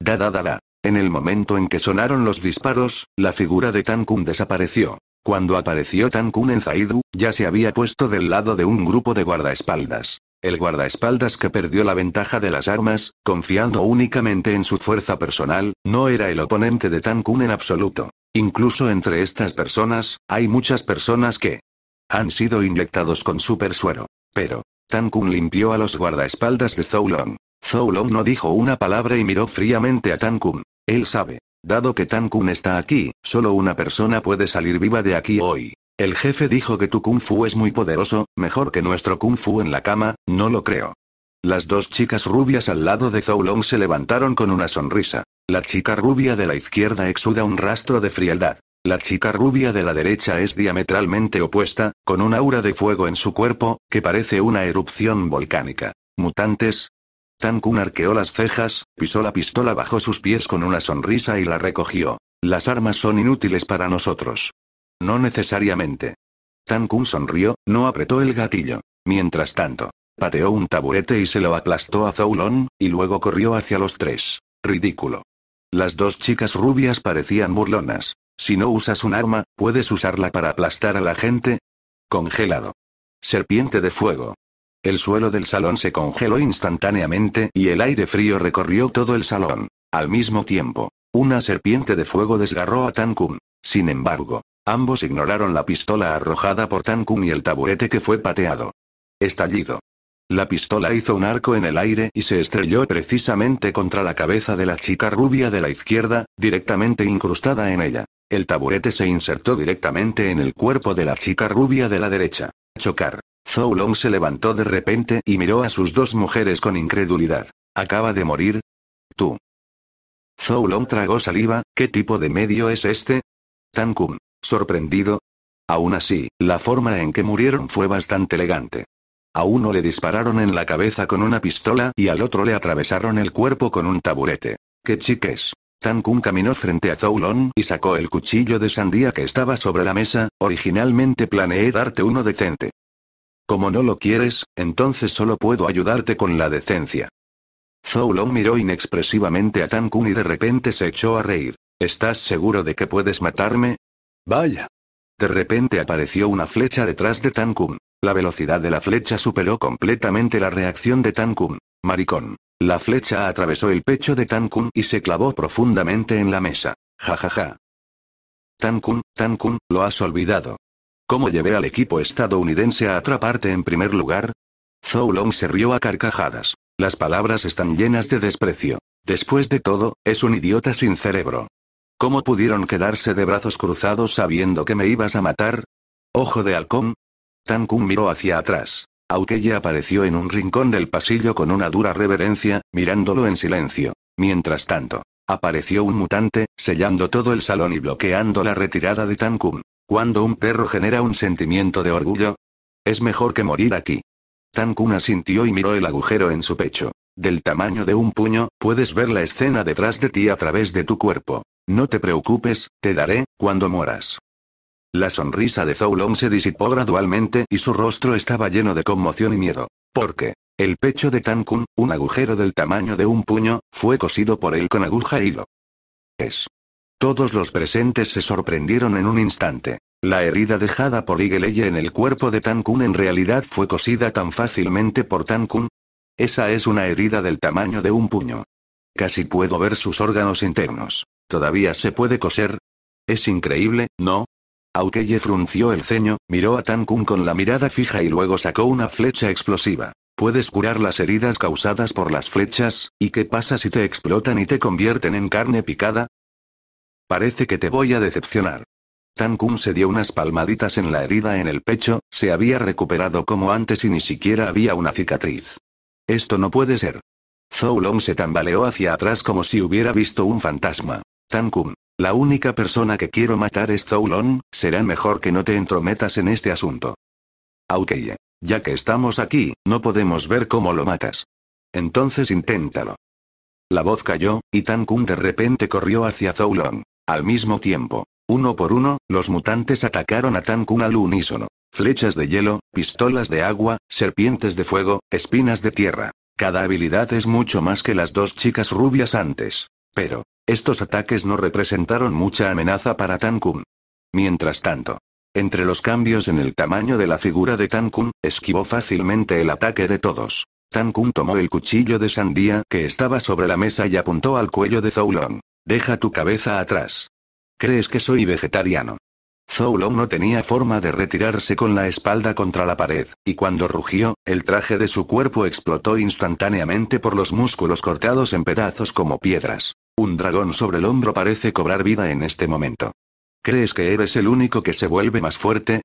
Da da da da. En el momento en que sonaron los disparos, la figura de Tan Kun desapareció. Cuando apareció Tankun en Zaidu, ya se había puesto del lado de un grupo de guardaespaldas. El guardaespaldas que perdió la ventaja de las armas, confiando únicamente en su fuerza personal, no era el oponente de Tankun en absoluto. Incluso entre estas personas, hay muchas personas que han sido inyectados con super suero. Pero, Tankun limpió a los guardaespaldas de Zhou Long. Long no dijo una palabra y miró fríamente a Tankun. Él sabe, Dado que Tan Kun está aquí, solo una persona puede salir viva de aquí hoy. El jefe dijo que tu kung fu es muy poderoso, mejor que nuestro kung fu en la cama, no lo creo. Las dos chicas rubias al lado de Long se levantaron con una sonrisa. La chica rubia de la izquierda exuda un rastro de frialdad. La chica rubia de la derecha es diametralmente opuesta, con un aura de fuego en su cuerpo, que parece una erupción volcánica. Mutantes, Tan arqueó las cejas, pisó la pistola bajo sus pies con una sonrisa y la recogió. Las armas son inútiles para nosotros. No necesariamente. Tan sonrió, no apretó el gatillo. Mientras tanto, pateó un taburete y se lo aplastó a Zoulon, y luego corrió hacia los tres. Ridículo. Las dos chicas rubias parecían burlonas. Si no usas un arma, ¿puedes usarla para aplastar a la gente? Congelado. Serpiente de fuego. El suelo del salón se congeló instantáneamente y el aire frío recorrió todo el salón. Al mismo tiempo, una serpiente de fuego desgarró a Tan Sin embargo, ambos ignoraron la pistola arrojada por Tan y el taburete que fue pateado. Estallido. La pistola hizo un arco en el aire y se estrelló precisamente contra la cabeza de la chica rubia de la izquierda, directamente incrustada en ella. El taburete se insertó directamente en el cuerpo de la chica rubia de la derecha. Chocar. Zhou Long se levantó de repente y miró a sus dos mujeres con incredulidad. ¿Acaba de morir? Tú. Zhou Long tragó saliva, ¿qué tipo de medio es este? Tan Kun, sorprendido. Aún así, la forma en que murieron fue bastante elegante. A uno le dispararon en la cabeza con una pistola y al otro le atravesaron el cuerpo con un taburete. ¡Qué chiques! Tan Kun caminó frente a Long y sacó el cuchillo de sandía que estaba sobre la mesa, originalmente planeé darte uno decente. Como no lo quieres, entonces solo puedo ayudarte con la decencia. Zhou Long miró inexpresivamente a Tan Kun y de repente se echó a reír. ¿Estás seguro de que puedes matarme? Vaya. De repente apareció una flecha detrás de Tan Kun. La velocidad de la flecha superó completamente la reacción de Tan Kun. Maricón. La flecha atravesó el pecho de Tan Kun y se clavó profundamente en la mesa. Ja ja ja. Tan Kun, Tan Kun, lo has olvidado. ¿Cómo llevé al equipo estadounidense a atraparte en primer lugar? Zhou Long se rió a carcajadas. Las palabras están llenas de desprecio. Después de todo, es un idiota sin cerebro. ¿Cómo pudieron quedarse de brazos cruzados sabiendo que me ibas a matar? Ojo de halcón. Tan miró hacia atrás. ya apareció en un rincón del pasillo con una dura reverencia, mirándolo en silencio. Mientras tanto, apareció un mutante, sellando todo el salón y bloqueando la retirada de Tan cuando un perro genera un sentimiento de orgullo, es mejor que morir aquí. Tan Kun asintió y miró el agujero en su pecho. Del tamaño de un puño, puedes ver la escena detrás de ti a través de tu cuerpo. No te preocupes, te daré, cuando mueras. La sonrisa de Zoulong se disipó gradualmente y su rostro estaba lleno de conmoción y miedo. Porque, el pecho de Tan un agujero del tamaño de un puño, fue cosido por él con aguja y hilo. Es todos los presentes se sorprendieron en un instante. La herida dejada por Igeleye en el cuerpo de Tankun en realidad fue cosida tan fácilmente por Tankun? Esa es una herida del tamaño de un puño. Casi puedo ver sus órganos internos. ¿Todavía se puede coser? Es increíble, ¿no? Aukeye frunció el ceño, miró a Tancun con la mirada fija y luego sacó una flecha explosiva. Puedes curar las heridas causadas por las flechas, ¿y qué pasa si te explotan y te convierten en carne picada? Parece que te voy a decepcionar. Tan se dio unas palmaditas en la herida en el pecho, se había recuperado como antes y ni siquiera había una cicatriz. Esto no puede ser. Zhou Long se tambaleó hacia atrás como si hubiera visto un fantasma. Tan Kun, la única persona que quiero matar es Zhou Long, será mejor que no te entrometas en este asunto. ok ya que estamos aquí, no podemos ver cómo lo matas. Entonces inténtalo. La voz cayó, y Tan Kun de repente corrió hacia Zhou Long. Al mismo tiempo, uno por uno, los mutantes atacaron a Tankun al unísono. Flechas de hielo, pistolas de agua, serpientes de fuego, espinas de tierra. Cada habilidad es mucho más que las dos chicas rubias antes. Pero, estos ataques no representaron mucha amenaza para Tankun. Mientras tanto, entre los cambios en el tamaño de la figura de Tankun, esquivó fácilmente el ataque de todos. Tankun tomó el cuchillo de sandía que estaba sobre la mesa y apuntó al cuello de Zoulon. Deja tu cabeza atrás. ¿Crees que soy vegetariano? Long no tenía forma de retirarse con la espalda contra la pared, y cuando rugió, el traje de su cuerpo explotó instantáneamente por los músculos cortados en pedazos como piedras. Un dragón sobre el hombro parece cobrar vida en este momento. ¿Crees que eres el único que se vuelve más fuerte?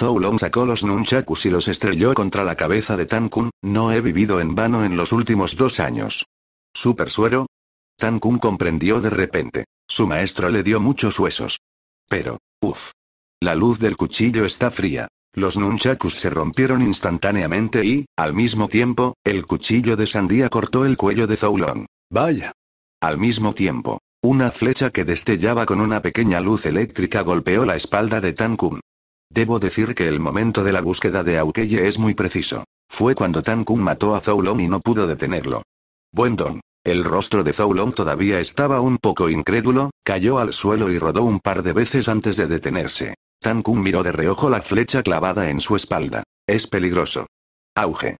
Long sacó los nunchakus y los estrelló contra la cabeza de Tankun, no he vivido en vano en los últimos dos años. Super suero, Tan comprendió de repente. Su maestro le dio muchos huesos. Pero, uff. La luz del cuchillo está fría. Los nunchakus se rompieron instantáneamente y, al mismo tiempo, el cuchillo de sandía cortó el cuello de Zoulon. Vaya. Al mismo tiempo, una flecha que destellaba con una pequeña luz eléctrica golpeó la espalda de Tan Debo decir que el momento de la búsqueda de Aukeye es muy preciso. Fue cuando Tan mató a Zoulon y no pudo detenerlo. Buen don. El rostro de Zoulon todavía estaba un poco incrédulo, cayó al suelo y rodó un par de veces antes de detenerse. Tan miró de reojo la flecha clavada en su espalda. Es peligroso. Auge.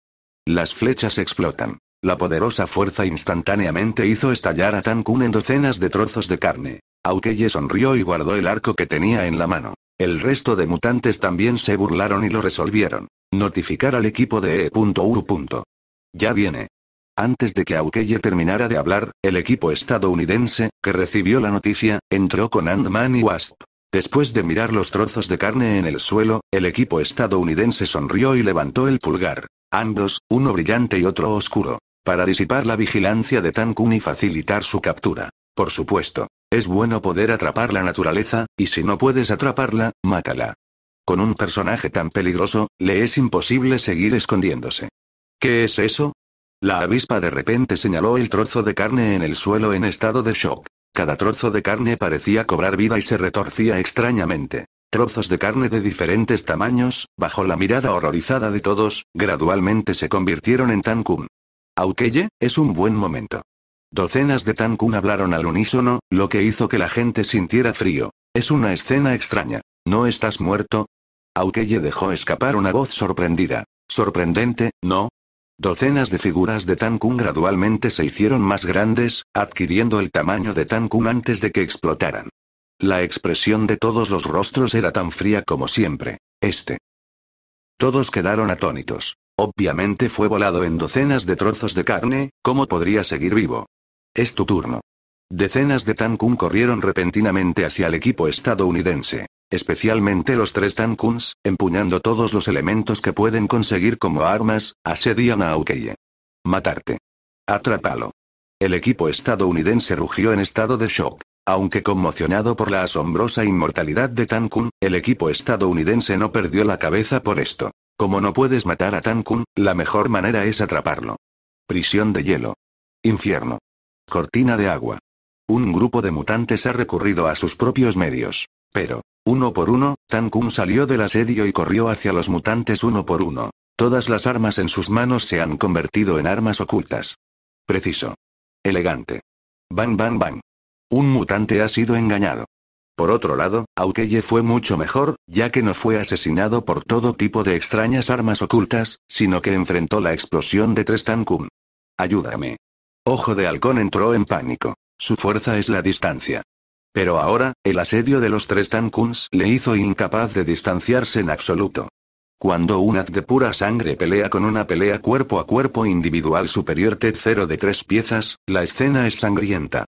Las flechas explotan. La poderosa fuerza instantáneamente hizo estallar a Tan en docenas de trozos de carne. Aukeye sonrió y guardó el arco que tenía en la mano. El resto de mutantes también se burlaron y lo resolvieron. Notificar al equipo de E.U. Ya viene. Antes de que Aukeye terminara de hablar, el equipo estadounidense, que recibió la noticia, entró con Ant-Man y Wasp. Después de mirar los trozos de carne en el suelo, el equipo estadounidense sonrió y levantó el pulgar. Ambos, uno brillante y otro oscuro. Para disipar la vigilancia de Tankun y facilitar su captura. Por supuesto. Es bueno poder atrapar la naturaleza, y si no puedes atraparla, mátala. Con un personaje tan peligroso, le es imposible seguir escondiéndose. ¿Qué es eso? La avispa de repente señaló el trozo de carne en el suelo en estado de shock. Cada trozo de carne parecía cobrar vida y se retorcía extrañamente. Trozos de carne de diferentes tamaños, bajo la mirada horrorizada de todos, gradualmente se convirtieron en Tankun. Aukeye, es un buen momento. Docenas de Tankun hablaron al unísono, lo que hizo que la gente sintiera frío. Es una escena extraña. ¿No estás muerto? Aukeye dejó escapar una voz sorprendida. Sorprendente, no, Docenas de figuras de Tankun gradualmente se hicieron más grandes, adquiriendo el tamaño de Tankun antes de que explotaran. La expresión de todos los rostros era tan fría como siempre. Este. Todos quedaron atónitos. Obviamente fue volado en docenas de trozos de carne, ¿cómo podría seguir vivo? Es tu turno. Decenas de Tankun corrieron repentinamente hacia el equipo estadounidense especialmente los tres Tankuns, empuñando todos los elementos que pueden conseguir como armas, asedian a Aukeye. Matarte. Atrápalo. El equipo estadounidense rugió en estado de shock. Aunque conmocionado por la asombrosa inmortalidad de Tankun, el equipo estadounidense no perdió la cabeza por esto. Como no puedes matar a Tankun, la mejor manera es atraparlo. Prisión de hielo. Infierno. Cortina de agua. Un grupo de mutantes ha recurrido a sus propios medios. Pero, uno por uno, Tan salió del asedio y corrió hacia los mutantes uno por uno. Todas las armas en sus manos se han convertido en armas ocultas. Preciso. Elegante. Bang bang bang. Un mutante ha sido engañado. Por otro lado, Aukeye fue mucho mejor, ya que no fue asesinado por todo tipo de extrañas armas ocultas, sino que enfrentó la explosión de tres Tankun. Ayúdame. Ojo de Halcón entró en pánico. Su fuerza es la distancia. Pero ahora, el asedio de los tres Tankuns le hizo incapaz de distanciarse en absoluto. Cuando un ad de pura sangre pelea con una pelea cuerpo a cuerpo individual superior T0 de tres piezas, la escena es sangrienta.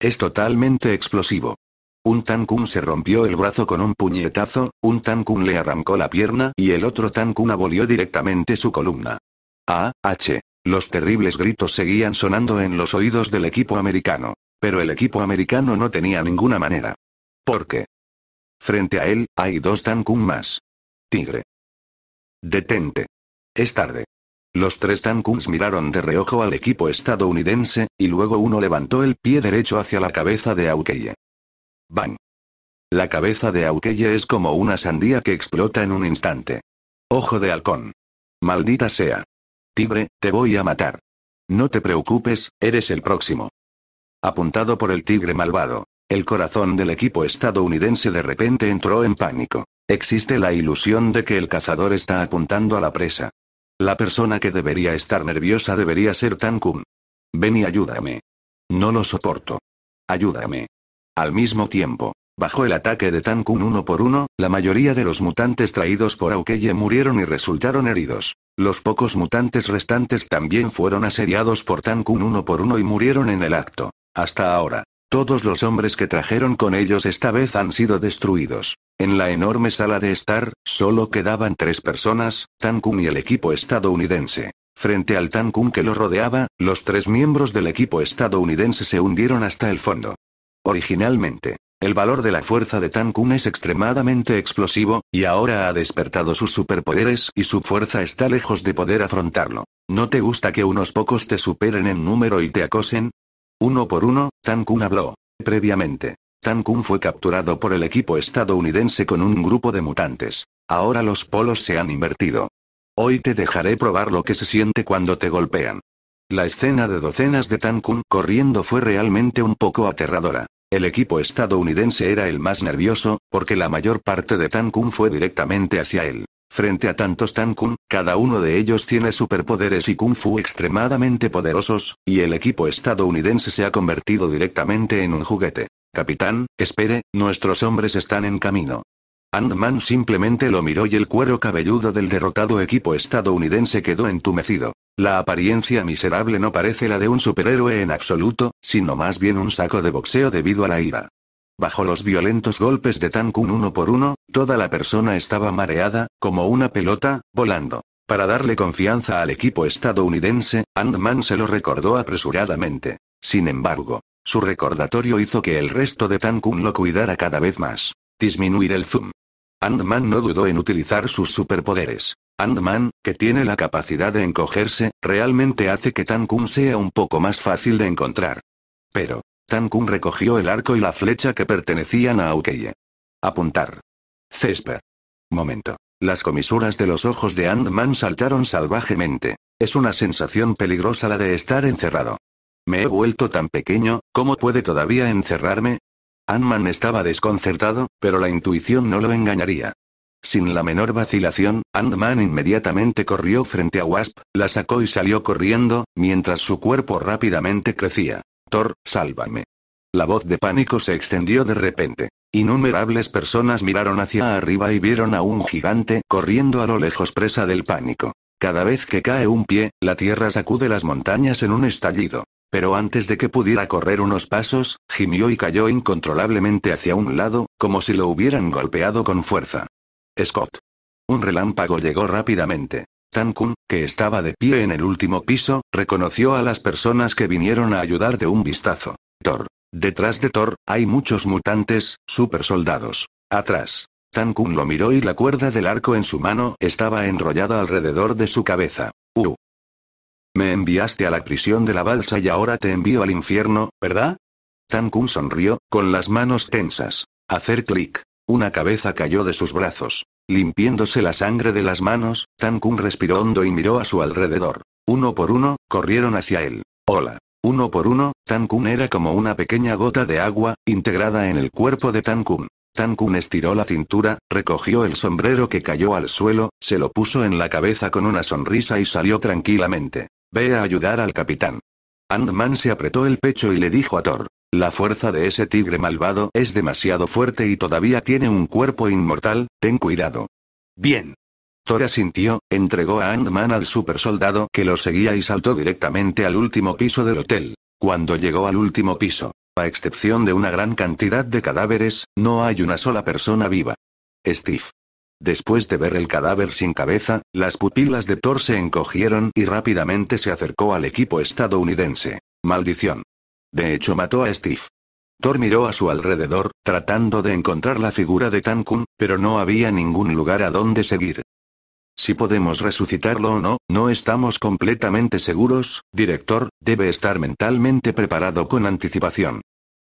Es totalmente explosivo. Un Tankun se rompió el brazo con un puñetazo, un Tankun le arrancó la pierna y el otro Tankun abolió directamente su columna. Ah, H. Los terribles gritos seguían sonando en los oídos del equipo americano pero el equipo americano no tenía ninguna manera. ¿Por qué? Frente a él, hay dos Tankun más. Tigre. Detente. Es tarde. Los tres Tankuns miraron de reojo al equipo estadounidense, y luego uno levantó el pie derecho hacia la cabeza de Aukeye. ¡Bang! La cabeza de Aukeye es como una sandía que explota en un instante. Ojo de halcón. Maldita sea. Tigre, te voy a matar. No te preocupes, eres el próximo apuntado por el tigre malvado. El corazón del equipo estadounidense de repente entró en pánico. Existe la ilusión de que el cazador está apuntando a la presa. La persona que debería estar nerviosa debería ser Tan Ven y ayúdame. No lo soporto. Ayúdame. Al mismo tiempo, bajo el ataque de tankun uno por uno, la mayoría de los mutantes traídos por Aukeye murieron y resultaron heridos. Los pocos mutantes restantes también fueron asediados por tankun uno por uno y murieron en el acto. Hasta ahora, todos los hombres que trajeron con ellos esta vez han sido destruidos. En la enorme sala de estar, solo quedaban tres personas, Tankun y el equipo estadounidense. Frente al Tankun que lo rodeaba, los tres miembros del equipo estadounidense se hundieron hasta el fondo. Originalmente, el valor de la fuerza de Tankun es extremadamente explosivo, y ahora ha despertado sus superpoderes y su fuerza está lejos de poder afrontarlo. ¿No te gusta que unos pocos te superen en número y te acosen? Uno por uno, Tankun habló. Previamente, Tankun fue capturado por el equipo estadounidense con un grupo de mutantes. Ahora los polos se han invertido. Hoy te dejaré probar lo que se siente cuando te golpean. La escena de docenas de Tankun corriendo fue realmente un poco aterradora. El equipo estadounidense era el más nervioso, porque la mayor parte de Tankun fue directamente hacia él. Frente a tantos Tan cada uno de ellos tiene superpoderes y kung fu extremadamente poderosos, y el equipo estadounidense se ha convertido directamente en un juguete. Capitán, espere, nuestros hombres están en camino. Ant-Man simplemente lo miró y el cuero cabelludo del derrotado equipo estadounidense quedó entumecido. La apariencia miserable no parece la de un superhéroe en absoluto, sino más bien un saco de boxeo debido a la ira. Bajo los violentos golpes de Tankun uno por uno, toda la persona estaba mareada, como una pelota, volando. Para darle confianza al equipo estadounidense, Ant-Man se lo recordó apresuradamente. Sin embargo, su recordatorio hizo que el resto de Tankun lo cuidara cada vez más. Disminuir el zoom. Ant-Man no dudó en utilizar sus superpoderes. Andman, man que tiene la capacidad de encogerse, realmente hace que Tankun sea un poco más fácil de encontrar. Pero, Tan recogió el arco y la flecha que pertenecían a Aukeye. Apuntar. Césped. Momento. Las comisuras de los ojos de Ant-Man saltaron salvajemente. Es una sensación peligrosa la de estar encerrado. Me he vuelto tan pequeño, ¿cómo puede todavía encerrarme? Ant-Man estaba desconcertado, pero la intuición no lo engañaría. Sin la menor vacilación, Ant-Man inmediatamente corrió frente a Wasp, la sacó y salió corriendo, mientras su cuerpo rápidamente crecía. Thor, sálvame. La voz de pánico se extendió de repente. Innumerables personas miraron hacia arriba y vieron a un gigante corriendo a lo lejos presa del pánico. Cada vez que cae un pie, la tierra sacude las montañas en un estallido. Pero antes de que pudiera correr unos pasos, gimió y cayó incontrolablemente hacia un lado, como si lo hubieran golpeado con fuerza. Scott. Un relámpago llegó rápidamente. Tan Kun, que estaba de pie en el último piso, reconoció a las personas que vinieron a ayudar de un vistazo. Thor. Detrás de Thor, hay muchos mutantes, super soldados. Atrás. Tan Kun lo miró y la cuerda del arco en su mano estaba enrollada alrededor de su cabeza. Uh. Me enviaste a la prisión de la balsa y ahora te envío al infierno, ¿verdad? Tan Kun sonrió, con las manos tensas. Hacer clic. Una cabeza cayó de sus brazos. Limpiéndose la sangre de las manos, Tan respiró hondo y miró a su alrededor. Uno por uno, corrieron hacia él. Hola. Uno por uno, Tan era como una pequeña gota de agua, integrada en el cuerpo de Tan Kun. estiró la cintura, recogió el sombrero que cayó al suelo, se lo puso en la cabeza con una sonrisa y salió tranquilamente. Ve a ayudar al capitán. Andman man se apretó el pecho y le dijo a Thor. La fuerza de ese tigre malvado es demasiado fuerte y todavía tiene un cuerpo inmortal, ten cuidado. Bien. Thor sintió, entregó a Ant-Man al supersoldado que lo seguía y saltó directamente al último piso del hotel. Cuando llegó al último piso, a excepción de una gran cantidad de cadáveres, no hay una sola persona viva. Steve. Después de ver el cadáver sin cabeza, las pupilas de Thor se encogieron y rápidamente se acercó al equipo estadounidense. Maldición. De hecho mató a Steve. Thor miró a su alrededor, tratando de encontrar la figura de Tankun, pero no había ningún lugar a donde seguir. Si podemos resucitarlo o no, no estamos completamente seguros, director, debe estar mentalmente preparado con anticipación.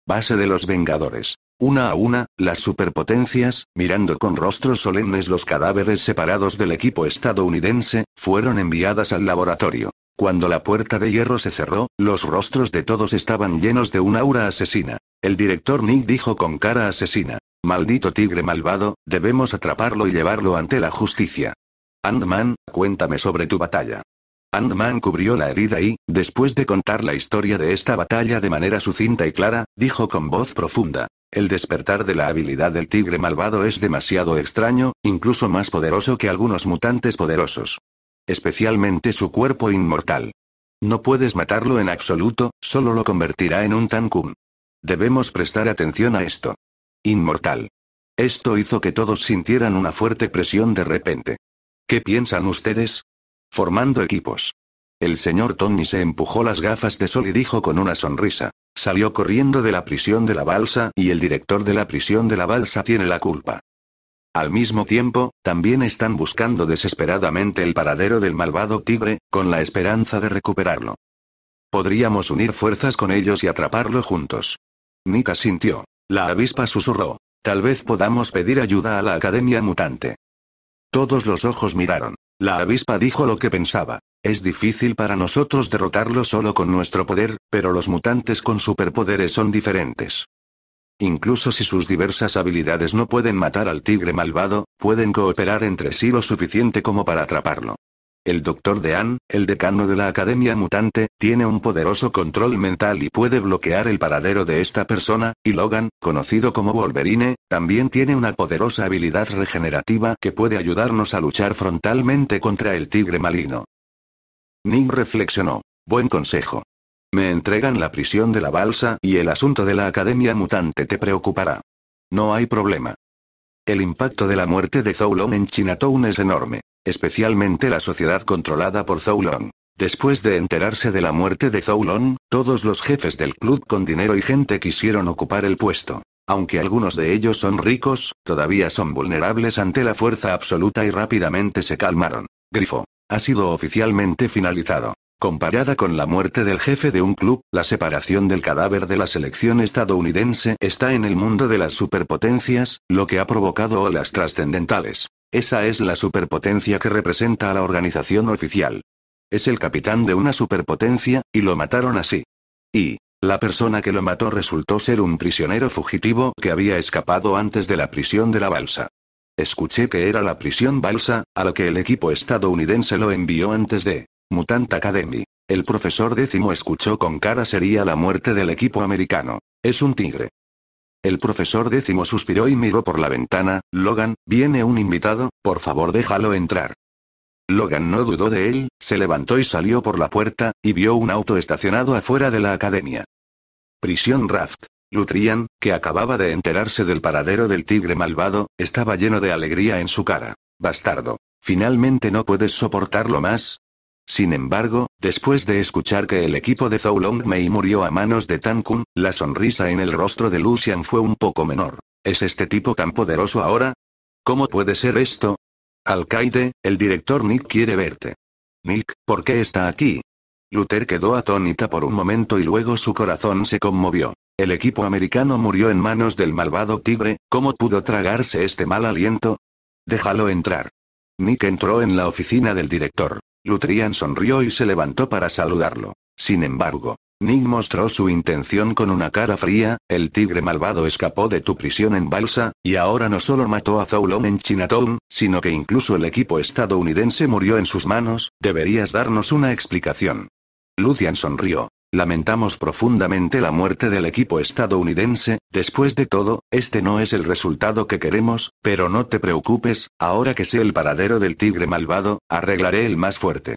Base de los Vengadores. Una a una, las superpotencias, mirando con rostros solemnes los cadáveres separados del equipo estadounidense, fueron enviadas al laboratorio. Cuando la puerta de hierro se cerró, los rostros de todos estaban llenos de una aura asesina. El director Nick dijo con cara asesina. Maldito tigre malvado, debemos atraparlo y llevarlo ante la justicia. Andman, cuéntame sobre tu batalla. Andman cubrió la herida y, después de contar la historia de esta batalla de manera sucinta y clara, dijo con voz profunda. El despertar de la habilidad del tigre malvado es demasiado extraño, incluso más poderoso que algunos mutantes poderosos. Especialmente su cuerpo inmortal. No puedes matarlo en absoluto, solo lo convertirá en un tankum. Debemos prestar atención a esto. Inmortal. Esto hizo que todos sintieran una fuerte presión de repente. ¿Qué piensan ustedes? Formando equipos. El señor Tony se empujó las gafas de sol y dijo con una sonrisa. Salió corriendo de la prisión de la balsa y el director de la prisión de la balsa tiene la culpa. Al mismo tiempo, también están buscando desesperadamente el paradero del malvado tigre, con la esperanza de recuperarlo. Podríamos unir fuerzas con ellos y atraparlo juntos. Nika sintió. La avispa susurró. Tal vez podamos pedir ayuda a la Academia Mutante. Todos los ojos miraron. La avispa dijo lo que pensaba. Es difícil para nosotros derrotarlo solo con nuestro poder, pero los mutantes con superpoderes son diferentes. Incluso si sus diversas habilidades no pueden matar al tigre malvado, pueden cooperar entre sí lo suficiente como para atraparlo. El Dr. Dean, el decano de la Academia Mutante, tiene un poderoso control mental y puede bloquear el paradero de esta persona, y Logan, conocido como Wolverine, también tiene una poderosa habilidad regenerativa que puede ayudarnos a luchar frontalmente contra el tigre maligno. Ning reflexionó. Buen consejo. Me entregan la prisión de la balsa y el asunto de la academia mutante te preocupará. No hay problema. El impacto de la muerte de Zoulon en Chinatown es enorme, especialmente la sociedad controlada por Zoulon. Después de enterarse de la muerte de Zoulon, todos los jefes del club con dinero y gente quisieron ocupar el puesto. Aunque algunos de ellos son ricos, todavía son vulnerables ante la fuerza absoluta y rápidamente se calmaron. Grifo. Ha sido oficialmente finalizado. Comparada con la muerte del jefe de un club, la separación del cadáver de la selección estadounidense está en el mundo de las superpotencias, lo que ha provocado olas trascendentales. Esa es la superpotencia que representa a la organización oficial. Es el capitán de una superpotencia, y lo mataron así. Y, la persona que lo mató resultó ser un prisionero fugitivo que había escapado antes de la prisión de la balsa. Escuché que era la prisión balsa, a la que el equipo estadounidense lo envió antes de Mutant Academy. El profesor décimo escuchó con cara sería la muerte del equipo americano. Es un tigre. El profesor décimo suspiró y miró por la ventana, Logan, viene un invitado, por favor déjalo entrar. Logan no dudó de él, se levantó y salió por la puerta, y vio un auto estacionado afuera de la academia. Prisión Raft. Lutrian, que acababa de enterarse del paradero del tigre malvado, estaba lleno de alegría en su cara. Bastardo. Finalmente no puedes soportarlo más, sin embargo, después de escuchar que el equipo de Zhou Long Mei murió a manos de Tan Kun, la sonrisa en el rostro de Lucian fue un poco menor. ¿Es este tipo tan poderoso ahora? ¿Cómo puede ser esto? Alcaide, el director Nick quiere verte. Nick, ¿por qué está aquí? Luther quedó atónita por un momento y luego su corazón se conmovió. El equipo americano murió en manos del malvado tigre, ¿cómo pudo tragarse este mal aliento? Déjalo entrar. Nick entró en la oficina del director. Lutrian sonrió y se levantó para saludarlo. Sin embargo, Nick mostró su intención con una cara fría, el tigre malvado escapó de tu prisión en Balsa, y ahora no solo mató a Zoulon en Chinatown, sino que incluso el equipo estadounidense murió en sus manos, deberías darnos una explicación. Lucian sonrió. Lamentamos profundamente la muerte del equipo estadounidense, después de todo, este no es el resultado que queremos, pero no te preocupes, ahora que sé el paradero del tigre malvado, arreglaré el más fuerte.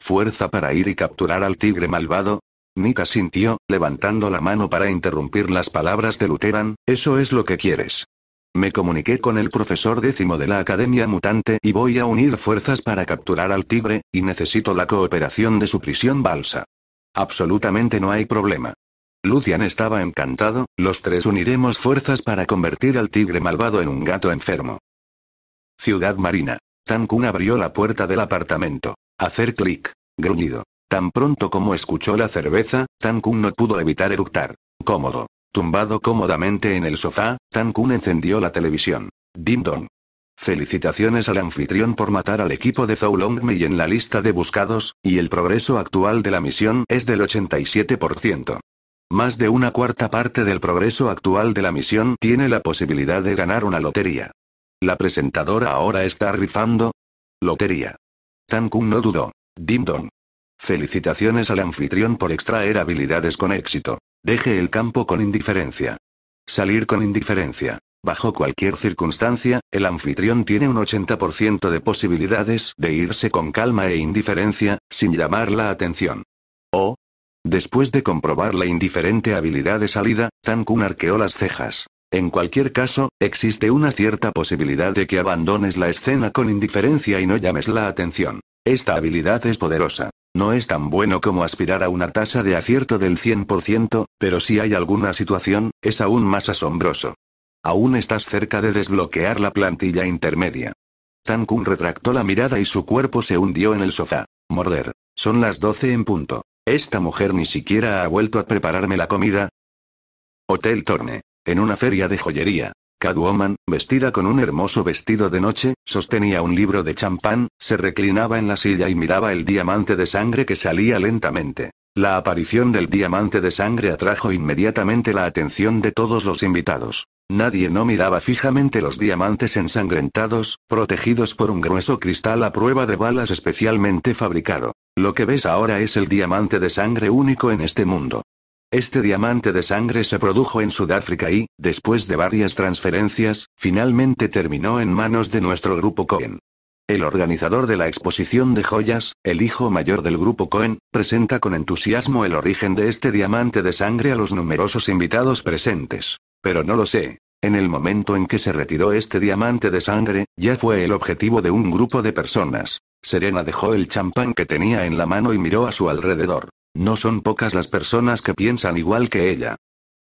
¿Fuerza para ir y capturar al tigre malvado? Nika sintió, levantando la mano para interrumpir las palabras de Luteran, eso es lo que quieres. Me comuniqué con el profesor décimo de la Academia Mutante y voy a unir fuerzas para capturar al tigre, y necesito la cooperación de su prisión balsa. Absolutamente no hay problema. Lucian estaba encantado, los tres uniremos fuerzas para convertir al tigre malvado en un gato enfermo. Ciudad Marina. Tan Kun abrió la puerta del apartamento. Hacer clic. Gruñido. Tan pronto como escuchó la cerveza, Tan Kun no pudo evitar eructar. Cómodo. Tumbado cómodamente en el sofá, Tan Kun encendió la televisión. Dim Dong. Felicitaciones al anfitrión por matar al equipo de Me en la lista de buscados, y el progreso actual de la misión es del 87%. Más de una cuarta parte del progreso actual de la misión tiene la posibilidad de ganar una lotería. La presentadora ahora está rifando. Lotería. Tan Kun no dudó. Dim Dong. Felicitaciones al anfitrión por extraer habilidades con éxito. Deje el campo con indiferencia. Salir con indiferencia. Bajo cualquier circunstancia, el anfitrión tiene un 80% de posibilidades de irse con calma e indiferencia, sin llamar la atención. O, Después de comprobar la indiferente habilidad de salida, Tan arqueó las cejas. En cualquier caso, existe una cierta posibilidad de que abandones la escena con indiferencia y no llames la atención. Esta habilidad es poderosa. No es tan bueno como aspirar a una tasa de acierto del 100%, pero si hay alguna situación, es aún más asombroso. Aún estás cerca de desbloquear la plantilla intermedia. Tan Kun retractó la mirada y su cuerpo se hundió en el sofá. Morder. Son las 12 en punto. ¿Esta mujer ni siquiera ha vuelto a prepararme la comida? Hotel Torne. En una feria de joyería. Cadwoman, vestida con un hermoso vestido de noche, sostenía un libro de champán, se reclinaba en la silla y miraba el diamante de sangre que salía lentamente. La aparición del diamante de sangre atrajo inmediatamente la atención de todos los invitados. Nadie no miraba fijamente los diamantes ensangrentados, protegidos por un grueso cristal a prueba de balas especialmente fabricado. Lo que ves ahora es el diamante de sangre único en este mundo. Este diamante de sangre se produjo en Sudáfrica y, después de varias transferencias, finalmente terminó en manos de nuestro grupo Cohen. El organizador de la exposición de joyas, el hijo mayor del grupo Cohen, presenta con entusiasmo el origen de este diamante de sangre a los numerosos invitados presentes pero no lo sé. En el momento en que se retiró este diamante de sangre, ya fue el objetivo de un grupo de personas. Serena dejó el champán que tenía en la mano y miró a su alrededor. No son pocas las personas que piensan igual que ella.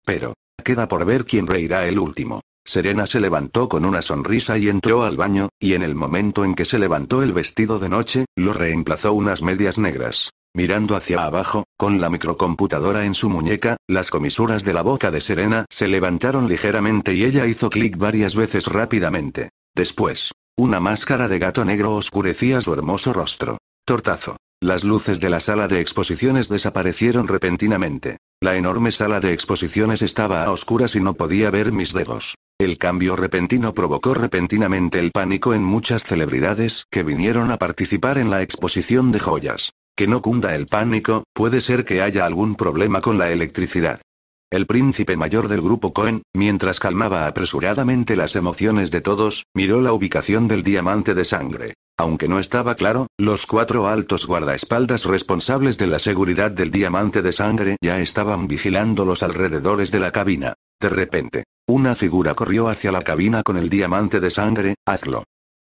Pero, queda por ver quién reirá el último. Serena se levantó con una sonrisa y entró al baño, y en el momento en que se levantó el vestido de noche, lo reemplazó unas medias negras. Mirando hacia abajo, con la microcomputadora en su muñeca, las comisuras de la boca de Serena se levantaron ligeramente y ella hizo clic varias veces rápidamente. Después, una máscara de gato negro oscurecía su hermoso rostro. Tortazo. Las luces de la sala de exposiciones desaparecieron repentinamente. La enorme sala de exposiciones estaba a oscuras y no podía ver mis dedos. El cambio repentino provocó repentinamente el pánico en muchas celebridades que vinieron a participar en la exposición de joyas. Que no cunda el pánico, puede ser que haya algún problema con la electricidad. El príncipe mayor del grupo Cohen, mientras calmaba apresuradamente las emociones de todos, miró la ubicación del diamante de sangre. Aunque no estaba claro, los cuatro altos guardaespaldas responsables de la seguridad del diamante de sangre ya estaban vigilando los alrededores de la cabina. De repente, una figura corrió hacia la cabina con el diamante de sangre, hazlo.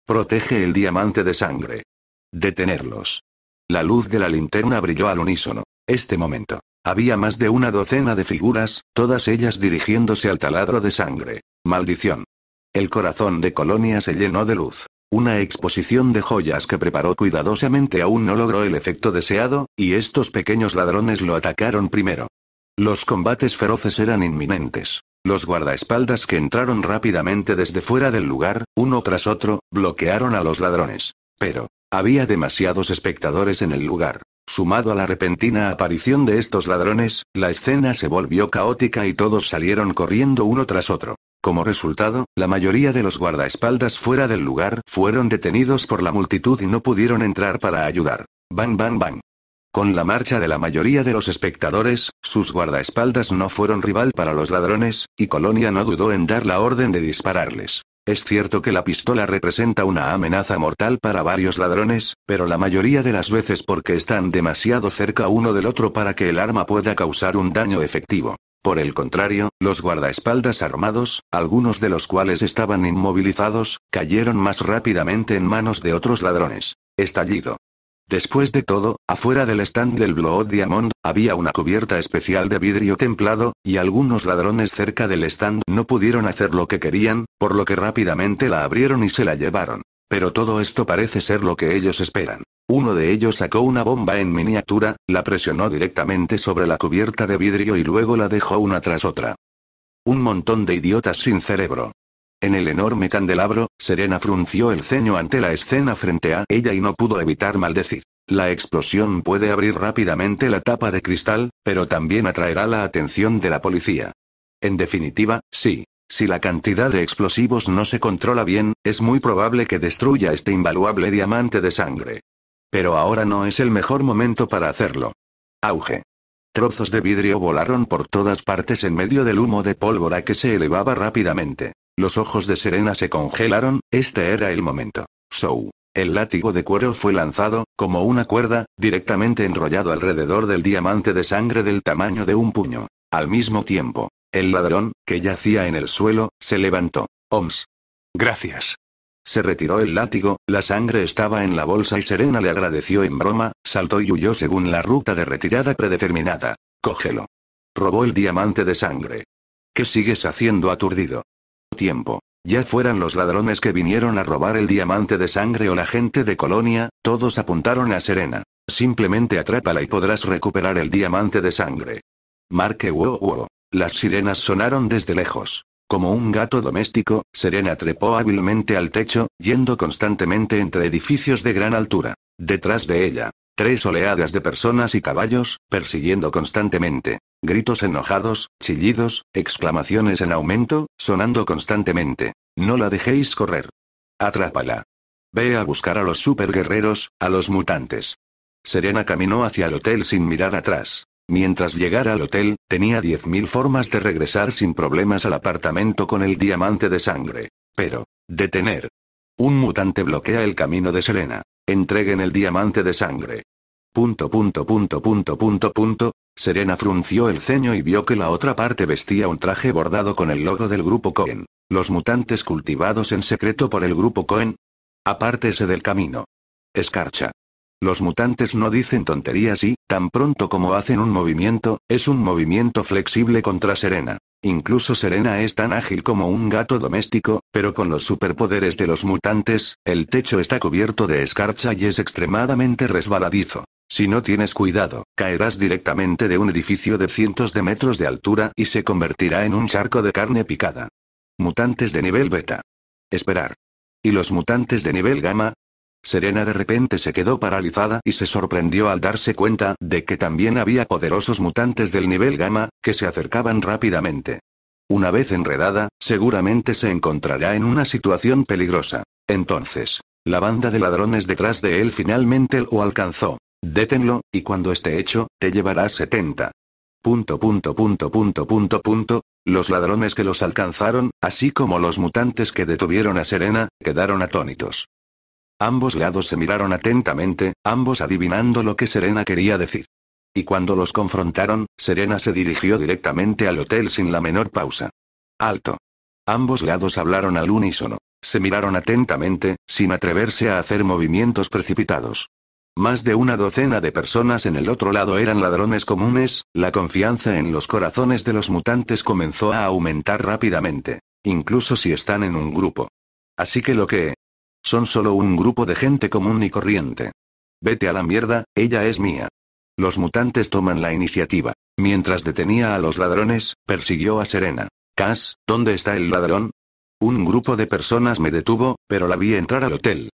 Protege el diamante de sangre. Detenerlos. La luz de la linterna brilló al unísono. Este momento. Había más de una docena de figuras, todas ellas dirigiéndose al taladro de sangre. Maldición. El corazón de Colonia se llenó de luz. Una exposición de joyas que preparó cuidadosamente aún no logró el efecto deseado, y estos pequeños ladrones lo atacaron primero. Los combates feroces eran inminentes. Los guardaespaldas que entraron rápidamente desde fuera del lugar, uno tras otro, bloquearon a los ladrones. Pero, había demasiados espectadores en el lugar. Sumado a la repentina aparición de estos ladrones, la escena se volvió caótica y todos salieron corriendo uno tras otro. Como resultado, la mayoría de los guardaespaldas fuera del lugar fueron detenidos por la multitud y no pudieron entrar para ayudar. Bang, bang, bang. Con la marcha de la mayoría de los espectadores, sus guardaespaldas no fueron rival para los ladrones, y Colonia no dudó en dar la orden de dispararles. Es cierto que la pistola representa una amenaza mortal para varios ladrones, pero la mayoría de las veces porque están demasiado cerca uno del otro para que el arma pueda causar un daño efectivo. Por el contrario, los guardaespaldas armados, algunos de los cuales estaban inmovilizados, cayeron más rápidamente en manos de otros ladrones. Estallido. Después de todo, afuera del stand del Blood Diamond, había una cubierta especial de vidrio templado, y algunos ladrones cerca del stand no pudieron hacer lo que querían, por lo que rápidamente la abrieron y se la llevaron. Pero todo esto parece ser lo que ellos esperan. Uno de ellos sacó una bomba en miniatura, la presionó directamente sobre la cubierta de vidrio y luego la dejó una tras otra. Un montón de idiotas sin cerebro. En el enorme candelabro, Serena frunció el ceño ante la escena frente a ella y no pudo evitar maldecir. La explosión puede abrir rápidamente la tapa de cristal, pero también atraerá la atención de la policía. En definitiva, sí. Si la cantidad de explosivos no se controla bien, es muy probable que destruya este invaluable diamante de sangre. Pero ahora no es el mejor momento para hacerlo. Auge. Trozos de vidrio volaron por todas partes en medio del humo de pólvora que se elevaba rápidamente. Los ojos de Serena se congelaron, este era el momento. Show. El látigo de cuero fue lanzado, como una cuerda, directamente enrollado alrededor del diamante de sangre del tamaño de un puño. Al mismo tiempo, el ladrón, que yacía en el suelo, se levantó. Oms. Gracias. Se retiró el látigo, la sangre estaba en la bolsa y Serena le agradeció en broma, saltó y huyó según la ruta de retirada predeterminada. Cógelo. Robó el diamante de sangre. ¿Qué sigues haciendo aturdido? Tiempo. Ya fueran los ladrones que vinieron a robar el diamante de sangre o la gente de Colonia, todos apuntaron a Serena. Simplemente atrápala y podrás recuperar el diamante de sangre. Marque wow wow. Las sirenas sonaron desde lejos. Como un gato doméstico, Serena trepó hábilmente al techo, yendo constantemente entre edificios de gran altura. Detrás de ella, tres oleadas de personas y caballos, persiguiendo constantemente. Gritos enojados, chillidos, exclamaciones en aumento, sonando constantemente. No la dejéis correr. Atrápala. Ve a buscar a los superguerreros, a los mutantes. Serena caminó hacia el hotel sin mirar atrás. Mientras llegara al hotel, tenía 10.000 formas de regresar sin problemas al apartamento con el diamante de sangre. Pero, detener. Un mutante bloquea el camino de Serena. Entreguen el diamante de sangre. Punto, punto, punto, punto, punto, punto. Serena frunció el ceño y vio que la otra parte vestía un traje bordado con el logo del grupo Cohen. Los mutantes cultivados en secreto por el grupo Cohen. Apártese del camino. Escarcha. Los mutantes no dicen tonterías y, tan pronto como hacen un movimiento, es un movimiento flexible contra Serena. Incluso Serena es tan ágil como un gato doméstico, pero con los superpoderes de los mutantes, el techo está cubierto de escarcha y es extremadamente resbaladizo. Si no tienes cuidado, caerás directamente de un edificio de cientos de metros de altura y se convertirá en un charco de carne picada. Mutantes de nivel beta. Esperar. Y los mutantes de nivel gamma, Serena de repente se quedó paralizada y se sorprendió al darse cuenta de que también había poderosos mutantes del nivel gamma, que se acercaban rápidamente. Una vez enredada, seguramente se encontrará en una situación peligrosa. Entonces, la banda de ladrones detrás de él finalmente lo alcanzó. Détenlo, y cuando esté hecho, te llevarás 70. Punto, punto, punto, punto, punto, punto. Los ladrones que los alcanzaron, así como los mutantes que detuvieron a Serena, quedaron atónitos. Ambos lados se miraron atentamente, ambos adivinando lo que Serena quería decir. Y cuando los confrontaron, Serena se dirigió directamente al hotel sin la menor pausa. Alto. Ambos lados hablaron al unísono. Se miraron atentamente, sin atreverse a hacer movimientos precipitados. Más de una docena de personas en el otro lado eran ladrones comunes, la confianza en los corazones de los mutantes comenzó a aumentar rápidamente, incluso si están en un grupo. Así que lo que son solo un grupo de gente común y corriente. Vete a la mierda, ella es mía. Los mutantes toman la iniciativa. Mientras detenía a los ladrones, persiguió a Serena. Cas, ¿dónde está el ladrón? Un grupo de personas me detuvo, pero la vi entrar al hotel.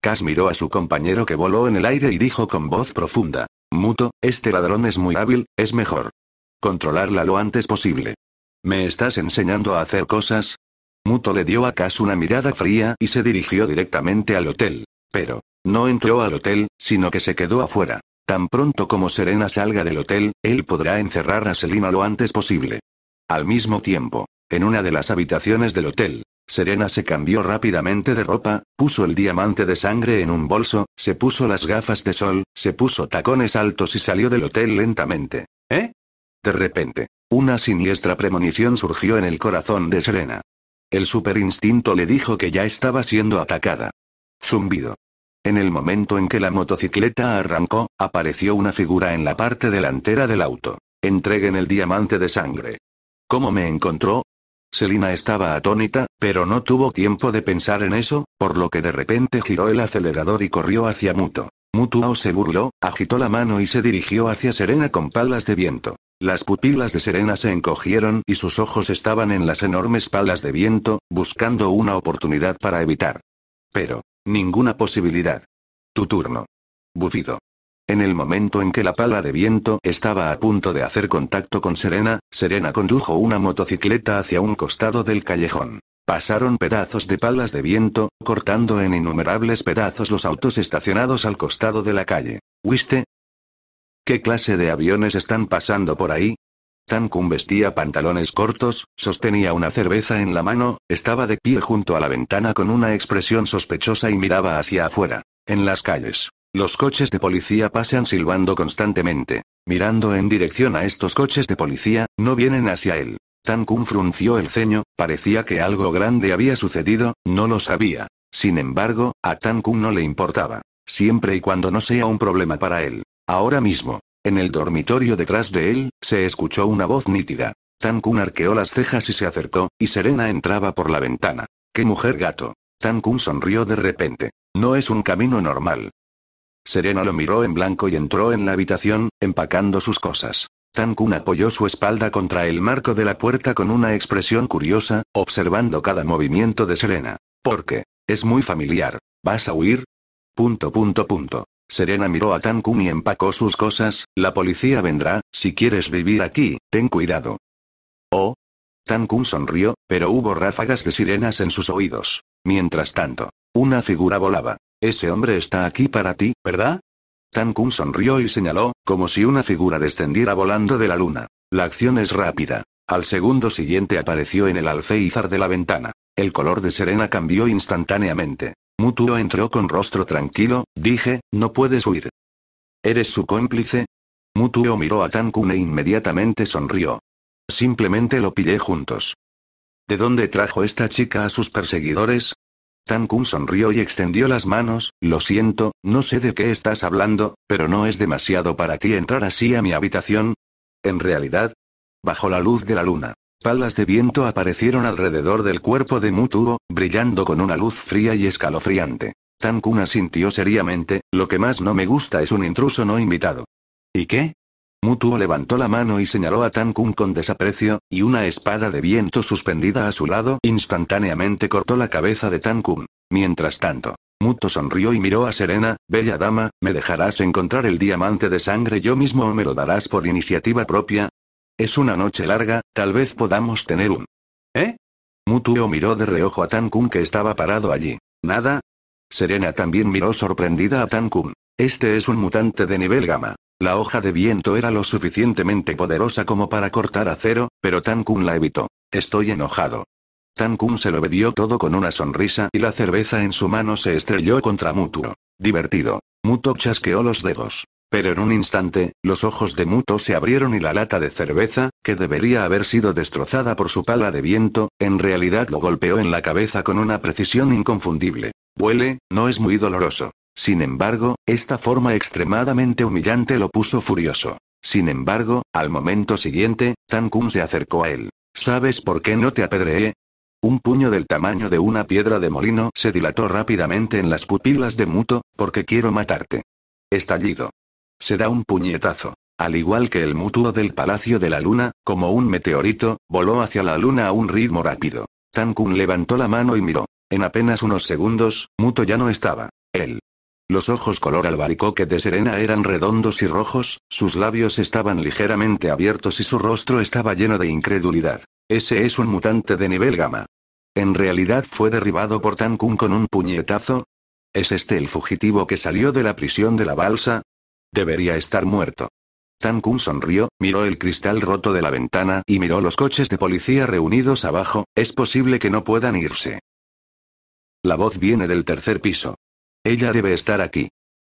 Cas miró a su compañero que voló en el aire y dijo con voz profunda. Muto, este ladrón es muy hábil, es mejor. Controlarla lo antes posible. ¿Me estás enseñando a hacer cosas? Muto le dio a Cass una mirada fría y se dirigió directamente al hotel. Pero, no entró al hotel, sino que se quedó afuera. Tan pronto como Serena salga del hotel, él podrá encerrar a Selina lo antes posible. Al mismo tiempo, en una de las habitaciones del hotel, Serena se cambió rápidamente de ropa, puso el diamante de sangre en un bolso, se puso las gafas de sol, se puso tacones altos y salió del hotel lentamente. ¿Eh? De repente, una siniestra premonición surgió en el corazón de Serena. El superinstinto le dijo que ya estaba siendo atacada. Zumbido. En el momento en que la motocicleta arrancó, apareció una figura en la parte delantera del auto. Entreguen el diamante de sangre. ¿Cómo me encontró? Selina estaba atónita, pero no tuvo tiempo de pensar en eso, por lo que de repente giró el acelerador y corrió hacia Muto. Mutuo se burló, agitó la mano y se dirigió hacia Serena con palas de viento. Las pupilas de Serena se encogieron y sus ojos estaban en las enormes palas de viento, buscando una oportunidad para evitar. Pero, ninguna posibilidad. Tu turno. Bufido. En el momento en que la pala de viento estaba a punto de hacer contacto con Serena, Serena condujo una motocicleta hacia un costado del callejón. Pasaron pedazos de palas de viento, cortando en innumerables pedazos los autos estacionados al costado de la calle. Wiste, ¿Qué clase de aviones están pasando por ahí? Tankun vestía pantalones cortos, sostenía una cerveza en la mano, estaba de pie junto a la ventana con una expresión sospechosa y miraba hacia afuera. En las calles. Los coches de policía pasan silbando constantemente. Mirando en dirección a estos coches de policía, no vienen hacia él. Tankun frunció el ceño, parecía que algo grande había sucedido, no lo sabía. Sin embargo, a Tankun no le importaba. Siempre y cuando no sea un problema para él. Ahora mismo. En el dormitorio detrás de él, se escuchó una voz nítida. Tan arqueó las cejas y se acercó, y Serena entraba por la ventana. ¡Qué mujer gato! Tan sonrió de repente. No es un camino normal. Serena lo miró en blanco y entró en la habitación, empacando sus cosas. Tan apoyó su espalda contra el marco de la puerta con una expresión curiosa, observando cada movimiento de Serena. ¿Por qué? es muy familiar. ¿Vas a huir? Punto punto punto. Serena miró a Tan y empacó sus cosas, la policía vendrá, si quieres vivir aquí, ten cuidado. Oh. tankun sonrió, pero hubo ráfagas de sirenas en sus oídos. Mientras tanto, una figura volaba. Ese hombre está aquí para ti, ¿verdad? Tan sonrió y señaló, como si una figura descendiera volando de la luna. La acción es rápida. Al segundo siguiente apareció en el alféizar de la ventana. El color de Serena cambió instantáneamente. Mutuo entró con rostro tranquilo, dije, no puedes huir. ¿Eres su cómplice? Mutuo miró a Tankun e inmediatamente sonrió. Simplemente lo pillé juntos. ¿De dónde trajo esta chica a sus perseguidores? Tankun sonrió y extendió las manos, lo siento, no sé de qué estás hablando, pero no es demasiado para ti entrar así a mi habitación. En realidad, bajo la luz de la luna palas de viento aparecieron alrededor del cuerpo de Mutuo, brillando con una luz fría y escalofriante. Tan Kun sintió seriamente, lo que más no me gusta es un intruso no invitado. ¿Y qué? Mutuo levantó la mano y señaló a Tan con desaprecio, y una espada de viento suspendida a su lado instantáneamente cortó la cabeza de Tan Mientras tanto, Mutuo sonrió y miró a Serena, bella dama, ¿me dejarás encontrar el diamante de sangre yo mismo o me lo darás por iniciativa propia? Es una noche larga, tal vez podamos tener un... ¿Eh? Mutuo miró de reojo a Tan que estaba parado allí. ¿Nada? Serena también miró sorprendida a Tan Este es un mutante de nivel gamma. La hoja de viento era lo suficientemente poderosa como para cortar acero, pero Tan la evitó. Estoy enojado. Tan se lo bebió todo con una sonrisa y la cerveza en su mano se estrelló contra Mutuo. Divertido. Mutuo chasqueó los dedos. Pero en un instante, los ojos de Muto se abrieron y la lata de cerveza, que debería haber sido destrozada por su pala de viento, en realidad lo golpeó en la cabeza con una precisión inconfundible. Huele, no es muy doloroso. Sin embargo, esta forma extremadamente humillante lo puso furioso. Sin embargo, al momento siguiente, Tan se acercó a él. ¿Sabes por qué no te apedreé? Un puño del tamaño de una piedra de molino se dilató rápidamente en las pupilas de Muto, porque quiero matarte. Estallido. Se da un puñetazo. Al igual que el mutuo del Palacio de la Luna, como un meteorito, voló hacia la Luna a un ritmo rápido. Tan levantó la mano y miró. En apenas unos segundos, Muto ya no estaba. Él. Los ojos color albaricoque de Serena eran redondos y rojos, sus labios estaban ligeramente abiertos y su rostro estaba lleno de incredulidad. Ese es un mutante de nivel gamma. En realidad fue derribado por Tan con un puñetazo. ¿Es este el fugitivo que salió de la prisión de la balsa? Debería estar muerto. Tan sonrió, miró el cristal roto de la ventana y miró los coches de policía reunidos abajo, es posible que no puedan irse. La voz viene del tercer piso. Ella debe estar aquí.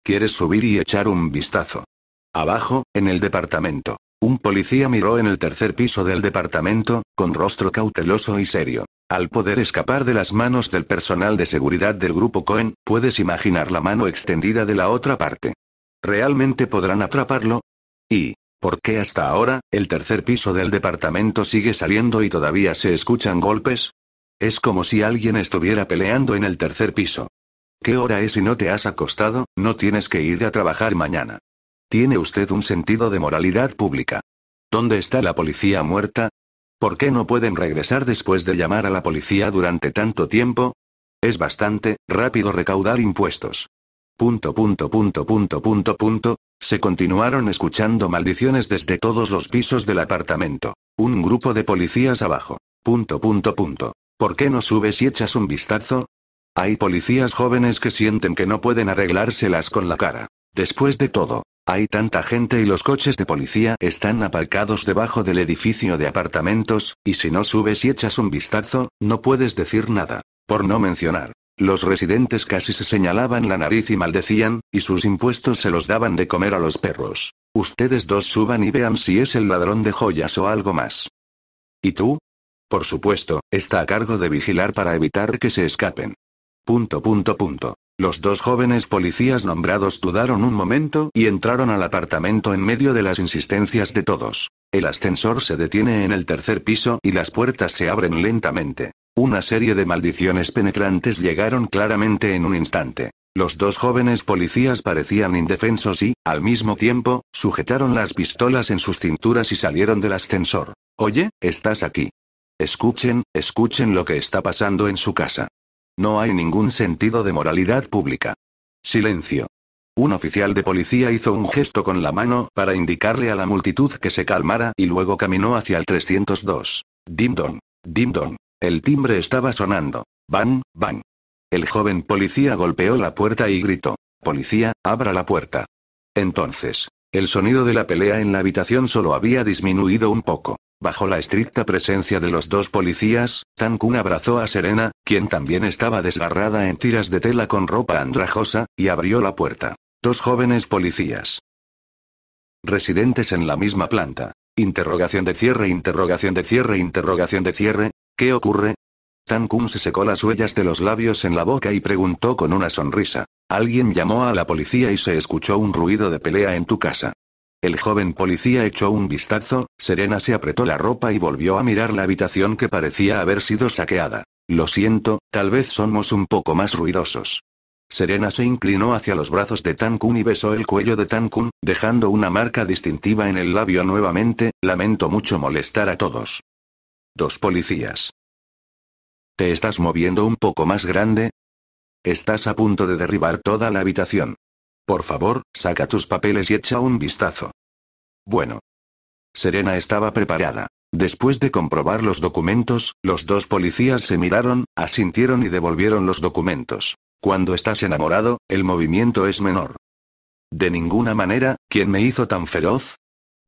¿Quieres subir y echar un vistazo? Abajo, en el departamento. Un policía miró en el tercer piso del departamento, con rostro cauteloso y serio. Al poder escapar de las manos del personal de seguridad del grupo Cohen, puedes imaginar la mano extendida de la otra parte. ¿Realmente podrán atraparlo? ¿Y por qué hasta ahora, el tercer piso del departamento sigue saliendo y todavía se escuchan golpes? Es como si alguien estuviera peleando en el tercer piso. ¿Qué hora es y no te has acostado? No tienes que ir a trabajar mañana. Tiene usted un sentido de moralidad pública. ¿Dónde está la policía muerta? ¿Por qué no pueden regresar después de llamar a la policía durante tanto tiempo? Es bastante rápido recaudar impuestos. Punto punto punto punto punto punto. Se continuaron escuchando maldiciones desde todos los pisos del apartamento. Un grupo de policías abajo. Punto punto punto. ¿Por qué no subes y echas un vistazo? Hay policías jóvenes que sienten que no pueden arreglárselas con la cara. Después de todo, hay tanta gente y los coches de policía están aparcados debajo del edificio de apartamentos, y si no subes y echas un vistazo, no puedes decir nada. Por no mencionar, los residentes casi se señalaban la nariz y maldecían, y sus impuestos se los daban de comer a los perros. Ustedes dos suban y vean si es el ladrón de joyas o algo más. ¿Y tú? Por supuesto, está a cargo de vigilar para evitar que se escapen. Punto punto punto. Los dos jóvenes policías nombrados dudaron un momento y entraron al apartamento en medio de las insistencias de todos. El ascensor se detiene en el tercer piso y las puertas se abren lentamente. Una serie de maldiciones penetrantes llegaron claramente en un instante. Los dos jóvenes policías parecían indefensos y, al mismo tiempo, sujetaron las pistolas en sus cinturas y salieron del ascensor. Oye, estás aquí. Escuchen, escuchen lo que está pasando en su casa. No hay ningún sentido de moralidad pública. Silencio. Un oficial de policía hizo un gesto con la mano para indicarle a la multitud que se calmara y luego caminó hacia el 302. Dim don. Dim don. El timbre estaba sonando. Van, van. El joven policía golpeó la puerta y gritó. Policía, abra la puerta. Entonces, el sonido de la pelea en la habitación solo había disminuido un poco. Bajo la estricta presencia de los dos policías, Tan Kun abrazó a Serena, quien también estaba desgarrada en tiras de tela con ropa andrajosa, y abrió la puerta. Dos jóvenes policías. Residentes en la misma planta. Interrogación de cierre, interrogación de cierre, interrogación de cierre. ¿Qué ocurre? Tan Kun se secó las huellas de los labios en la boca y preguntó con una sonrisa. Alguien llamó a la policía y se escuchó un ruido de pelea en tu casa. El joven policía echó un vistazo, Serena se apretó la ropa y volvió a mirar la habitación que parecía haber sido saqueada. Lo siento, tal vez somos un poco más ruidosos. Serena se inclinó hacia los brazos de Tan y besó el cuello de Tan dejando una marca distintiva en el labio nuevamente, lamento mucho molestar a todos. Dos policías. ¿Te estás moviendo un poco más grande? Estás a punto de derribar toda la habitación. Por favor, saca tus papeles y echa un vistazo. Bueno. Serena estaba preparada. Después de comprobar los documentos, los dos policías se miraron, asintieron y devolvieron los documentos. Cuando estás enamorado, el movimiento es menor. De ninguna manera, ¿quién me hizo tan feroz?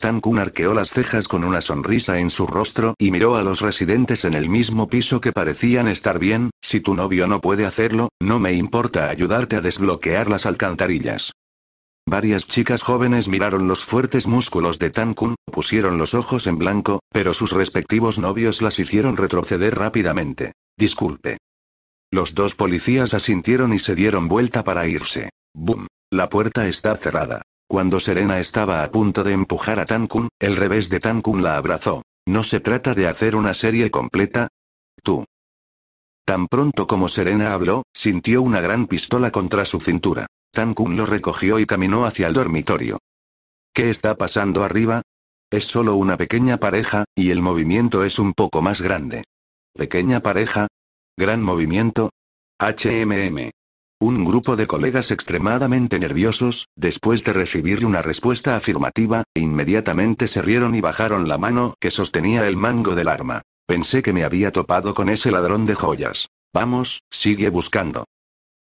Tan arqueó las cejas con una sonrisa en su rostro y miró a los residentes en el mismo piso que parecían estar bien, si tu novio no puede hacerlo, no me importa ayudarte a desbloquear las alcantarillas. Varias chicas jóvenes miraron los fuertes músculos de Tan pusieron los ojos en blanco, pero sus respectivos novios las hicieron retroceder rápidamente. Disculpe. Los dos policías asintieron y se dieron vuelta para irse. ¡Bum! La puerta está cerrada. Cuando Serena estaba a punto de empujar a Tankun, el revés de Tankun la abrazó. No se trata de hacer una serie completa. Tú. Tan pronto como Serena habló, sintió una gran pistola contra su cintura. Tankun lo recogió y caminó hacia el dormitorio. ¿Qué está pasando arriba? Es solo una pequeña pareja, y el movimiento es un poco más grande. ¿Pequeña pareja? ¿Gran movimiento? HMM. Un grupo de colegas extremadamente nerviosos, después de recibir una respuesta afirmativa, inmediatamente se rieron y bajaron la mano que sostenía el mango del arma. Pensé que me había topado con ese ladrón de joyas. Vamos, sigue buscando.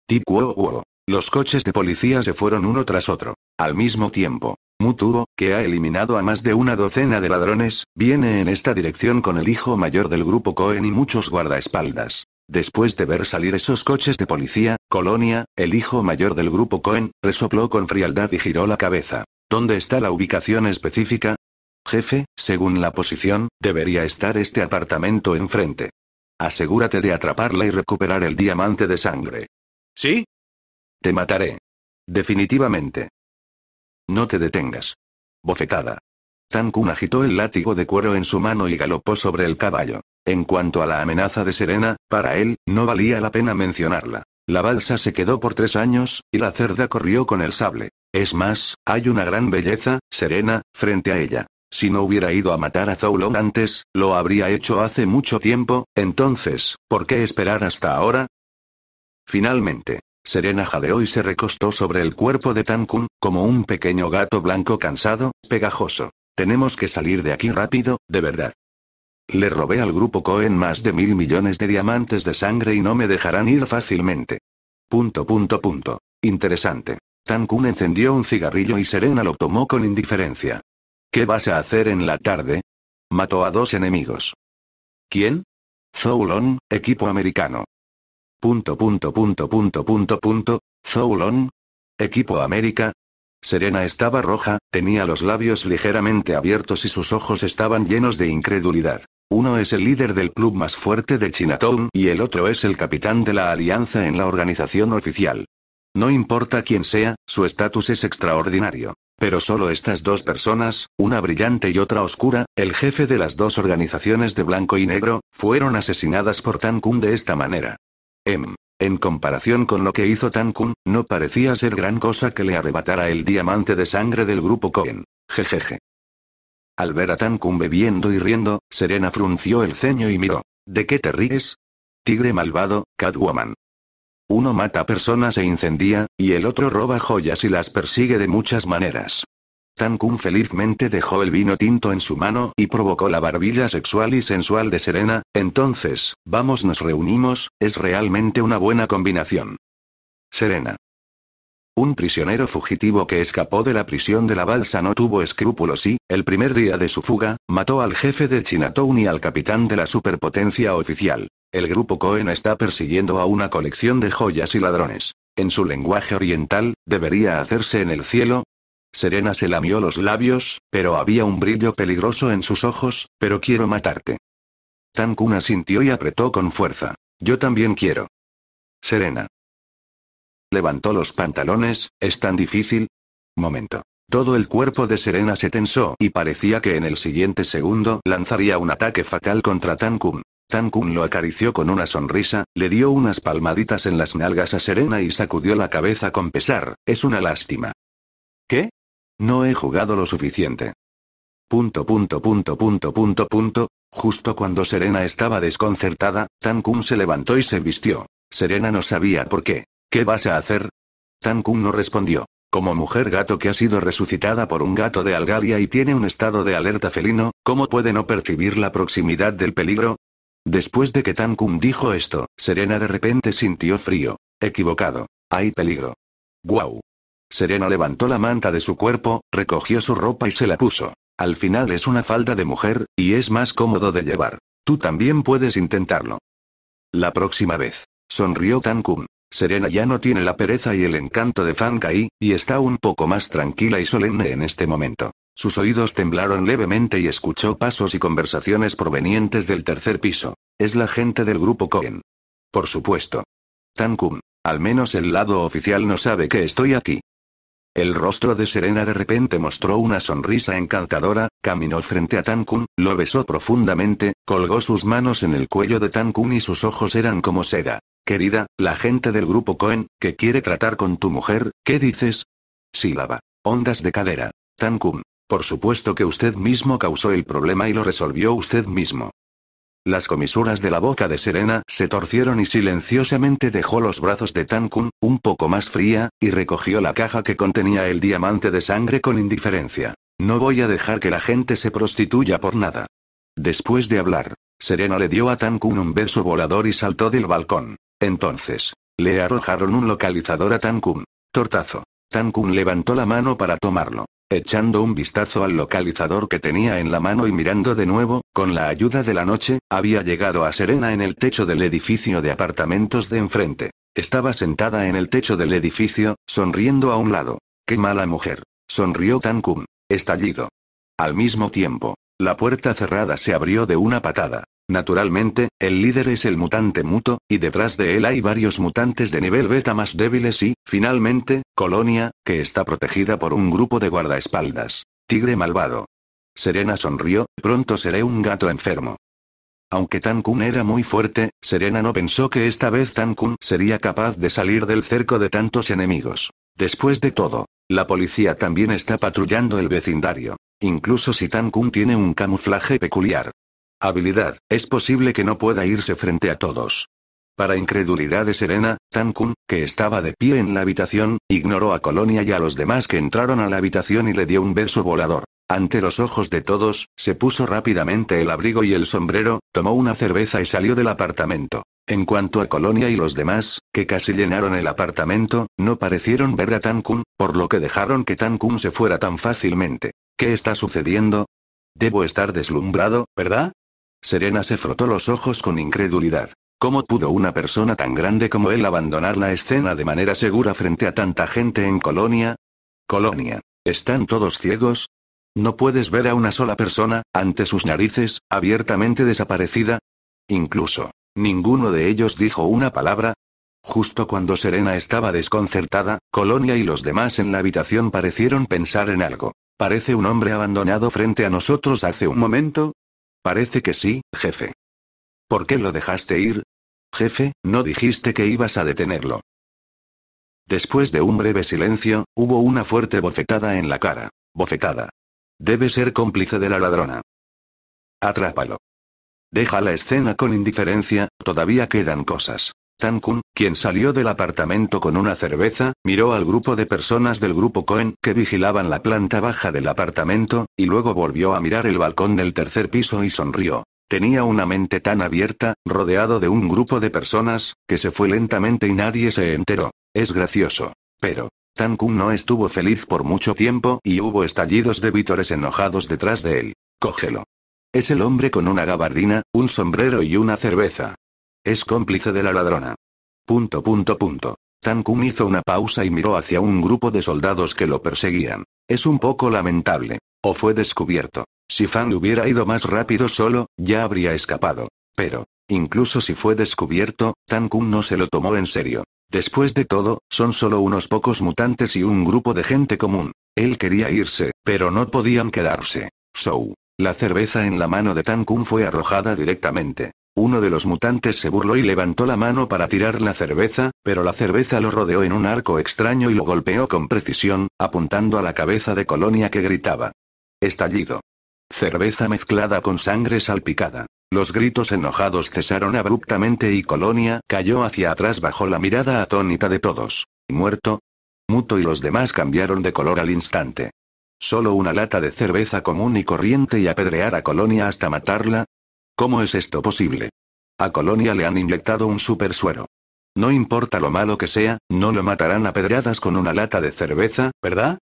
Tip wow Los coches de policía se fueron uno tras otro. Al mismo tiempo, Mutuo, que ha eliminado a más de una docena de ladrones, viene en esta dirección con el hijo mayor del grupo Cohen y muchos guardaespaldas. Después de ver salir esos coches de policía, Colonia, el hijo mayor del grupo Cohen, resopló con frialdad y giró la cabeza. ¿Dónde está la ubicación específica? Jefe, según la posición, debería estar este apartamento enfrente. Asegúrate de atraparla y recuperar el diamante de sangre. ¿Sí? Te mataré. Definitivamente. No te detengas. Bofetada. Tankun agitó el látigo de cuero en su mano y galopó sobre el caballo. En cuanto a la amenaza de Serena, para él, no valía la pena mencionarla. La balsa se quedó por tres años, y la cerda corrió con el sable. Es más, hay una gran belleza, Serena, frente a ella. Si no hubiera ido a matar a Zoulon antes, lo habría hecho hace mucho tiempo, entonces, ¿por qué esperar hasta ahora? Finalmente, Serena jadeó y se recostó sobre el cuerpo de Tankun, como un pequeño gato blanco cansado, pegajoso. Tenemos que salir de aquí rápido, de verdad. Le robé al grupo Cohen más de mil millones de diamantes de sangre y no me dejarán ir fácilmente. Punto punto punto. Interesante. Tan encendió un cigarrillo y Serena lo tomó con indiferencia. ¿Qué vas a hacer en la tarde? Mató a dos enemigos. ¿Quién? Zoulon, equipo americano. Punto punto punto punto punto punto. Zoulon. Equipo América, Serena estaba roja, tenía los labios ligeramente abiertos y sus ojos estaban llenos de incredulidad. Uno es el líder del club más fuerte de Chinatown y el otro es el capitán de la alianza en la organización oficial. No importa quién sea, su estatus es extraordinario. Pero solo estas dos personas, una brillante y otra oscura, el jefe de las dos organizaciones de blanco y negro, fueron asesinadas por Tan de esta manera. M. En comparación con lo que hizo Tankun, no parecía ser gran cosa que le arrebatara el diamante de sangre del grupo Cohen. Jejeje. Al ver a Tankun bebiendo y riendo, Serena frunció el ceño y miró. ¿De qué te ríes? Tigre malvado, Catwoman. Uno mata personas e incendia, y el otro roba joyas y las persigue de muchas maneras. Tan felizmente dejó el vino tinto en su mano y provocó la barbilla sexual y sensual de Serena, entonces, vamos nos reunimos, es realmente una buena combinación. Serena. Un prisionero fugitivo que escapó de la prisión de la balsa no tuvo escrúpulos y, el primer día de su fuga, mató al jefe de Chinatown y al capitán de la superpotencia oficial. El grupo Cohen está persiguiendo a una colección de joyas y ladrones. En su lenguaje oriental, debería hacerse en el cielo, Serena se lamió los labios, pero había un brillo peligroso en sus ojos, pero quiero matarte. Tan Kun asintió y apretó con fuerza. Yo también quiero. Serena. Levantó los pantalones, ¿es tan difícil? Momento. Todo el cuerpo de Serena se tensó y parecía que en el siguiente segundo lanzaría un ataque fatal contra Tan Kun. Tan Kun lo acarició con una sonrisa, le dio unas palmaditas en las nalgas a Serena y sacudió la cabeza con pesar, es una lástima. ¿Qué? No he jugado lo suficiente. Punto punto punto punto punto punto. Justo cuando Serena estaba desconcertada, Tan se levantó y se vistió. Serena no sabía por qué. ¿Qué vas a hacer? Tan no respondió. Como mujer gato que ha sido resucitada por un gato de Algaria y tiene un estado de alerta felino, ¿cómo puede no percibir la proximidad del peligro? Después de que Tan dijo esto, Serena de repente sintió frío. Equivocado. Hay peligro. ¡Guau! Serena levantó la manta de su cuerpo, recogió su ropa y se la puso. Al final es una falda de mujer, y es más cómodo de llevar. Tú también puedes intentarlo. La próxima vez. Sonrió Tan Serena ya no tiene la pereza y el encanto de Fan Kai, y está un poco más tranquila y solemne en este momento. Sus oídos temblaron levemente y escuchó pasos y conversaciones provenientes del tercer piso. Es la gente del grupo Cohen. Por supuesto. Tan Al menos el lado oficial no sabe que estoy aquí. El rostro de Serena de repente mostró una sonrisa encantadora, caminó frente a Tankun, lo besó profundamente, colgó sus manos en el cuello de Tankun y sus ojos eran como seda. Querida, la gente del grupo Cohen, que quiere tratar con tu mujer, ¿qué dices? Sílaba. Ondas de cadera. Tankun. Por supuesto que usted mismo causó el problema y lo resolvió usted mismo. Las comisuras de la boca de Serena se torcieron y silenciosamente dejó los brazos de Tankun, un poco más fría, y recogió la caja que contenía el diamante de sangre con indiferencia. No voy a dejar que la gente se prostituya por nada. Después de hablar, Serena le dio a Tankun un beso volador y saltó del balcón. Entonces, le arrojaron un localizador a Tankun. Tortazo. Tankun levantó la mano para tomarlo. Echando un vistazo al localizador que tenía en la mano y mirando de nuevo, con la ayuda de la noche, había llegado a Serena en el techo del edificio de apartamentos de enfrente. Estaba sentada en el techo del edificio, sonriendo a un lado. ¡Qué mala mujer! Sonrió Tan Estallido. Al mismo tiempo, la puerta cerrada se abrió de una patada. Naturalmente, el líder es el mutante muto, y detrás de él hay varios mutantes de nivel beta más débiles y, finalmente, Colonia, que está protegida por un grupo de guardaespaldas. Tigre malvado. Serena sonrió, pronto seré un gato enfermo. Aunque Tankun era muy fuerte, Serena no pensó que esta vez Tankun sería capaz de salir del cerco de tantos enemigos. Después de todo, la policía también está patrullando el vecindario. Incluso si Tan tiene un camuflaje peculiar, Habilidad. Es posible que no pueda irse frente a todos. Para incredulidad de Serena, Tan que estaba de pie en la habitación, ignoró a Colonia y a los demás que entraron a la habitación y le dio un beso volador. Ante los ojos de todos, se puso rápidamente el abrigo y el sombrero, tomó una cerveza y salió del apartamento. En cuanto a Colonia y los demás, que casi llenaron el apartamento, no parecieron ver a Tan por lo que dejaron que Tan se fuera tan fácilmente. ¿Qué está sucediendo? Debo estar deslumbrado, ¿verdad? Serena se frotó los ojos con incredulidad. ¿Cómo pudo una persona tan grande como él abandonar la escena de manera segura frente a tanta gente en Colonia? Colonia. ¿Están todos ciegos? ¿No puedes ver a una sola persona, ante sus narices, abiertamente desaparecida? Incluso, ninguno de ellos dijo una palabra. Justo cuando Serena estaba desconcertada, Colonia y los demás en la habitación parecieron pensar en algo. Parece un hombre abandonado frente a nosotros hace un momento, Parece que sí, jefe. ¿Por qué lo dejaste ir? Jefe, no dijiste que ibas a detenerlo. Después de un breve silencio, hubo una fuerte bofetada en la cara. Bofetada. Debe ser cómplice de la ladrona. Atrápalo. Deja la escena con indiferencia, todavía quedan cosas. Tan quien salió del apartamento con una cerveza, miró al grupo de personas del grupo Cohen que vigilaban la planta baja del apartamento, y luego volvió a mirar el balcón del tercer piso y sonrió. Tenía una mente tan abierta, rodeado de un grupo de personas, que se fue lentamente y nadie se enteró. Es gracioso. Pero, Tan no estuvo feliz por mucho tiempo y hubo estallidos de vítores enojados detrás de él. Cógelo. Es el hombre con una gabardina, un sombrero y una cerveza. Es cómplice de la ladrona. Punto punto punto. Tan Kun hizo una pausa y miró hacia un grupo de soldados que lo perseguían. Es un poco lamentable. O fue descubierto. Si Fan hubiera ido más rápido solo, ya habría escapado. Pero, incluso si fue descubierto, Tan no se lo tomó en serio. Después de todo, son solo unos pocos mutantes y un grupo de gente común. Él quería irse, pero no podían quedarse. So, la cerveza en la mano de Tan fue arrojada directamente. Uno de los mutantes se burló y levantó la mano para tirar la cerveza, pero la cerveza lo rodeó en un arco extraño y lo golpeó con precisión, apuntando a la cabeza de Colonia que gritaba. Estallido. Cerveza mezclada con sangre salpicada. Los gritos enojados cesaron abruptamente y Colonia cayó hacia atrás bajo la mirada atónita de todos. ¿Muerto? Muto y los demás cambiaron de color al instante. Solo una lata de cerveza común y corriente y apedrear a Colonia hasta matarla, ¿Cómo es esto posible? A Colonia le han inyectado un super suero. No importa lo malo que sea, no lo matarán a pedradas con una lata de cerveza, ¿verdad?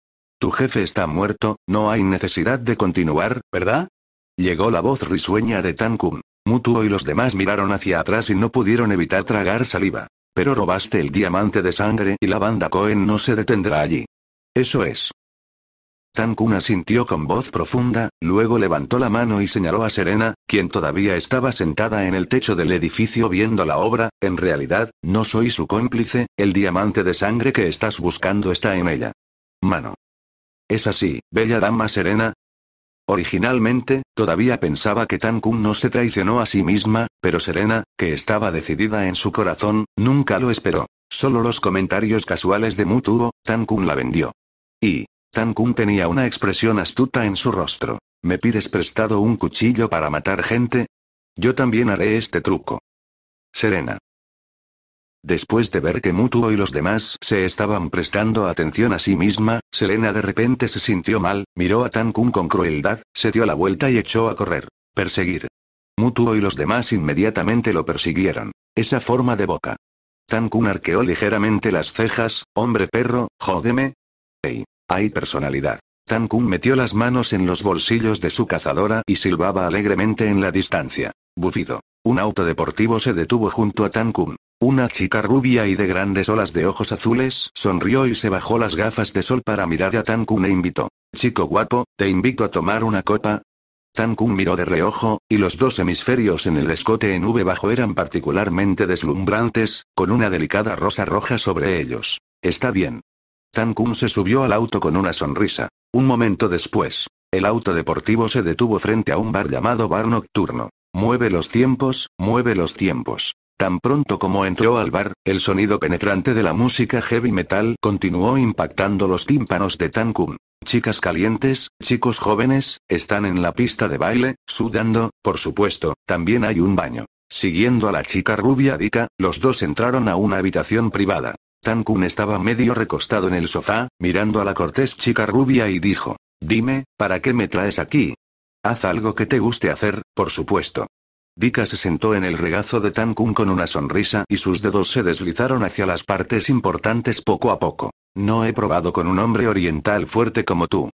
Tu jefe está muerto, no hay necesidad de continuar, ¿verdad? Llegó la voz risueña de Tankun. Mutuo y los demás miraron hacia atrás y no pudieron evitar tragar saliva. Pero robaste el diamante de sangre y la banda Cohen no se detendrá allí. Eso es. Tan asintió con voz profunda, luego levantó la mano y señaló a Serena, quien todavía estaba sentada en el techo del edificio viendo la obra, en realidad, no soy su cómplice, el diamante de sangre que estás buscando está en ella. Mano. Es así, bella dama Serena, Originalmente, todavía pensaba que Tan Kun no se traicionó a sí misma, pero Serena, que estaba decidida en su corazón, nunca lo esperó. Solo los comentarios casuales de Mutuo, Tan la vendió. Y, Tan tenía una expresión astuta en su rostro. ¿Me pides prestado un cuchillo para matar gente? Yo también haré este truco. Serena. Después de ver que Mutuo y los demás se estaban prestando atención a sí misma, Selena de repente se sintió mal, miró a Tan con crueldad, se dio la vuelta y echó a correr. Perseguir. Mutuo y los demás inmediatamente lo persiguieron. Esa forma de boca. Tan arqueó ligeramente las cejas, hombre perro, jódeme. Hey. Hay personalidad. Tan metió las manos en los bolsillos de su cazadora y silbaba alegremente en la distancia. Bufido. Un auto deportivo se detuvo junto a Tan Una chica rubia y de grandes olas de ojos azules sonrió y se bajó las gafas de sol para mirar a Tan e invitó. Chico guapo, te invito a tomar una copa, Tan miró de reojo, y los dos hemisferios en el escote en V bajo eran particularmente deslumbrantes, con una delicada rosa roja sobre ellos. Está bien. Tan Kun se subió al auto con una sonrisa. Un momento después, el auto deportivo se detuvo frente a un bar llamado Bar Nocturno. Mueve los tiempos, mueve los tiempos. Tan pronto como entró al bar, el sonido penetrante de la música heavy metal continuó impactando los tímpanos de Tan Kun. Chicas calientes, chicos jóvenes, están en la pista de baile, sudando, por supuesto, también hay un baño. Siguiendo a la chica rubia Dika, los dos entraron a una habitación privada. Tan estaba medio recostado en el sofá, mirando a la cortés chica rubia y dijo, Dime, ¿para qué me traes aquí? Haz algo que te guste hacer, por supuesto. Dika se sentó en el regazo de Tan con una sonrisa y sus dedos se deslizaron hacia las partes importantes poco a poco. No he probado con un hombre oriental fuerte como tú.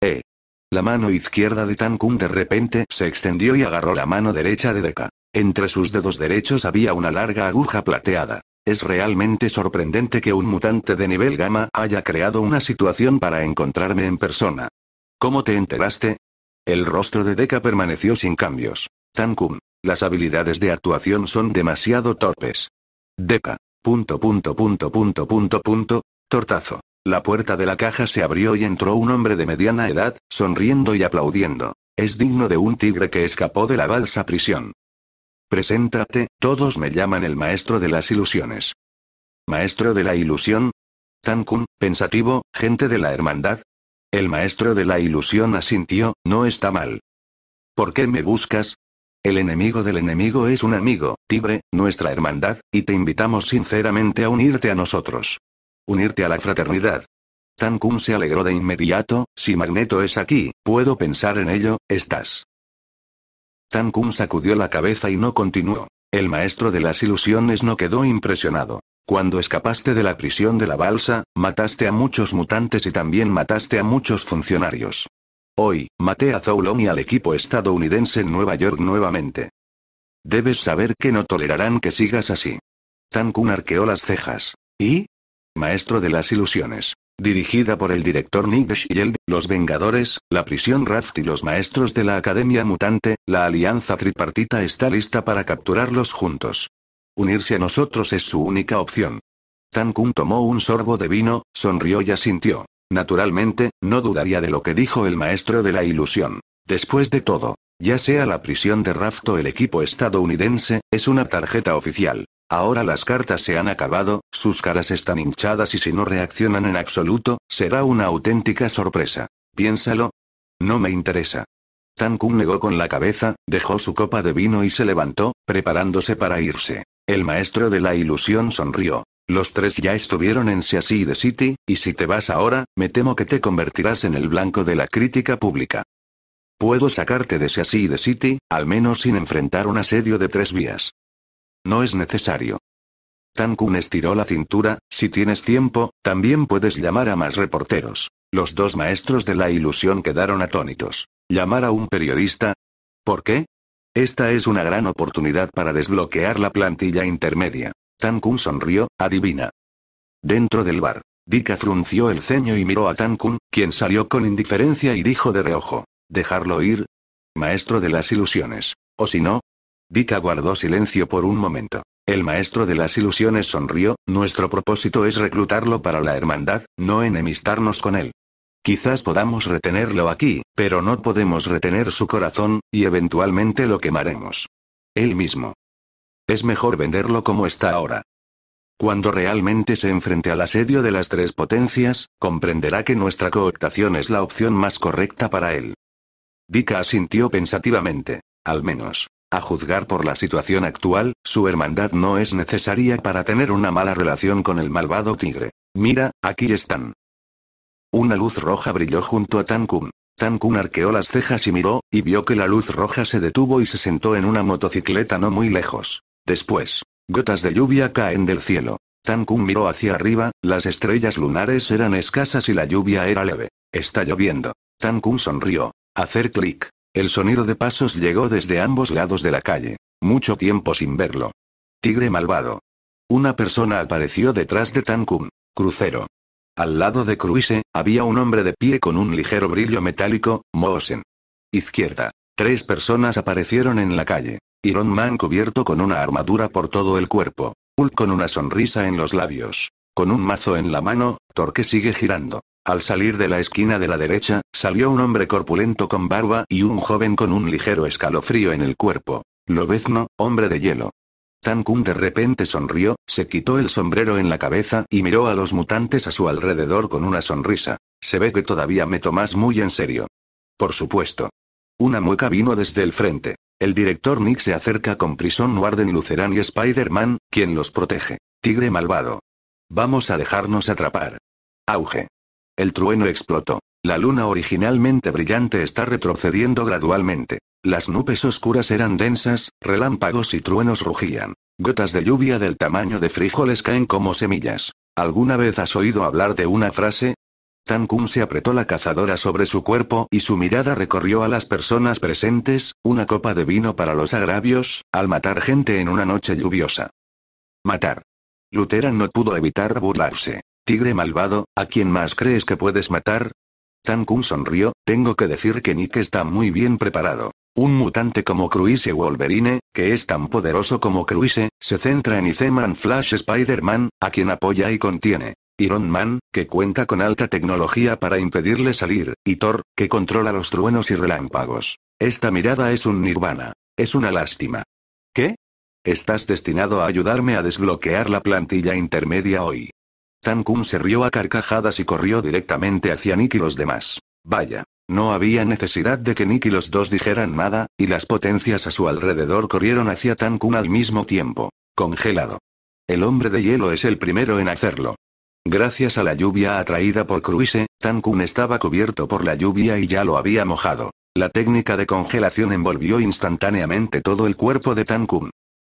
Eh. La mano izquierda de Tan de repente se extendió y agarró la mano derecha de Deka. Entre sus dedos derechos había una larga aguja plateada. Es realmente sorprendente que un mutante de nivel gamma haya creado una situación para encontrarme en persona. ¿Cómo te enteraste? El rostro de Deca permaneció sin cambios. Tancum, las habilidades de actuación son demasiado torpes. Deca. Punto punto punto punto punto punto. Tortazo. La puerta de la caja se abrió y entró un hombre de mediana edad, sonriendo y aplaudiendo. Es digno de un tigre que escapó de la balsa prisión. Preséntate, todos me llaman el maestro de las ilusiones. Maestro de la ilusión. Tan Kun, pensativo, gente de la hermandad. El maestro de la ilusión asintió, no está mal. ¿Por qué me buscas? El enemigo del enemigo es un amigo, Tigre, nuestra hermandad, y te invitamos sinceramente a unirte a nosotros. Unirte a la fraternidad. Tan Kun se alegró de inmediato, si Magneto es aquí, puedo pensar en ello, estás. Tan sacudió la cabeza y no continuó. El maestro de las ilusiones no quedó impresionado. Cuando escapaste de la prisión de la balsa, mataste a muchos mutantes y también mataste a muchos funcionarios. Hoy, maté a Zoulon y al equipo estadounidense en Nueva York nuevamente. Debes saber que no tolerarán que sigas así. Tan Kun arqueó las cejas. ¿Y? Maestro de las Ilusiones. Dirigida por el director Nick de Los Vengadores, La Prisión Raft y los maestros de la Academia Mutante, la alianza tripartita está lista para capturarlos juntos. Unirse a nosotros es su única opción. Tankun tomó un sorbo de vino, sonrió y asintió. Naturalmente, no dudaría de lo que dijo el maestro de la ilusión. Después de todo, ya sea la prisión de Raft o el equipo estadounidense, es una tarjeta oficial. Ahora las cartas se han acabado, sus caras están hinchadas y si no reaccionan en absoluto, será una auténtica sorpresa. Piénsalo. No me interesa. Tan negó con la cabeza, dejó su copa de vino y se levantó, preparándose para irse. El maestro de la ilusión sonrió. Los tres ya estuvieron en y de City, y si te vas ahora, me temo que te convertirás en el blanco de la crítica pública. Puedo sacarte de Seaside de City, al menos sin enfrentar un asedio de tres vías. No es necesario. Tan estiró la cintura, si tienes tiempo, también puedes llamar a más reporteros. Los dos maestros de la ilusión quedaron atónitos. ¿Llamar a un periodista? ¿Por qué? Esta es una gran oportunidad para desbloquear la plantilla intermedia. Tan sonrió, adivina. Dentro del bar, Dika frunció el ceño y miró a Tan quien salió con indiferencia y dijo de reojo. ¿Dejarlo ir? Maestro de las ilusiones. O si no, Dika guardó silencio por un momento. El maestro de las ilusiones sonrió, nuestro propósito es reclutarlo para la hermandad, no enemistarnos con él. Quizás podamos retenerlo aquí, pero no podemos retener su corazón, y eventualmente lo quemaremos. Él mismo. Es mejor venderlo como está ahora. Cuando realmente se enfrente al asedio de las tres potencias, comprenderá que nuestra cooptación es la opción más correcta para él. Dika asintió pensativamente. Al menos. A juzgar por la situación actual, su hermandad no es necesaria para tener una mala relación con el malvado tigre. Mira, aquí están. Una luz roja brilló junto a Tan Kun. arqueó las cejas y miró, y vio que la luz roja se detuvo y se sentó en una motocicleta no muy lejos. Después, gotas de lluvia caen del cielo. Tan miró hacia arriba, las estrellas lunares eran escasas y la lluvia era leve. Está lloviendo. Tan sonrió. Hacer clic. El sonido de pasos llegó desde ambos lados de la calle. Mucho tiempo sin verlo. Tigre malvado. Una persona apareció detrás de Tankum. Crucero. Al lado de Cruise, había un hombre de pie con un ligero brillo metálico, Moosen. Izquierda. Tres personas aparecieron en la calle. Iron Man cubierto con una armadura por todo el cuerpo. Hulk con una sonrisa en los labios. Con un mazo en la mano, Torque sigue girando. Al salir de la esquina de la derecha, salió un hombre corpulento con barba y un joven con un ligero escalofrío en el cuerpo. Lobezno, hombre de hielo. Tan de repente sonrió, se quitó el sombrero en la cabeza y miró a los mutantes a su alrededor con una sonrisa. Se ve que todavía me tomas muy en serio. Por supuesto. Una mueca vino desde el frente. El director Nick se acerca con Prison Warden Lucerán y Spider-Man, quien los protege. Tigre malvado. Vamos a dejarnos atrapar. Auge. El trueno explotó. La luna originalmente brillante está retrocediendo gradualmente. Las nubes oscuras eran densas, relámpagos y truenos rugían. Gotas de lluvia del tamaño de frijoles caen como semillas. ¿Alguna vez has oído hablar de una frase? Tan se apretó la cazadora sobre su cuerpo y su mirada recorrió a las personas presentes, una copa de vino para los agravios, al matar gente en una noche lluviosa. Matar. Lutera no pudo evitar burlarse. Tigre malvado, ¿a quién más crees que puedes matar? Tan sonrió, tengo que decir que Nick está muy bien preparado. Un mutante como Cruise Wolverine, que es tan poderoso como Cruise, se centra en Iceman Flash Spider-Man, a quien apoya y contiene. Iron Man, que cuenta con alta tecnología para impedirle salir, y Thor, que controla los truenos y relámpagos. Esta mirada es un nirvana. Es una lástima. ¿Qué? Estás destinado a ayudarme a desbloquear la plantilla intermedia hoy. Tan se rió a carcajadas y corrió directamente hacia Nick y los demás. Vaya. No había necesidad de que Nick y los dos dijeran nada, y las potencias a su alrededor corrieron hacia Tan al mismo tiempo. Congelado. El hombre de hielo es el primero en hacerlo. Gracias a la lluvia atraída por Cruise, Tan estaba cubierto por la lluvia y ya lo había mojado. La técnica de congelación envolvió instantáneamente todo el cuerpo de Tan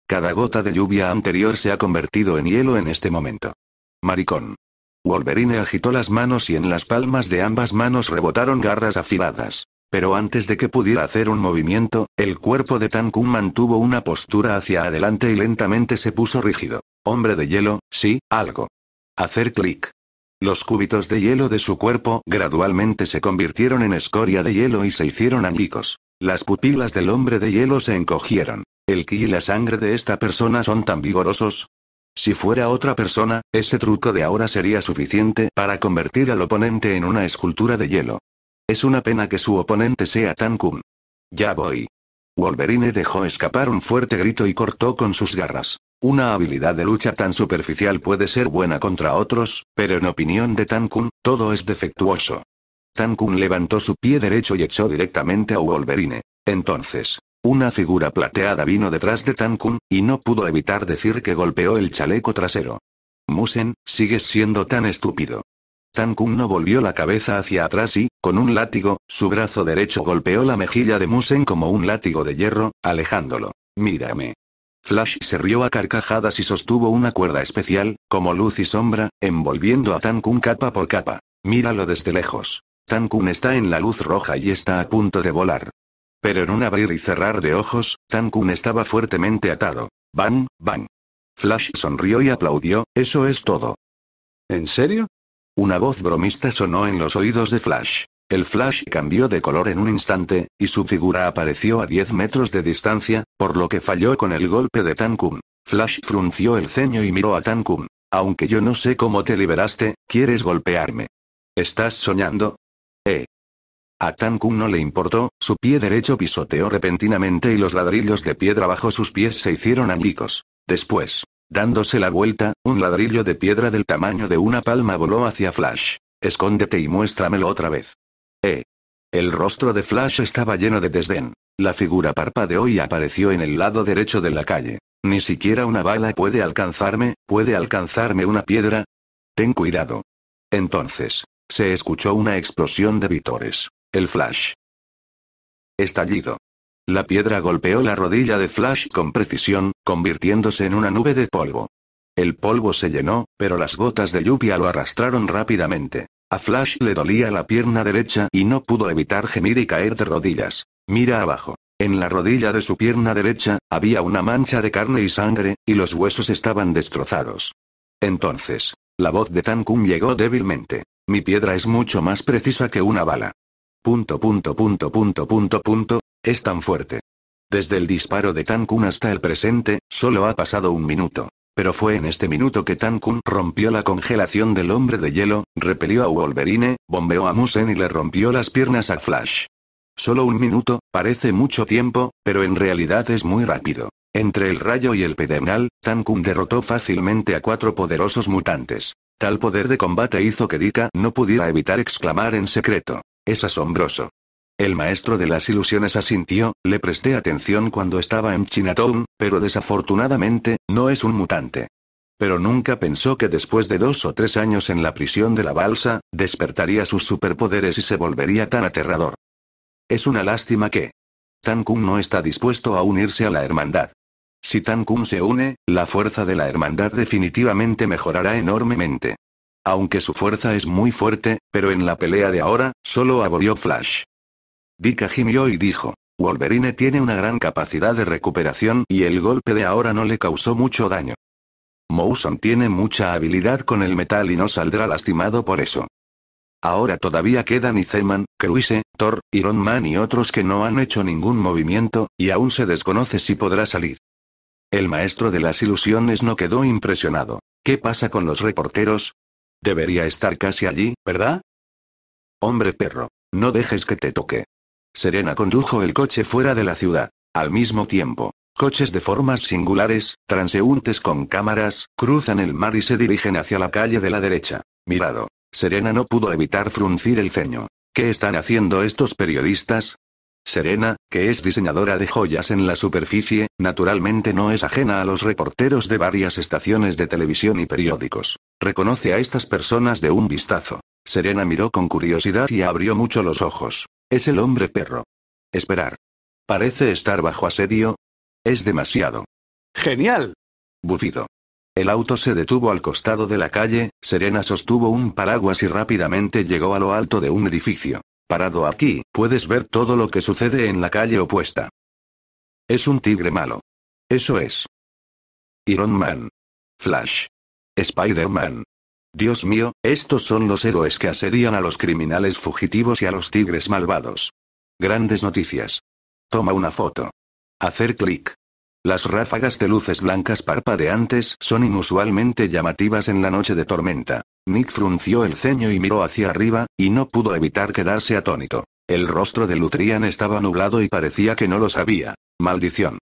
Cada gota de lluvia anterior se ha convertido en hielo en este momento. Maricón. Wolverine agitó las manos y en las palmas de ambas manos rebotaron garras afiladas. Pero antes de que pudiera hacer un movimiento, el cuerpo de Tankun mantuvo una postura hacia adelante y lentamente se puso rígido. Hombre de hielo, sí, algo. Hacer clic. Los cúbitos de hielo de su cuerpo gradualmente se convirtieron en escoria de hielo y se hicieron añicos. Las pupilas del hombre de hielo se encogieron. El ki y la sangre de esta persona son tan vigorosos, si fuera otra persona, ese truco de ahora sería suficiente para convertir al oponente en una escultura de hielo. Es una pena que su oponente sea tan Ya voy. Wolverine dejó escapar un fuerte grito y cortó con sus garras. Una habilidad de lucha tan superficial puede ser buena contra otros, pero en opinión de Tankun, todo es defectuoso. Tankun levantó su pie derecho y echó directamente a Wolverine. Entonces, una figura plateada vino detrás de Tankun, y no pudo evitar decir que golpeó el chaleco trasero. Musen, sigues siendo tan estúpido. Tankun no volvió la cabeza hacia atrás y, con un látigo, su brazo derecho golpeó la mejilla de Musen como un látigo de hierro, alejándolo. Mírame. Flash se rió a carcajadas y sostuvo una cuerda especial, como luz y sombra, envolviendo a Tankun capa por capa. Míralo desde lejos. Tankun está en la luz roja y está a punto de volar. Pero en un abrir y cerrar de ojos, Tankun estaba fuertemente atado. Bang, bang. Flash sonrió y aplaudió, eso es todo. ¿En serio? Una voz bromista sonó en los oídos de Flash. El flash cambió de color en un instante, y su figura apareció a 10 metros de distancia, por lo que falló con el golpe de Tankun. Flash frunció el ceño y miró a Tankun. Aunque yo no sé cómo te liberaste, ¿quieres golpearme? ¿Estás soñando? A Tan no le importó, su pie derecho pisoteó repentinamente y los ladrillos de piedra bajo sus pies se hicieron añicos. Después, dándose la vuelta, un ladrillo de piedra del tamaño de una palma voló hacia Flash. Escóndete y muéstramelo otra vez. Eh. El rostro de Flash estaba lleno de desdén. La figura parpadeó y apareció en el lado derecho de la calle. Ni siquiera una bala puede alcanzarme, puede alcanzarme una piedra. Ten cuidado. Entonces, se escuchó una explosión de vítores. El flash. Estallido. La piedra golpeó la rodilla de Flash con precisión, convirtiéndose en una nube de polvo. El polvo se llenó, pero las gotas de lluvia lo arrastraron rápidamente. A Flash le dolía la pierna derecha y no pudo evitar gemir y caer de rodillas. Mira abajo. En la rodilla de su pierna derecha, había una mancha de carne y sangre, y los huesos estaban destrozados. Entonces, la voz de Tan llegó débilmente. Mi piedra es mucho más precisa que una bala. Punto punto punto punto punto punto, es tan fuerte. Desde el disparo de Tankun hasta el presente, solo ha pasado un minuto. Pero fue en este minuto que Tankun rompió la congelación del hombre de hielo, repelió a Wolverine, bombeó a Musen y le rompió las piernas a Flash. Solo un minuto, parece mucho tiempo, pero en realidad es muy rápido. Entre el rayo y el pedernal, Tankun derrotó fácilmente a cuatro poderosos mutantes. Tal poder de combate hizo que Dika no pudiera evitar exclamar en secreto. Es asombroso. El maestro de las ilusiones asintió, le presté atención cuando estaba en Chinatown, pero desafortunadamente, no es un mutante. Pero nunca pensó que después de dos o tres años en la prisión de la balsa, despertaría sus superpoderes y se volvería tan aterrador. Es una lástima que Tan Kung no está dispuesto a unirse a la hermandad. Si Tan Kung se une, la fuerza de la hermandad definitivamente mejorará enormemente aunque su fuerza es muy fuerte, pero en la pelea de ahora, solo abolió Flash. Dika gimió y dijo, Wolverine tiene una gran capacidad de recuperación y el golpe de ahora no le causó mucho daño. Mouson tiene mucha habilidad con el metal y no saldrá lastimado por eso. Ahora todavía quedan Iceman, Cruise, Thor, Iron Man y otros que no han hecho ningún movimiento, y aún se desconoce si podrá salir. El maestro de las ilusiones no quedó impresionado. ¿Qué pasa con los reporteros? Debería estar casi allí, ¿verdad? Hombre perro, no dejes que te toque. Serena condujo el coche fuera de la ciudad. Al mismo tiempo, coches de formas singulares, transeúntes con cámaras, cruzan el mar y se dirigen hacia la calle de la derecha. Mirado. Serena no pudo evitar fruncir el ceño. ¿Qué están haciendo estos periodistas? Serena, que es diseñadora de joyas en la superficie, naturalmente no es ajena a los reporteros de varias estaciones de televisión y periódicos. Reconoce a estas personas de un vistazo. Serena miró con curiosidad y abrió mucho los ojos. Es el hombre perro. Esperar. Parece estar bajo asedio. Es demasiado. Genial. Bufido. El auto se detuvo al costado de la calle, Serena sostuvo un paraguas y rápidamente llegó a lo alto de un edificio. Parado aquí, puedes ver todo lo que sucede en la calle opuesta. Es un tigre malo. Eso es. Iron Man. Flash. Spider-Man. Dios mío, estos son los héroes que asedían a los criminales fugitivos y a los tigres malvados. Grandes noticias. Toma una foto. Hacer clic. Las ráfagas de luces blancas parpadeantes son inusualmente llamativas en la noche de tormenta. Nick frunció el ceño y miró hacia arriba, y no pudo evitar quedarse atónito. El rostro de Lutrian estaba nublado y parecía que no lo sabía. Maldición.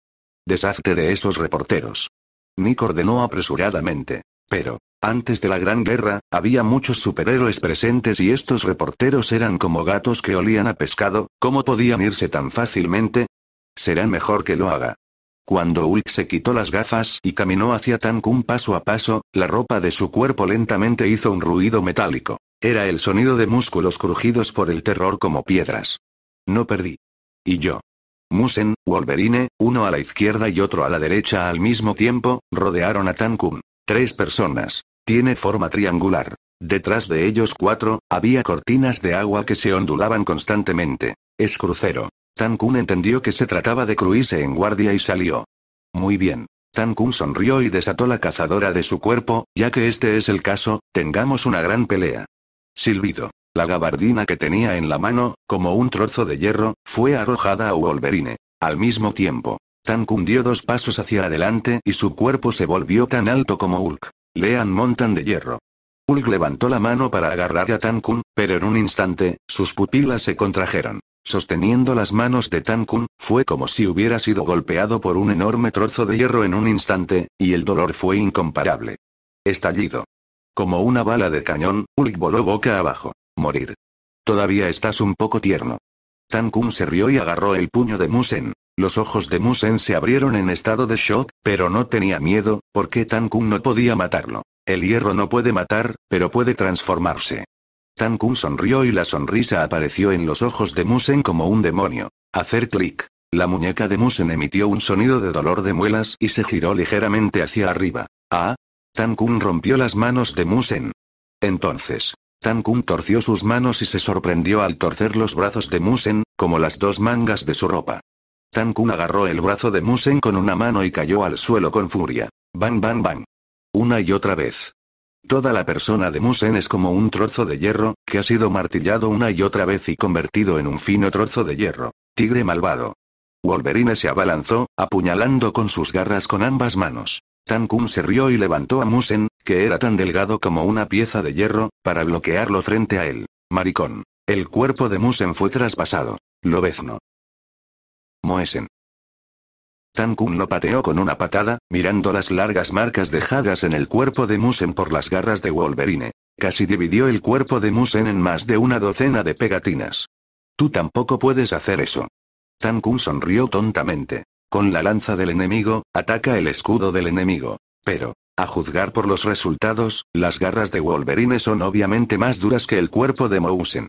Deshazte de esos reporteros. Nick ordenó apresuradamente. Pero, antes de la Gran Guerra, había muchos superhéroes presentes y estos reporteros eran como gatos que olían a pescado, ¿cómo podían irse tan fácilmente? Será mejor que lo haga. Cuando Hulk se quitó las gafas y caminó hacia Tankun paso a paso, la ropa de su cuerpo lentamente hizo un ruido metálico. Era el sonido de músculos crujidos por el terror como piedras. No perdí. Y yo. Musen, Wolverine, uno a la izquierda y otro a la derecha al mismo tiempo, rodearon a Tankun. Tres personas. Tiene forma triangular. Detrás de ellos cuatro, había cortinas de agua que se ondulaban constantemente. Es crucero. Tan entendió que se trataba de Cruise en guardia y salió. Muy bien. Tan sonrió y desató la cazadora de su cuerpo, ya que este es el caso, tengamos una gran pelea. Silbido. La gabardina que tenía en la mano, como un trozo de hierro, fue arrojada a Wolverine. Al mismo tiempo, Tancun dio dos pasos hacia adelante y su cuerpo se volvió tan alto como Hulk. Lean montan de hierro. Hulk levantó la mano para agarrar a Tan pero en un instante, sus pupilas se contrajeron. Sosteniendo las manos de Tankun, fue como si hubiera sido golpeado por un enorme trozo de hierro en un instante, y el dolor fue incomparable. Estallido. Como una bala de cañón, Hulk voló boca abajo. Morir. Todavía estás un poco tierno. Tankun se rió y agarró el puño de Musen. Los ojos de Musen se abrieron en estado de shock, pero no tenía miedo, porque Tankun no podía matarlo. El hierro no puede matar, pero puede transformarse. Tan sonrió y la sonrisa apareció en los ojos de Musen como un demonio. Hacer clic. La muñeca de Musen emitió un sonido de dolor de muelas y se giró ligeramente hacia arriba. Ah. Tan Kun rompió las manos de Musen. Entonces, Tan torció sus manos y se sorprendió al torcer los brazos de Musen, como las dos mangas de su ropa. Tan Kun agarró el brazo de Musen con una mano y cayó al suelo con furia. Bang, bang, bang. Una y otra vez. Toda la persona de Musen es como un trozo de hierro, que ha sido martillado una y otra vez y convertido en un fino trozo de hierro. Tigre malvado. Wolverine se abalanzó, apuñalando con sus garras con ambas manos. Tan se rió y levantó a Musen, que era tan delgado como una pieza de hierro, para bloquearlo frente a él. Maricón. El cuerpo de Musen fue traspasado. Lobezno. Moesen. Tan lo pateó con una patada, mirando las largas marcas dejadas en el cuerpo de Musen por las garras de Wolverine. Casi dividió el cuerpo de Musen en más de una docena de pegatinas. Tú tampoco puedes hacer eso. Tan sonrió tontamente. Con la lanza del enemigo, ataca el escudo del enemigo. Pero, a juzgar por los resultados, las garras de Wolverine son obviamente más duras que el cuerpo de Mousen.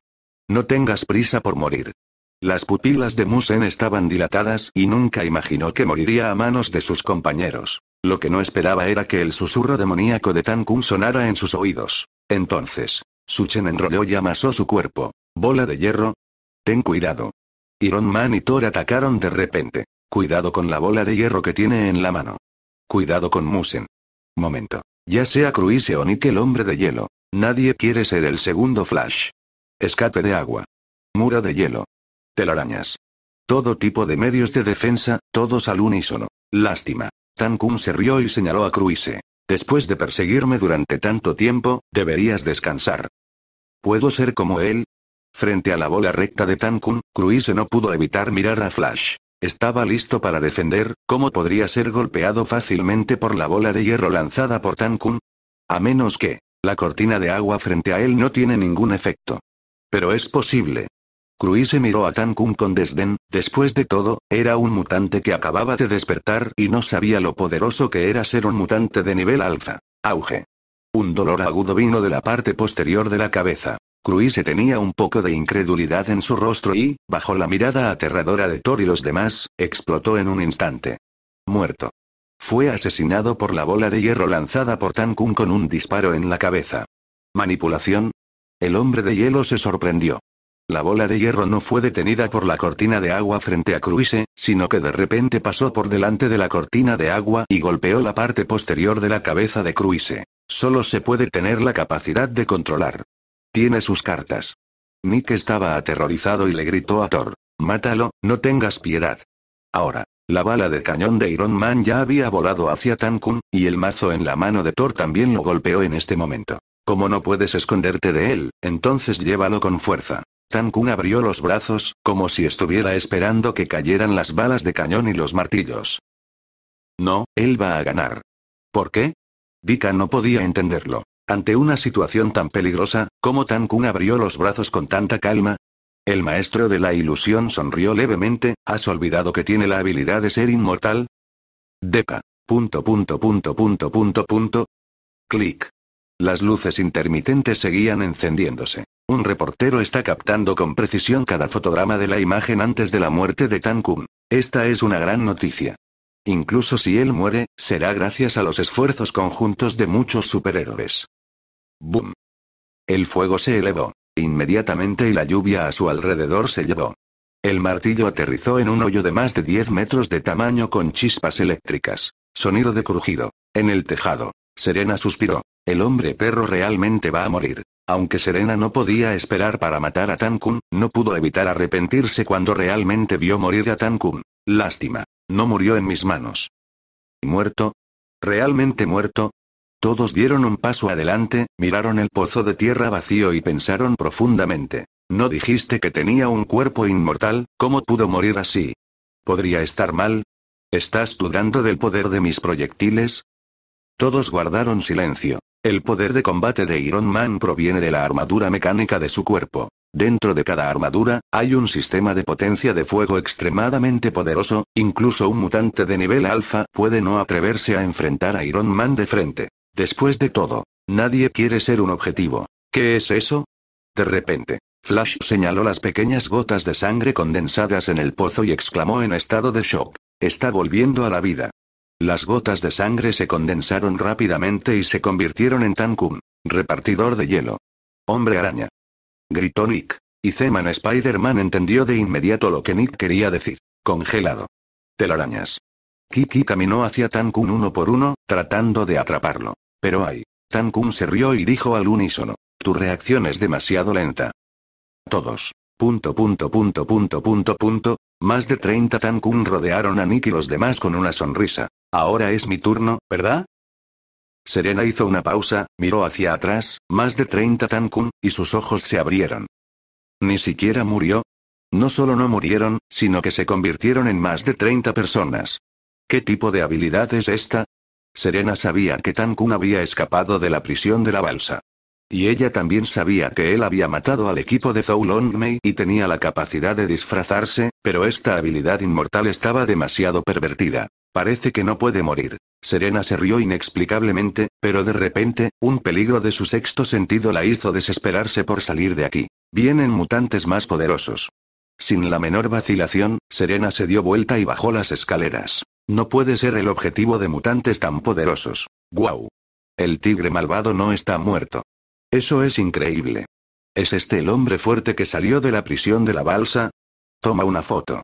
No tengas prisa por morir. Las pupilas de Musen estaban dilatadas y nunca imaginó que moriría a manos de sus compañeros. Lo que no esperaba era que el susurro demoníaco de Tan sonara en sus oídos. Entonces, Suchen enrolló y amasó su cuerpo. Bola de hierro. Ten cuidado. Iron Man y Thor atacaron de repente. Cuidado con la bola de hierro que tiene en la mano. Cuidado con Musen. Momento. Ya sea Cruise o Nick el hombre de hielo. Nadie quiere ser el segundo Flash. Escape de agua. Muro de hielo telarañas. Todo tipo de medios de defensa, todos al unísono. Lástima. Tan se rió y señaló a Cruise. Después de perseguirme durante tanto tiempo, deberías descansar. ¿Puedo ser como él? Frente a la bola recta de Tankun, Cruise no pudo evitar mirar a Flash. Estaba listo para defender, ¿cómo podría ser golpeado fácilmente por la bola de hierro lanzada por Tankun? A menos que, la cortina de agua frente a él no tiene ningún efecto. Pero es posible, Cruise miró a Tankun con desdén, después de todo, era un mutante que acababa de despertar y no sabía lo poderoso que era ser un mutante de nivel alfa. Auge. Un dolor agudo vino de la parte posterior de la cabeza. Cruise tenía un poco de incredulidad en su rostro y, bajo la mirada aterradora de Thor y los demás, explotó en un instante. Muerto. Fue asesinado por la bola de hierro lanzada por Tankun con un disparo en la cabeza. Manipulación. El hombre de hielo se sorprendió. La bola de hierro no fue detenida por la cortina de agua frente a Cruise, sino que de repente pasó por delante de la cortina de agua y golpeó la parte posterior de la cabeza de Cruise. Solo se puede tener la capacidad de controlar. Tiene sus cartas. Nick estaba aterrorizado y le gritó a Thor. Mátalo, no tengas piedad. Ahora, la bala de cañón de Iron Man ya había volado hacia Tankun, y el mazo en la mano de Thor también lo golpeó en este momento. Como no puedes esconderte de él, entonces llévalo con fuerza. Tan abrió los brazos, como si estuviera esperando que cayeran las balas de cañón y los martillos. No, él va a ganar. ¿Por qué? Dika no podía entenderlo. Ante una situación tan peligrosa, ¿cómo Tan abrió los brazos con tanta calma? El maestro de la ilusión sonrió levemente, ¿has olvidado que tiene la habilidad de ser inmortal? Deca. Punto punto punto punto punto punto. Clic. Las luces intermitentes seguían encendiéndose. Un reportero está captando con precisión cada fotograma de la imagen antes de la muerte de Tan Esta es una gran noticia. Incluso si él muere, será gracias a los esfuerzos conjuntos de muchos superhéroes. Boom. El fuego se elevó. Inmediatamente y la lluvia a su alrededor se llevó. El martillo aterrizó en un hoyo de más de 10 metros de tamaño con chispas eléctricas. Sonido de crujido. En el tejado. Serena suspiró. El hombre perro realmente va a morir. Aunque Serena no podía esperar para matar a Tankun, no pudo evitar arrepentirse cuando realmente vio morir a Tankun. Lástima. No murió en mis manos. ¿Muerto? ¿Realmente muerto? Todos dieron un paso adelante, miraron el pozo de tierra vacío y pensaron profundamente. ¿No dijiste que tenía un cuerpo inmortal? ¿Cómo pudo morir así? ¿Podría estar mal? ¿Estás dudando del poder de mis proyectiles? Todos guardaron silencio. El poder de combate de Iron Man proviene de la armadura mecánica de su cuerpo. Dentro de cada armadura, hay un sistema de potencia de fuego extremadamente poderoso, incluso un mutante de nivel alfa puede no atreverse a enfrentar a Iron Man de frente. Después de todo, nadie quiere ser un objetivo. ¿Qué es eso? De repente, Flash señaló las pequeñas gotas de sangre condensadas en el pozo y exclamó en estado de shock. Está volviendo a la vida. Las gotas de sangre se condensaron rápidamente y se convirtieron en Tankun, repartidor de hielo. Hombre araña. Gritó Nick. Y Zeman Spider-Man entendió de inmediato lo que Nick quería decir. Congelado. Telarañas. Kiki caminó hacia Tankun uno por uno, tratando de atraparlo. Pero ay. Tankun se rió y dijo al unísono. Tu reacción es demasiado lenta. Todos. Punto punto punto punto punto punto. Más de 30 Tankun rodearon a Nick y los demás con una sonrisa. Ahora es mi turno, ¿verdad? Serena hizo una pausa, miró hacia atrás, más de 30 Tankun, y sus ojos se abrieron. Ni siquiera murió. No solo no murieron, sino que se convirtieron en más de 30 personas. ¿Qué tipo de habilidad es esta? Serena sabía que Tankun había escapado de la prisión de la balsa. Y ella también sabía que él había matado al equipo de Zhou Longmei y tenía la capacidad de disfrazarse, pero esta habilidad inmortal estaba demasiado pervertida. Parece que no puede morir. Serena se rió inexplicablemente, pero de repente, un peligro de su sexto sentido la hizo desesperarse por salir de aquí. Vienen mutantes más poderosos. Sin la menor vacilación, Serena se dio vuelta y bajó las escaleras. No puede ser el objetivo de mutantes tan poderosos. ¡Guau! El tigre malvado no está muerto. Eso es increíble. ¿Es este el hombre fuerte que salió de la prisión de la balsa? Toma una foto.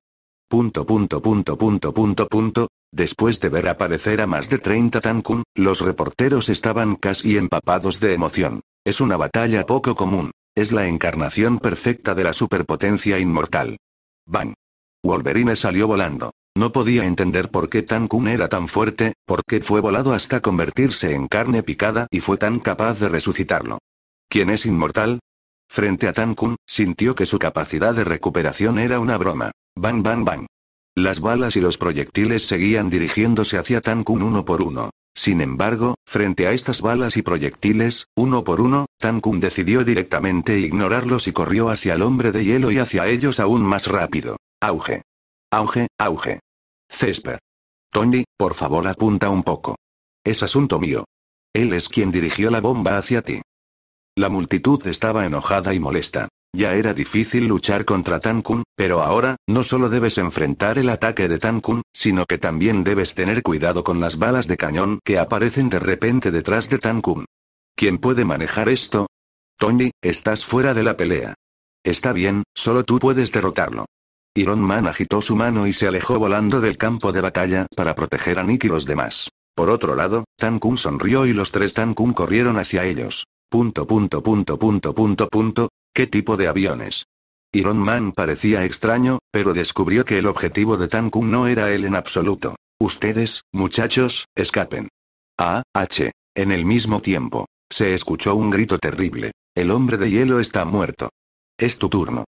Punto punto punto punto punto Después de ver aparecer a más de 30 Tankun, los reporteros estaban casi empapados de emoción. Es una batalla poco común. Es la encarnación perfecta de la superpotencia inmortal. Bang. Wolverine salió volando. No podía entender por qué Tankun era tan fuerte, por qué fue volado hasta convertirse en carne picada y fue tan capaz de resucitarlo. ¿Quién es inmortal? Frente a Tankun, sintió que su capacidad de recuperación era una broma. Bang, bang, bang. Las balas y los proyectiles seguían dirigiéndose hacia Tankun uno por uno. Sin embargo, frente a estas balas y proyectiles, uno por uno, Tankun decidió directamente ignorarlos y corrió hacia el hombre de hielo y hacia ellos aún más rápido. Auge. Auge, auge. Césper. Tony, por favor apunta un poco. Es asunto mío. Él es quien dirigió la bomba hacia ti. La multitud estaba enojada y molesta. Ya era difícil luchar contra Tankun, pero ahora, no solo debes enfrentar el ataque de Tankun, sino que también debes tener cuidado con las balas de cañón que aparecen de repente detrás de Tankun. ¿Quién puede manejar esto? Tony, estás fuera de la pelea. Está bien, solo tú puedes derrotarlo. Iron Man agitó su mano y se alejó volando del campo de batalla para proteger a Nick y los demás. Por otro lado, Tankun sonrió y los tres Tankun corrieron hacia ellos. Punto punto punto punto punto ¿Qué tipo de aviones? Iron Man parecía extraño, pero descubrió que el objetivo de Tan no era él en absoluto. Ustedes, muchachos, escapen. Ah, H. En el mismo tiempo, se escuchó un grito terrible. El hombre de hielo está muerto. Es tu turno.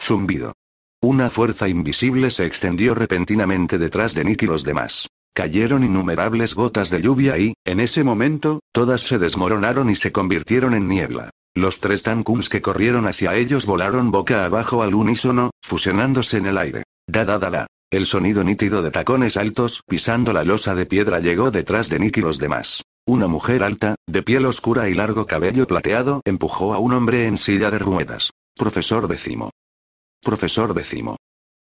Zumbido. Una fuerza invisible se extendió repentinamente detrás de Nick y los demás. Cayeron innumerables gotas de lluvia y, en ese momento, todas se desmoronaron y se convirtieron en niebla. Los tres tankuns que corrieron hacia ellos volaron boca abajo al unísono, fusionándose en el aire. Da da da El sonido nítido de tacones altos pisando la losa de piedra llegó detrás de Nick y los demás. Una mujer alta, de piel oscura y largo cabello plateado, empujó a un hombre en silla de ruedas. Profesor décimo. Profesor décimo.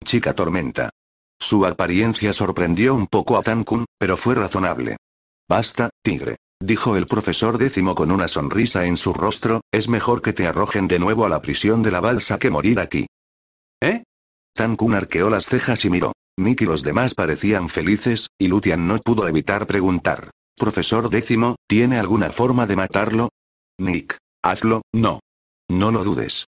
Chica tormenta. Su apariencia sorprendió un poco a Tankun, pero fue razonable. Basta, tigre. Dijo el profesor décimo con una sonrisa en su rostro, es mejor que te arrojen de nuevo a la prisión de la balsa que morir aquí. ¿Eh? Tancun arqueó las cejas y miró. Nick y los demás parecían felices, y Lutian no pudo evitar preguntar. Profesor décimo, ¿tiene alguna forma de matarlo? Nick. Hazlo, no. No lo dudes.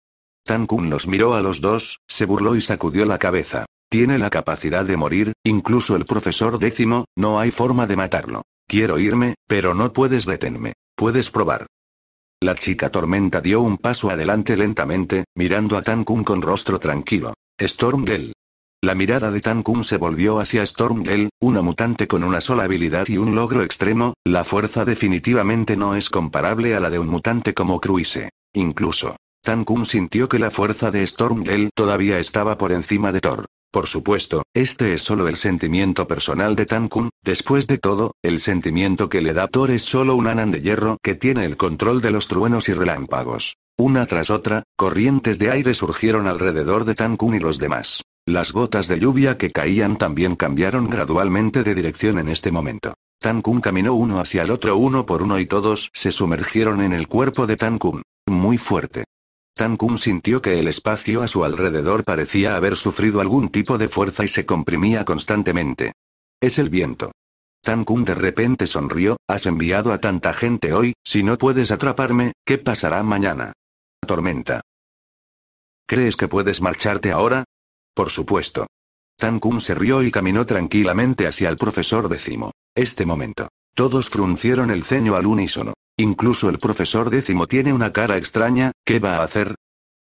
Tankun los miró a los dos, se burló y sacudió la cabeza. Tiene la capacidad de morir, incluso el profesor décimo, no hay forma de matarlo. Quiero irme, pero no puedes detenerme. Puedes probar. La chica tormenta dio un paso adelante lentamente, mirando a Tan con rostro tranquilo. Stormgel. La mirada de Tan se volvió hacia Stormgel, una mutante con una sola habilidad y un logro extremo, la fuerza definitivamente no es comparable a la de un mutante como Cruise. Incluso, Tan sintió que la fuerza de Stormgel todavía estaba por encima de Thor. Por supuesto, este es solo el sentimiento personal de Tan después de todo, el sentimiento que le da Thor es solo un anan de hierro que tiene el control de los truenos y relámpagos. Una tras otra, corrientes de aire surgieron alrededor de Tan y los demás. Las gotas de lluvia que caían también cambiaron gradualmente de dirección en este momento. Tan Kun caminó uno hacia el otro uno por uno y todos se sumergieron en el cuerpo de Tan Kun. Muy fuerte. Tan Kun sintió que el espacio a su alrededor parecía haber sufrido algún tipo de fuerza y se comprimía constantemente. Es el viento. Tan Kun de repente sonrió, has enviado a tanta gente hoy, si no puedes atraparme, ¿qué pasará mañana? Tormenta. ¿Crees que puedes marcharte ahora? Por supuesto. Tan Kun se rió y caminó tranquilamente hacia el profesor Decimo. Este momento. Todos fruncieron el ceño al unísono. Incluso el profesor décimo tiene una cara extraña, ¿qué va a hacer?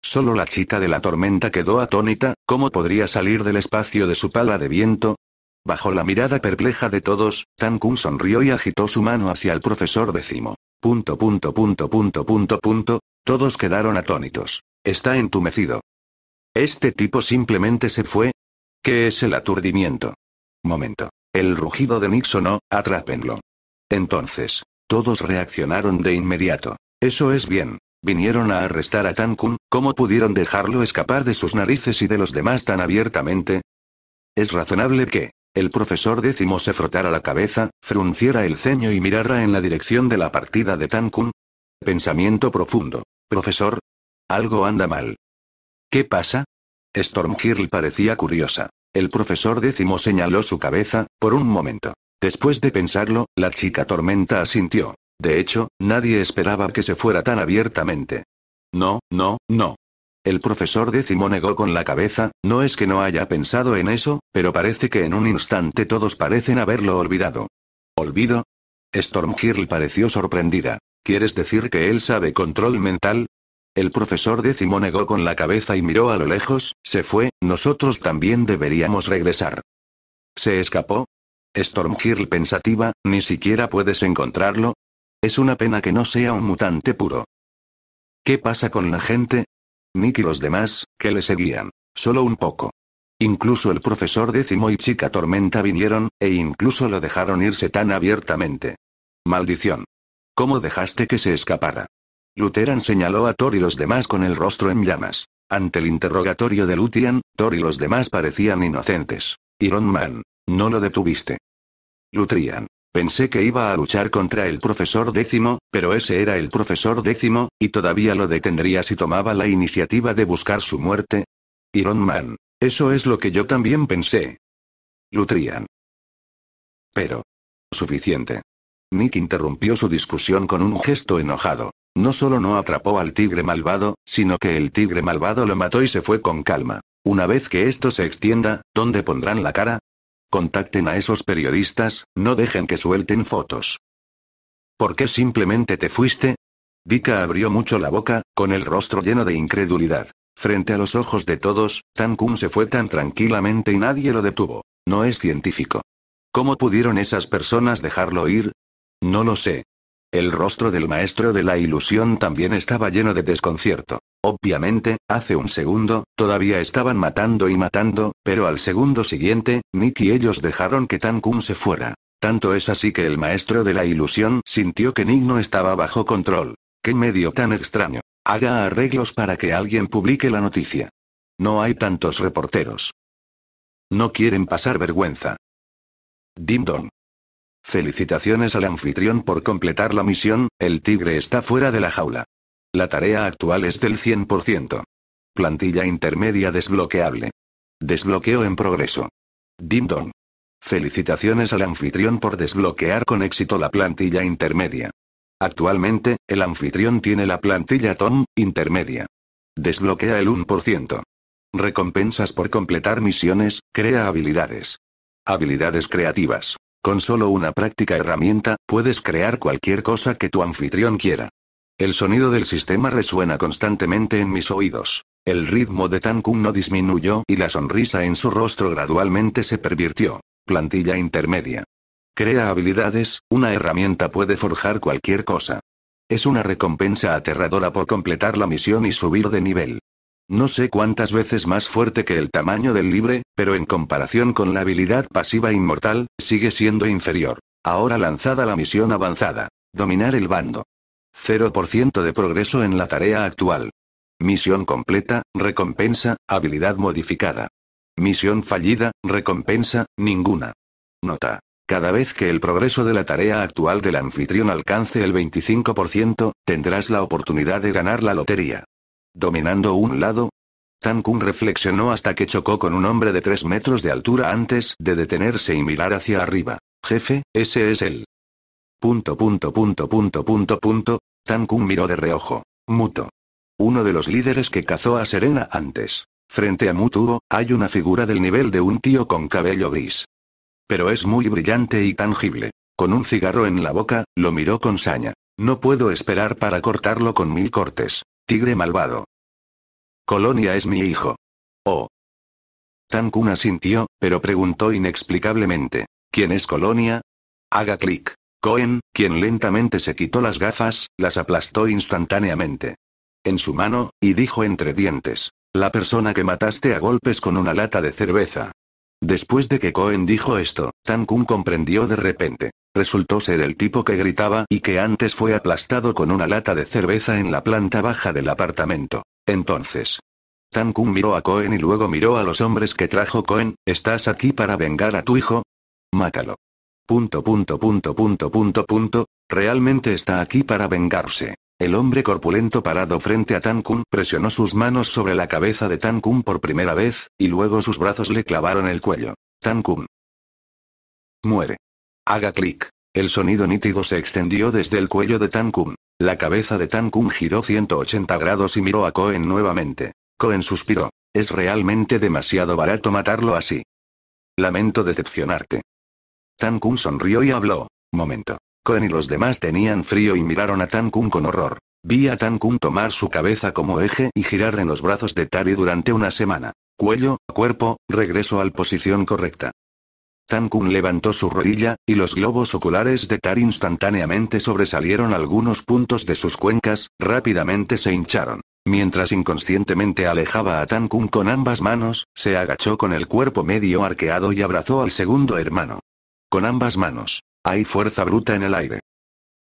Solo la chica de la tormenta quedó atónita, ¿cómo podría salir del espacio de su pala de viento? Bajo la mirada perpleja de todos, Tan sonrió y agitó su mano hacia el profesor décimo. Punto punto punto punto punto punto, todos quedaron atónitos. Está entumecido. ¿Este tipo simplemente se fue? ¿Qué es el aturdimiento? Momento. El rugido de Nixon no, atrápenlo. Entonces, todos reaccionaron de inmediato. Eso es bien. Vinieron a arrestar a Tankun, ¿cómo pudieron dejarlo escapar de sus narices y de los demás tan abiertamente? Es razonable que, el profesor décimo se frotara la cabeza, frunciera el ceño y mirara en la dirección de la partida de Tan Pensamiento profundo. Profesor. Algo anda mal. ¿Qué pasa? Stormgirl parecía curiosa. El profesor décimo señaló su cabeza, por un momento. Después de pensarlo, la chica tormenta asintió. De hecho, nadie esperaba que se fuera tan abiertamente. No, no, no. El profesor décimo negó con la cabeza, no es que no haya pensado en eso, pero parece que en un instante todos parecen haberlo olvidado. ¿Olvido? Stormgirl pareció sorprendida. ¿Quieres decir que él sabe control mental? El profesor décimo negó con la cabeza y miró a lo lejos, se fue, nosotros también deberíamos regresar. ¿Se escapó? Stormgirl pensativa, ni siquiera puedes encontrarlo. Es una pena que no sea un mutante puro. ¿Qué pasa con la gente? Nick y los demás, que le seguían. Solo un poco. Incluso el profesor décimo y chica tormenta vinieron, e incluso lo dejaron irse tan abiertamente. Maldición. ¿Cómo dejaste que se escapara? Lutheran señaló a Thor y los demás con el rostro en llamas. Ante el interrogatorio de Lutian, Thor y los demás parecían inocentes. Iron Man, no lo detuviste. Lutrian. Pensé que iba a luchar contra el profesor décimo, pero ese era el profesor décimo, y todavía lo detendría si tomaba la iniciativa de buscar su muerte. Iron Man. Eso es lo que yo también pensé. Lutrian. Pero. Suficiente. Nick interrumpió su discusión con un gesto enojado. No solo no atrapó al tigre malvado, sino que el tigre malvado lo mató y se fue con calma. Una vez que esto se extienda, ¿dónde pondrán la cara? Contacten a esos periodistas, no dejen que suelten fotos. ¿Por qué simplemente te fuiste? Dika abrió mucho la boca, con el rostro lleno de incredulidad. Frente a los ojos de todos, Tan se fue tan tranquilamente y nadie lo detuvo. No es científico. ¿Cómo pudieron esas personas dejarlo ir? No lo sé. El rostro del maestro de la ilusión también estaba lleno de desconcierto. Obviamente, hace un segundo, todavía estaban matando y matando, pero al segundo siguiente, Nick y ellos dejaron que Tan se fuera. Tanto es así que el maestro de la ilusión sintió que Nick no estaba bajo control. ¡Qué medio tan extraño! Haga arreglos para que alguien publique la noticia. No hay tantos reporteros. No quieren pasar vergüenza. Dim Dong. Felicitaciones al anfitrión por completar la misión, el tigre está fuera de la jaula. La tarea actual es del 100%. Plantilla intermedia desbloqueable. Desbloqueo en progreso. Dim Felicitaciones al anfitrión por desbloquear con éxito la plantilla intermedia. Actualmente, el anfitrión tiene la plantilla Tom, intermedia. Desbloquea el 1%. Recompensas por completar misiones, crea habilidades. Habilidades creativas. Con solo una práctica herramienta, puedes crear cualquier cosa que tu anfitrión quiera. El sonido del sistema resuena constantemente en mis oídos. El ritmo de Tan no disminuyó y la sonrisa en su rostro gradualmente se pervirtió. Plantilla intermedia. Crea habilidades, una herramienta puede forjar cualquier cosa. Es una recompensa aterradora por completar la misión y subir de nivel. No sé cuántas veces más fuerte que el tamaño del libre, pero en comparación con la habilidad pasiva inmortal, sigue siendo inferior. Ahora lanzada la misión avanzada. Dominar el bando. 0% de progreso en la tarea actual. Misión completa, recompensa, habilidad modificada. Misión fallida, recompensa, ninguna. Nota. Cada vez que el progreso de la tarea actual del anfitrión alcance el 25%, tendrás la oportunidad de ganar la lotería. Dominando un lado, Tan reflexionó hasta que chocó con un hombre de 3 metros de altura antes de detenerse y mirar hacia arriba. Jefe, ese es él. Punto, punto, punto, punto, punto, punto. Tan miró de reojo. Muto. Uno de los líderes que cazó a Serena antes. Frente a Mutuo, hay una figura del nivel de un tío con cabello gris. Pero es muy brillante y tangible. Con un cigarro en la boca, lo miró con saña. No puedo esperar para cortarlo con mil cortes. Tigre malvado. Colonia es mi hijo. Oh. Tan Kun asintió, pero preguntó inexplicablemente. ¿Quién es Colonia? Haga clic. Cohen, quien lentamente se quitó las gafas, las aplastó instantáneamente. En su mano, y dijo entre dientes. La persona que mataste a golpes con una lata de cerveza. Después de que Cohen dijo esto, Tan comprendió de repente. Resultó ser el tipo que gritaba y que antes fue aplastado con una lata de cerveza en la planta baja del apartamento. Entonces. Tan miró a Cohen y luego miró a los hombres que trajo Cohen, ¿estás aquí para vengar a tu hijo? Mátalo. Punto punto punto punto punto punto, realmente está aquí para vengarse. El hombre corpulento parado frente a Tan Kun presionó sus manos sobre la cabeza de Tan Kun por primera vez, y luego sus brazos le clavaron el cuello. Tan Kun. Muere. Haga clic. El sonido nítido se extendió desde el cuello de Tan Kun. La cabeza de Tan Kun giró 180 grados y miró a Cohen nuevamente. Cohen suspiró. Es realmente demasiado barato matarlo así. Lamento decepcionarte. Tan Kun sonrió y habló. Momento. Koen y los demás tenían frío y miraron a Tan Kun con horror. Vi a Tan Kun tomar su cabeza como eje y girar en los brazos de Tari durante una semana. Cuello, cuerpo, regreso al posición correcta. Tan Kun levantó su rodilla, y los globos oculares de Tari instantáneamente sobresalieron algunos puntos de sus cuencas, rápidamente se hincharon. Mientras inconscientemente alejaba a Tan Kun con ambas manos, se agachó con el cuerpo medio arqueado y abrazó al segundo hermano. Con ambas manos. Hay fuerza bruta en el aire.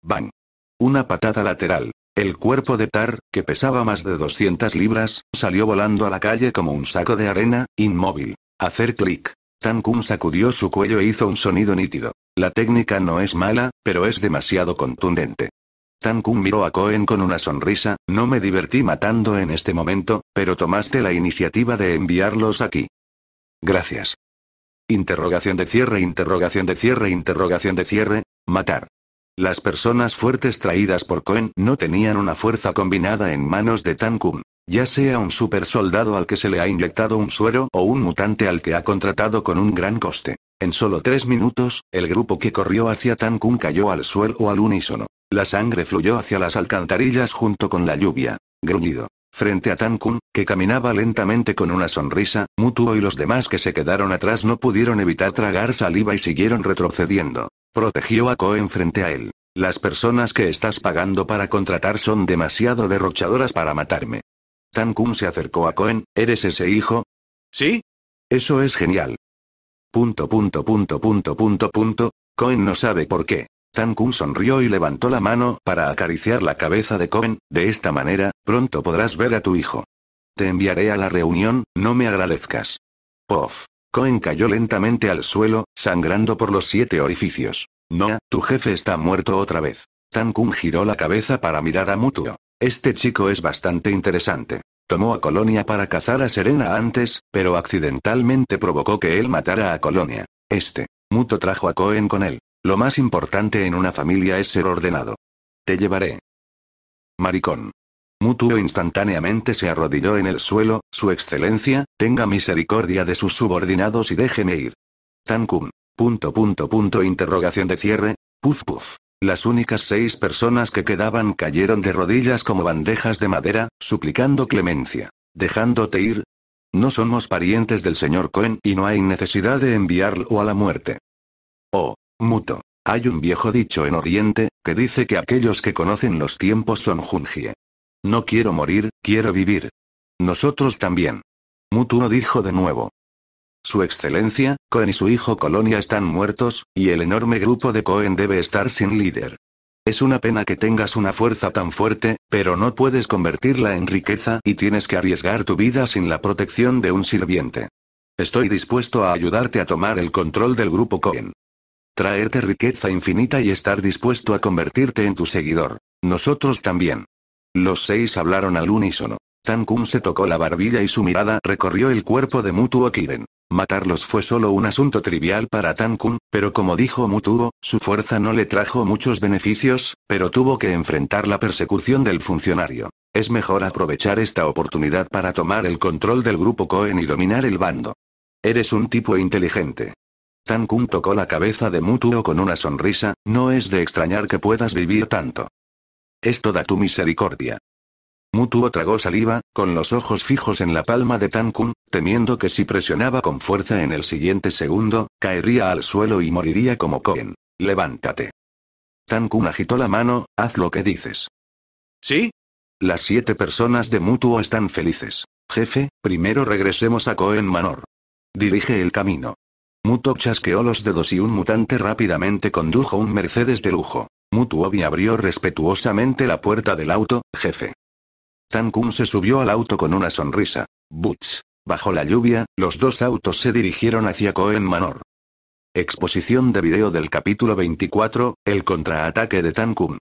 Bang. Una patada lateral. El cuerpo de Tar, que pesaba más de 200 libras, salió volando a la calle como un saco de arena, inmóvil. Hacer clic. Tan Kun sacudió su cuello e hizo un sonido nítido. La técnica no es mala, pero es demasiado contundente. Tan Kun miró a Cohen con una sonrisa, no me divertí matando en este momento, pero tomaste la iniciativa de enviarlos aquí. Gracias. Interrogación de cierre, interrogación de cierre, interrogación de cierre, matar. Las personas fuertes traídas por Cohen no tenían una fuerza combinada en manos de Tan Ya sea un supersoldado al que se le ha inyectado un suero o un mutante al que ha contratado con un gran coste. En solo tres minutos, el grupo que corrió hacia Tankum cayó al suelo o al unísono. La sangre fluyó hacia las alcantarillas junto con la lluvia. Gruñido. Frente a Tankun, que caminaba lentamente con una sonrisa, Mutuo y los demás que se quedaron atrás no pudieron evitar tragar saliva y siguieron retrocediendo. Protegió a Cohen frente a él. Las personas que estás pagando para contratar son demasiado derrochadoras para matarme. Tankun se acercó a Cohen, ¿eres ese hijo? Sí. Eso es genial. Punto punto punto punto punto punto. Cohen no sabe por qué. Tan Kun sonrió y levantó la mano para acariciar la cabeza de Cohen. de esta manera, pronto podrás ver a tu hijo. Te enviaré a la reunión, no me agradezcas. Puf. Cohen cayó lentamente al suelo, sangrando por los siete orificios. No, tu jefe está muerto otra vez. Tan Kun giró la cabeza para mirar a Mutuo. Este chico es bastante interesante. Tomó a Colonia para cazar a Serena antes, pero accidentalmente provocó que él matara a Colonia. Este. Muto trajo a Cohen con él. Lo más importante en una familia es ser ordenado. Te llevaré. Maricón. Mutuo instantáneamente se arrodilló en el suelo, Su Excelencia, tenga misericordia de sus subordinados y déjeme ir. Tancum. Punto punto punto interrogación de cierre. Puf puf. Las únicas seis personas que quedaban cayeron de rodillas como bandejas de madera, suplicando clemencia. ¿Dejándote ir? No somos parientes del señor Cohen y no hay necesidad de enviarlo a la muerte. Oh, Muto. Hay un viejo dicho en Oriente, que dice que aquellos que conocen los tiempos son Jungie. No quiero morir, quiero vivir. Nosotros también. Mutuo dijo de nuevo. Su excelencia, Cohen y su hijo Colonia están muertos, y el enorme grupo de Cohen debe estar sin líder. Es una pena que tengas una fuerza tan fuerte, pero no puedes convertirla en riqueza y tienes que arriesgar tu vida sin la protección de un sirviente. Estoy dispuesto a ayudarte a tomar el control del grupo Cohen traerte riqueza infinita y estar dispuesto a convertirte en tu seguidor. Nosotros también. Los seis hablaron al unísono. Tan se tocó la barbilla y su mirada recorrió el cuerpo de Mutuo Kiren. Matarlos fue solo un asunto trivial para Tan pero como dijo Mutuo, su fuerza no le trajo muchos beneficios, pero tuvo que enfrentar la persecución del funcionario. Es mejor aprovechar esta oportunidad para tomar el control del grupo Cohen y dominar el bando. Eres un tipo inteligente. Tan tocó la cabeza de Mutuo con una sonrisa, no es de extrañar que puedas vivir tanto. Esto da tu misericordia. Mutuo tragó saliva, con los ojos fijos en la palma de Tancun, temiendo que si presionaba con fuerza en el siguiente segundo, caería al suelo y moriría como Cohen. Levántate. Tan agitó la mano, haz lo que dices. ¿Sí? Las siete personas de Mutuo están felices. Jefe, primero regresemos a Cohen Manor. Dirige el camino. Muto chasqueó los dedos y un mutante rápidamente condujo un Mercedes de lujo. Mutuobi abrió respetuosamente la puerta del auto, jefe. Tan se subió al auto con una sonrisa. Butch. Bajo la lluvia, los dos autos se dirigieron hacia Cohen Manor. Exposición de video del capítulo 24, el contraataque de Tankum.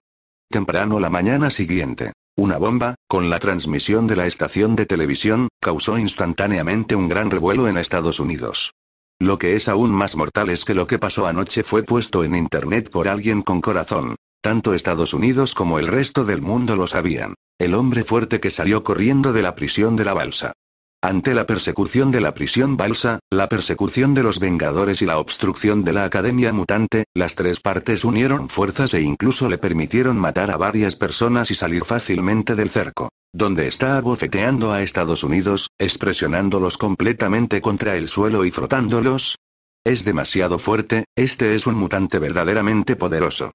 Temprano la mañana siguiente. Una bomba, con la transmisión de la estación de televisión, causó instantáneamente un gran revuelo en Estados Unidos. Lo que es aún más mortal es que lo que pasó anoche fue puesto en Internet por alguien con corazón. Tanto Estados Unidos como el resto del mundo lo sabían. El hombre fuerte que salió corriendo de la prisión de la balsa. Ante la persecución de la prisión balsa, la persecución de los Vengadores y la obstrucción de la Academia Mutante, las tres partes unieron fuerzas e incluso le permitieron matar a varias personas y salir fácilmente del cerco. Donde está abofeteando a Estados Unidos, expresionándolos completamente contra el suelo y frotándolos. Es demasiado fuerte, este es un mutante verdaderamente poderoso.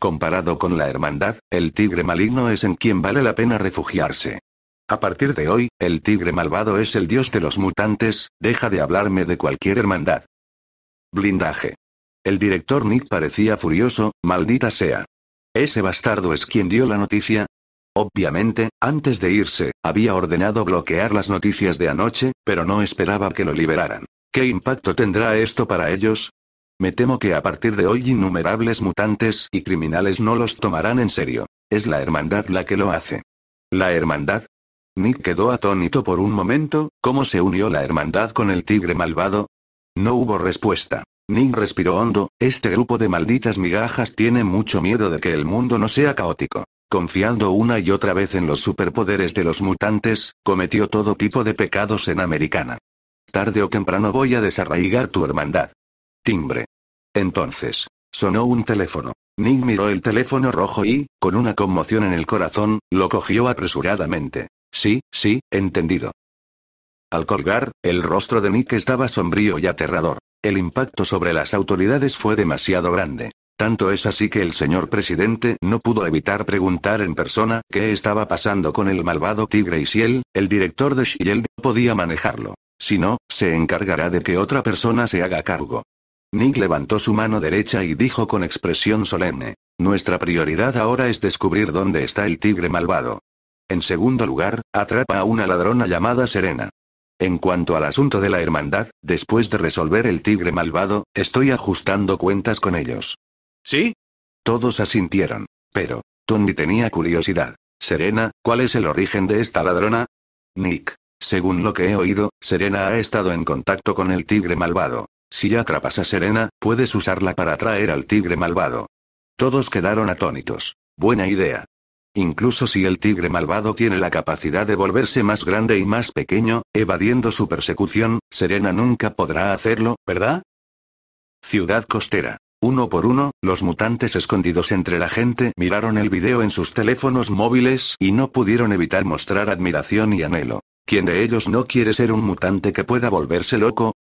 Comparado con la Hermandad, el tigre maligno es en quien vale la pena refugiarse. A partir de hoy, el tigre malvado es el dios de los mutantes, deja de hablarme de cualquier hermandad. Blindaje. El director Nick parecía furioso, maldita sea. ¿Ese bastardo es quien dio la noticia? Obviamente, antes de irse, había ordenado bloquear las noticias de anoche, pero no esperaba que lo liberaran. ¿Qué impacto tendrá esto para ellos? Me temo que a partir de hoy innumerables mutantes y criminales no los tomarán en serio. Es la hermandad la que lo hace. ¿La hermandad? Nick quedó atónito por un momento, ¿cómo se unió la hermandad con el tigre malvado? No hubo respuesta. Nick respiró hondo, este grupo de malditas migajas tiene mucho miedo de que el mundo no sea caótico. Confiando una y otra vez en los superpoderes de los mutantes, cometió todo tipo de pecados en Americana. Tarde o temprano voy a desarraigar tu hermandad. Timbre. Entonces, sonó un teléfono. Nick miró el teléfono rojo y, con una conmoción en el corazón, lo cogió apresuradamente. Sí, sí, entendido. Al colgar, el rostro de Nick estaba sombrío y aterrador. El impacto sobre las autoridades fue demasiado grande. Tanto es así que el señor presidente no pudo evitar preguntar en persona qué estaba pasando con el malvado tigre y si él, el director de Shield, podía manejarlo. Si no, se encargará de que otra persona se haga cargo. Nick levantó su mano derecha y dijo con expresión solemne, Nuestra prioridad ahora es descubrir dónde está el tigre malvado. En segundo lugar, atrapa a una ladrona llamada Serena. En cuanto al asunto de la hermandad, después de resolver el tigre malvado, estoy ajustando cuentas con ellos. ¿Sí? Todos asintieron. Pero, Tony tenía curiosidad. Serena, ¿cuál es el origen de esta ladrona? Nick. Según lo que he oído, Serena ha estado en contacto con el tigre malvado. Si atrapas a Serena, puedes usarla para atraer al tigre malvado. Todos quedaron atónitos. Buena idea. Incluso si el tigre malvado tiene la capacidad de volverse más grande y más pequeño, evadiendo su persecución, Serena nunca podrá hacerlo, ¿verdad? Ciudad costera. Uno por uno, los mutantes escondidos entre la gente miraron el video en sus teléfonos móviles y no pudieron evitar mostrar admiración y anhelo. ¿Quién de ellos no quiere ser un mutante que pueda volverse loco?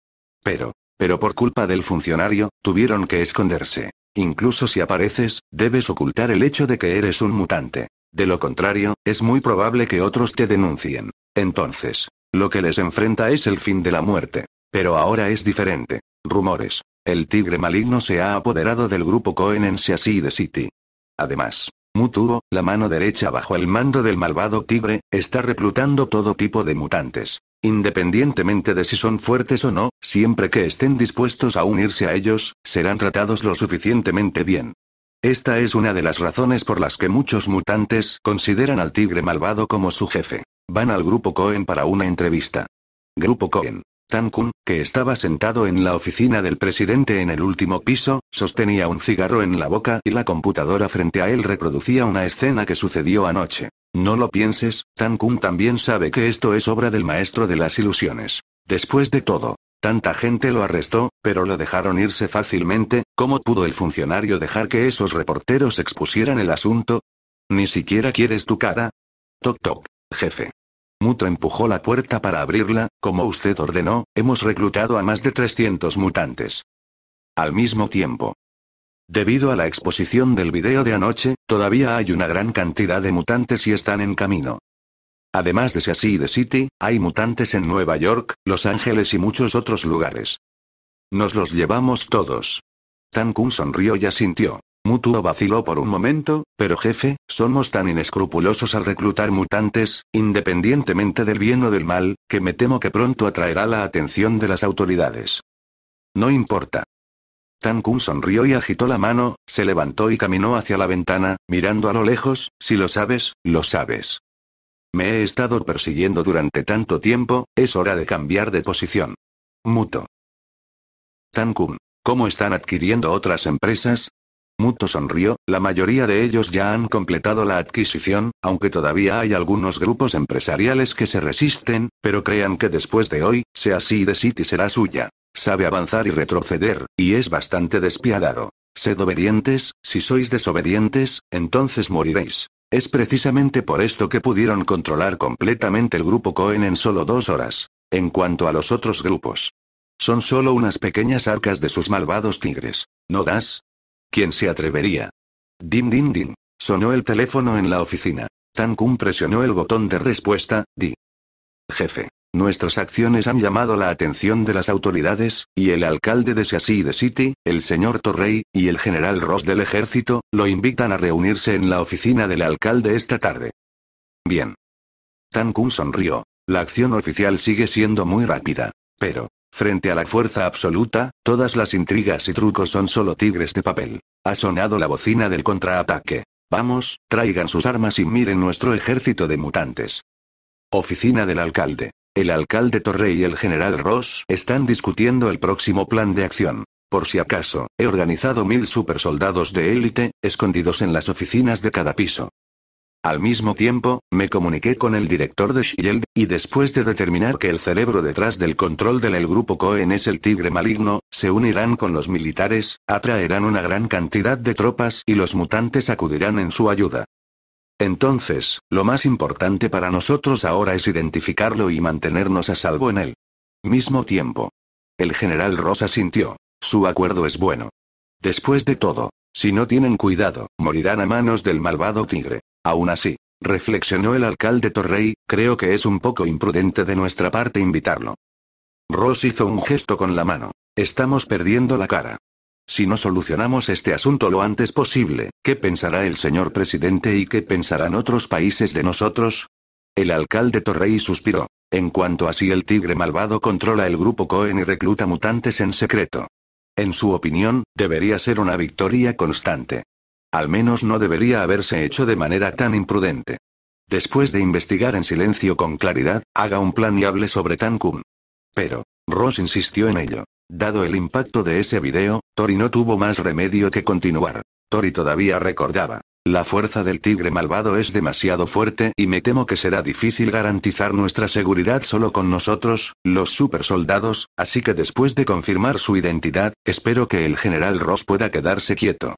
Pero, pero por culpa del funcionario, tuvieron que esconderse. Incluso si apareces, debes ocultar el hecho de que eres un mutante. De lo contrario, es muy probable que otros te denuncien. Entonces, lo que les enfrenta es el fin de la muerte. Pero ahora es diferente. Rumores. El tigre maligno se ha apoderado del grupo Cohen en Seaside de City. Además, Mutuo, la mano derecha bajo el mando del malvado tigre, está reclutando todo tipo de mutantes. Independientemente de si son fuertes o no, siempre que estén dispuestos a unirse a ellos, serán tratados lo suficientemente bien. Esta es una de las razones por las que muchos mutantes consideran al tigre malvado como su jefe. Van al grupo Cohen para una entrevista. Grupo Cohen. Tan que estaba sentado en la oficina del presidente en el último piso, sostenía un cigarro en la boca y la computadora frente a él reproducía una escena que sucedió anoche. No lo pienses, Tan Kun también sabe que esto es obra del maestro de las ilusiones. Después de todo, Tanta gente lo arrestó, pero lo dejaron irse fácilmente, ¿cómo pudo el funcionario dejar que esos reporteros expusieran el asunto? Ni siquiera quieres tu cara. Toc toc, jefe. Muto empujó la puerta para abrirla, como usted ordenó, hemos reclutado a más de 300 mutantes. Al mismo tiempo. Debido a la exposición del video de anoche, todavía hay una gran cantidad de mutantes y están en camino. Además de y de City, hay mutantes en Nueva York, Los Ángeles y muchos otros lugares. Nos los llevamos todos. Tan sonrió y asintió. Mutuo vaciló por un momento, pero jefe, somos tan inescrupulosos al reclutar mutantes, independientemente del bien o del mal, que me temo que pronto atraerá la atención de las autoridades. No importa. Tan sonrió y agitó la mano, se levantó y caminó hacia la ventana, mirando a lo lejos, si lo sabes, lo sabes. Me he estado persiguiendo durante tanto tiempo, es hora de cambiar de posición. Muto. Tankun. ¿Cómo están adquiriendo otras empresas? Muto sonrió, la mayoría de ellos ya han completado la adquisición, aunque todavía hay algunos grupos empresariales que se resisten, pero crean que después de hoy, sea así de City será suya. Sabe avanzar y retroceder, y es bastante despiadado. Sed obedientes, si sois desobedientes, entonces moriréis. Es precisamente por esto que pudieron controlar completamente el grupo Cohen en solo dos horas. En cuanto a los otros grupos. Son solo unas pequeñas arcas de sus malvados tigres. ¿No das? ¿Quién se atrevería? Dim din din. Sonó el teléfono en la oficina. Tan presionó el botón de respuesta, di. Jefe. Nuestras acciones han llamado la atención de las autoridades, y el alcalde de de City, el señor Torrey, y el general Ross del ejército, lo invitan a reunirse en la oficina del alcalde esta tarde. Bien. Tan sonrió. La acción oficial sigue siendo muy rápida. Pero, frente a la fuerza absoluta, todas las intrigas y trucos son solo tigres de papel. Ha sonado la bocina del contraataque. Vamos, traigan sus armas y miren nuestro ejército de mutantes. Oficina del alcalde. El alcalde Torrey y el general Ross están discutiendo el próximo plan de acción. Por si acaso, he organizado mil supersoldados de élite, escondidos en las oficinas de cada piso. Al mismo tiempo, me comuniqué con el director de Shield, y después de determinar que el cerebro detrás del control del grupo Cohen es el tigre maligno, se unirán con los militares, atraerán una gran cantidad de tropas y los mutantes acudirán en su ayuda. Entonces, lo más importante para nosotros ahora es identificarlo y mantenernos a salvo en él. Mismo tiempo. El general Rosa sintió. Su acuerdo es bueno. Después de todo, si no tienen cuidado, morirán a manos del malvado tigre. Aún así, reflexionó el alcalde Torrey, creo que es un poco imprudente de nuestra parte invitarlo. Ross hizo un gesto con la mano. Estamos perdiendo la cara. Si no solucionamos este asunto lo antes posible, ¿qué pensará el señor presidente y qué pensarán otros países de nosotros? El alcalde Torrey suspiró. En cuanto a si el tigre malvado controla el grupo Cohen y recluta mutantes en secreto. En su opinión, debería ser una victoria constante. Al menos no debería haberse hecho de manera tan imprudente. Después de investigar en silencio con claridad, haga un plan y hable sobre Tan Pero, Ross insistió en ello. Dado el impacto de ese video, Tori no tuvo más remedio que continuar. Tori todavía recordaba. La fuerza del tigre malvado es demasiado fuerte y me temo que será difícil garantizar nuestra seguridad solo con nosotros, los supersoldados, así que después de confirmar su identidad, espero que el general Ross pueda quedarse quieto.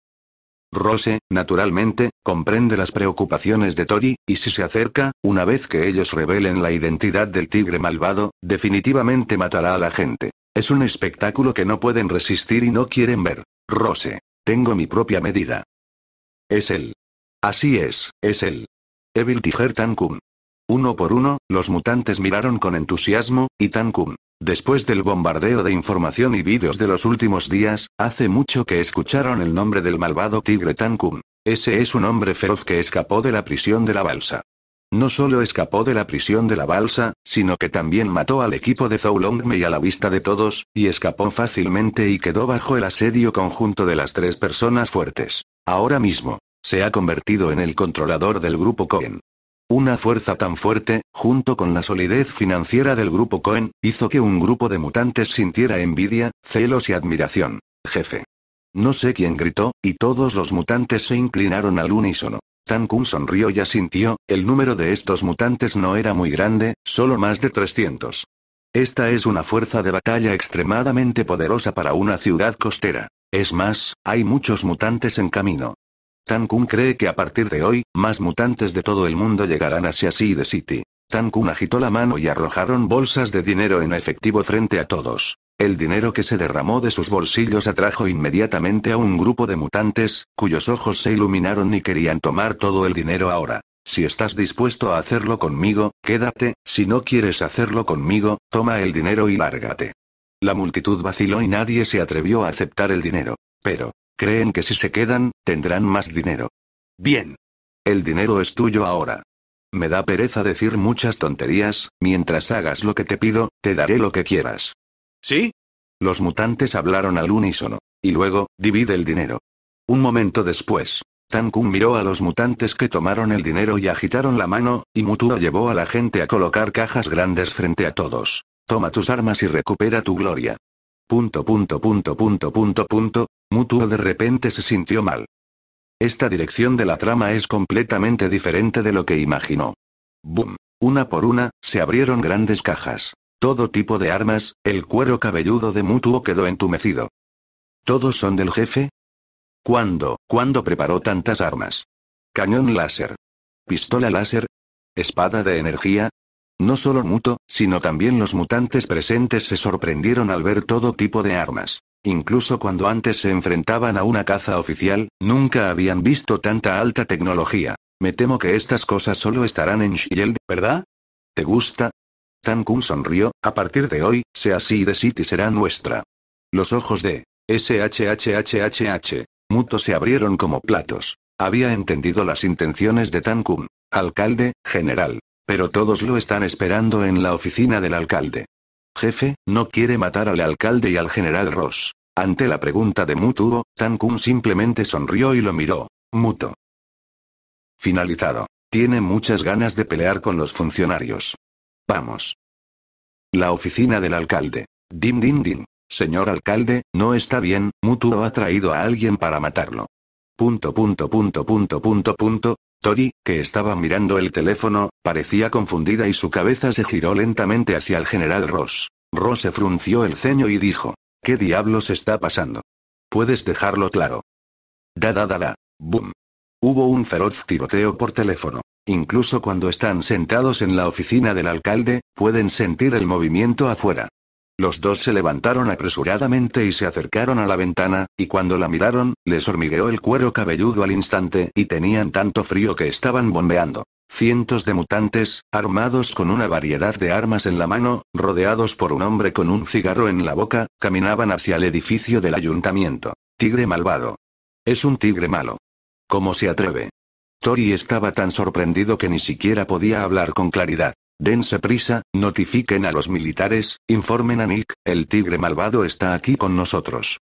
Rose, eh, naturalmente, comprende las preocupaciones de Tori, y si se acerca, una vez que ellos revelen la identidad del tigre malvado, definitivamente matará a la gente. Es un espectáculo que no pueden resistir y no quieren ver. Rose. Tengo mi propia medida. Es él. Así es, es él. Evil Tiger Tankum. Uno por uno, los mutantes miraron con entusiasmo, y Tankum, Después del bombardeo de información y vídeos de los últimos días, hace mucho que escucharon el nombre del malvado tigre Tankum. Ese es un hombre feroz que escapó de la prisión de la balsa. No solo escapó de la prisión de la balsa, sino que también mató al equipo de Longmei a la vista de todos, y escapó fácilmente y quedó bajo el asedio conjunto de las tres personas fuertes. Ahora mismo, se ha convertido en el controlador del grupo Cohen. Una fuerza tan fuerte, junto con la solidez financiera del grupo Cohen, hizo que un grupo de mutantes sintiera envidia, celos y admiración. Jefe. No sé quién gritó, y todos los mutantes se inclinaron al unísono. Tan sonrió y asintió, el número de estos mutantes no era muy grande, solo más de 300. Esta es una fuerza de batalla extremadamente poderosa para una ciudad costera. Es más, hay muchos mutantes en camino. Tan cree que a partir de hoy, más mutantes de todo el mundo llegarán hacia de City. Tan agitó la mano y arrojaron bolsas de dinero en efectivo frente a todos. El dinero que se derramó de sus bolsillos atrajo inmediatamente a un grupo de mutantes, cuyos ojos se iluminaron y querían tomar todo el dinero ahora. Si estás dispuesto a hacerlo conmigo, quédate, si no quieres hacerlo conmigo, toma el dinero y lárgate. La multitud vaciló y nadie se atrevió a aceptar el dinero. Pero, creen que si se quedan, tendrán más dinero. Bien. El dinero es tuyo ahora. Me da pereza decir muchas tonterías, mientras hagas lo que te pido, te daré lo que quieras. ¿Sí? Los mutantes hablaron al unísono. Y luego, divide el dinero. Un momento después, Tan Kun miró a los mutantes que tomaron el dinero y agitaron la mano, y Mutuo llevó a la gente a colocar cajas grandes frente a todos. Toma tus armas y recupera tu gloria. Punto punto punto punto punto punto, Mutuo de repente se sintió mal. Esta dirección de la trama es completamente diferente de lo que imaginó. Boom. Una por una, se abrieron grandes cajas. Todo tipo de armas, el cuero cabelludo de Mutuo quedó entumecido. ¿Todos son del jefe? ¿Cuándo, cuándo preparó tantas armas? Cañón láser. Pistola láser. Espada de energía. No solo Mutuo, sino también los mutantes presentes se sorprendieron al ver todo tipo de armas. Incluso cuando antes se enfrentaban a una caza oficial, nunca habían visto tanta alta tecnología. Me temo que estas cosas solo estarán en Shield, ¿verdad? ¿Te gusta? Tan sonrió, a partir de hoy, Sea así de City será nuestra. Los ojos de SHHHHH Muto se abrieron como platos. Había entendido las intenciones de Tan alcalde, general. Pero todos lo están esperando en la oficina del alcalde. Jefe, no quiere matar al alcalde y al general Ross. Ante la pregunta de Mutuo, Tan simplemente sonrió y lo miró. Muto. Finalizado. Tiene muchas ganas de pelear con los funcionarios. Vamos. La oficina del alcalde. Dim din din. Señor alcalde, no está bien, Mutuo ha traído a alguien para matarlo. Punto punto punto punto punto punto. Tori, que estaba mirando el teléfono, parecía confundida y su cabeza se giró lentamente hacia el general Ross. Ross se frunció el ceño y dijo, ¿qué diablos está pasando? Puedes dejarlo claro. Da da da da. Boom. Hubo un feroz tiroteo por teléfono. Incluso cuando están sentados en la oficina del alcalde, pueden sentir el movimiento afuera. Los dos se levantaron apresuradamente y se acercaron a la ventana, y cuando la miraron, les hormigueó el cuero cabelludo al instante, y tenían tanto frío que estaban bombeando. Cientos de mutantes, armados con una variedad de armas en la mano, rodeados por un hombre con un cigarro en la boca, caminaban hacia el edificio del ayuntamiento. Tigre malvado. Es un tigre malo. ¿Cómo se atreve? Tori estaba tan sorprendido que ni siquiera podía hablar con claridad. Dense prisa, notifiquen a los militares, informen a Nick, el tigre malvado está aquí con nosotros.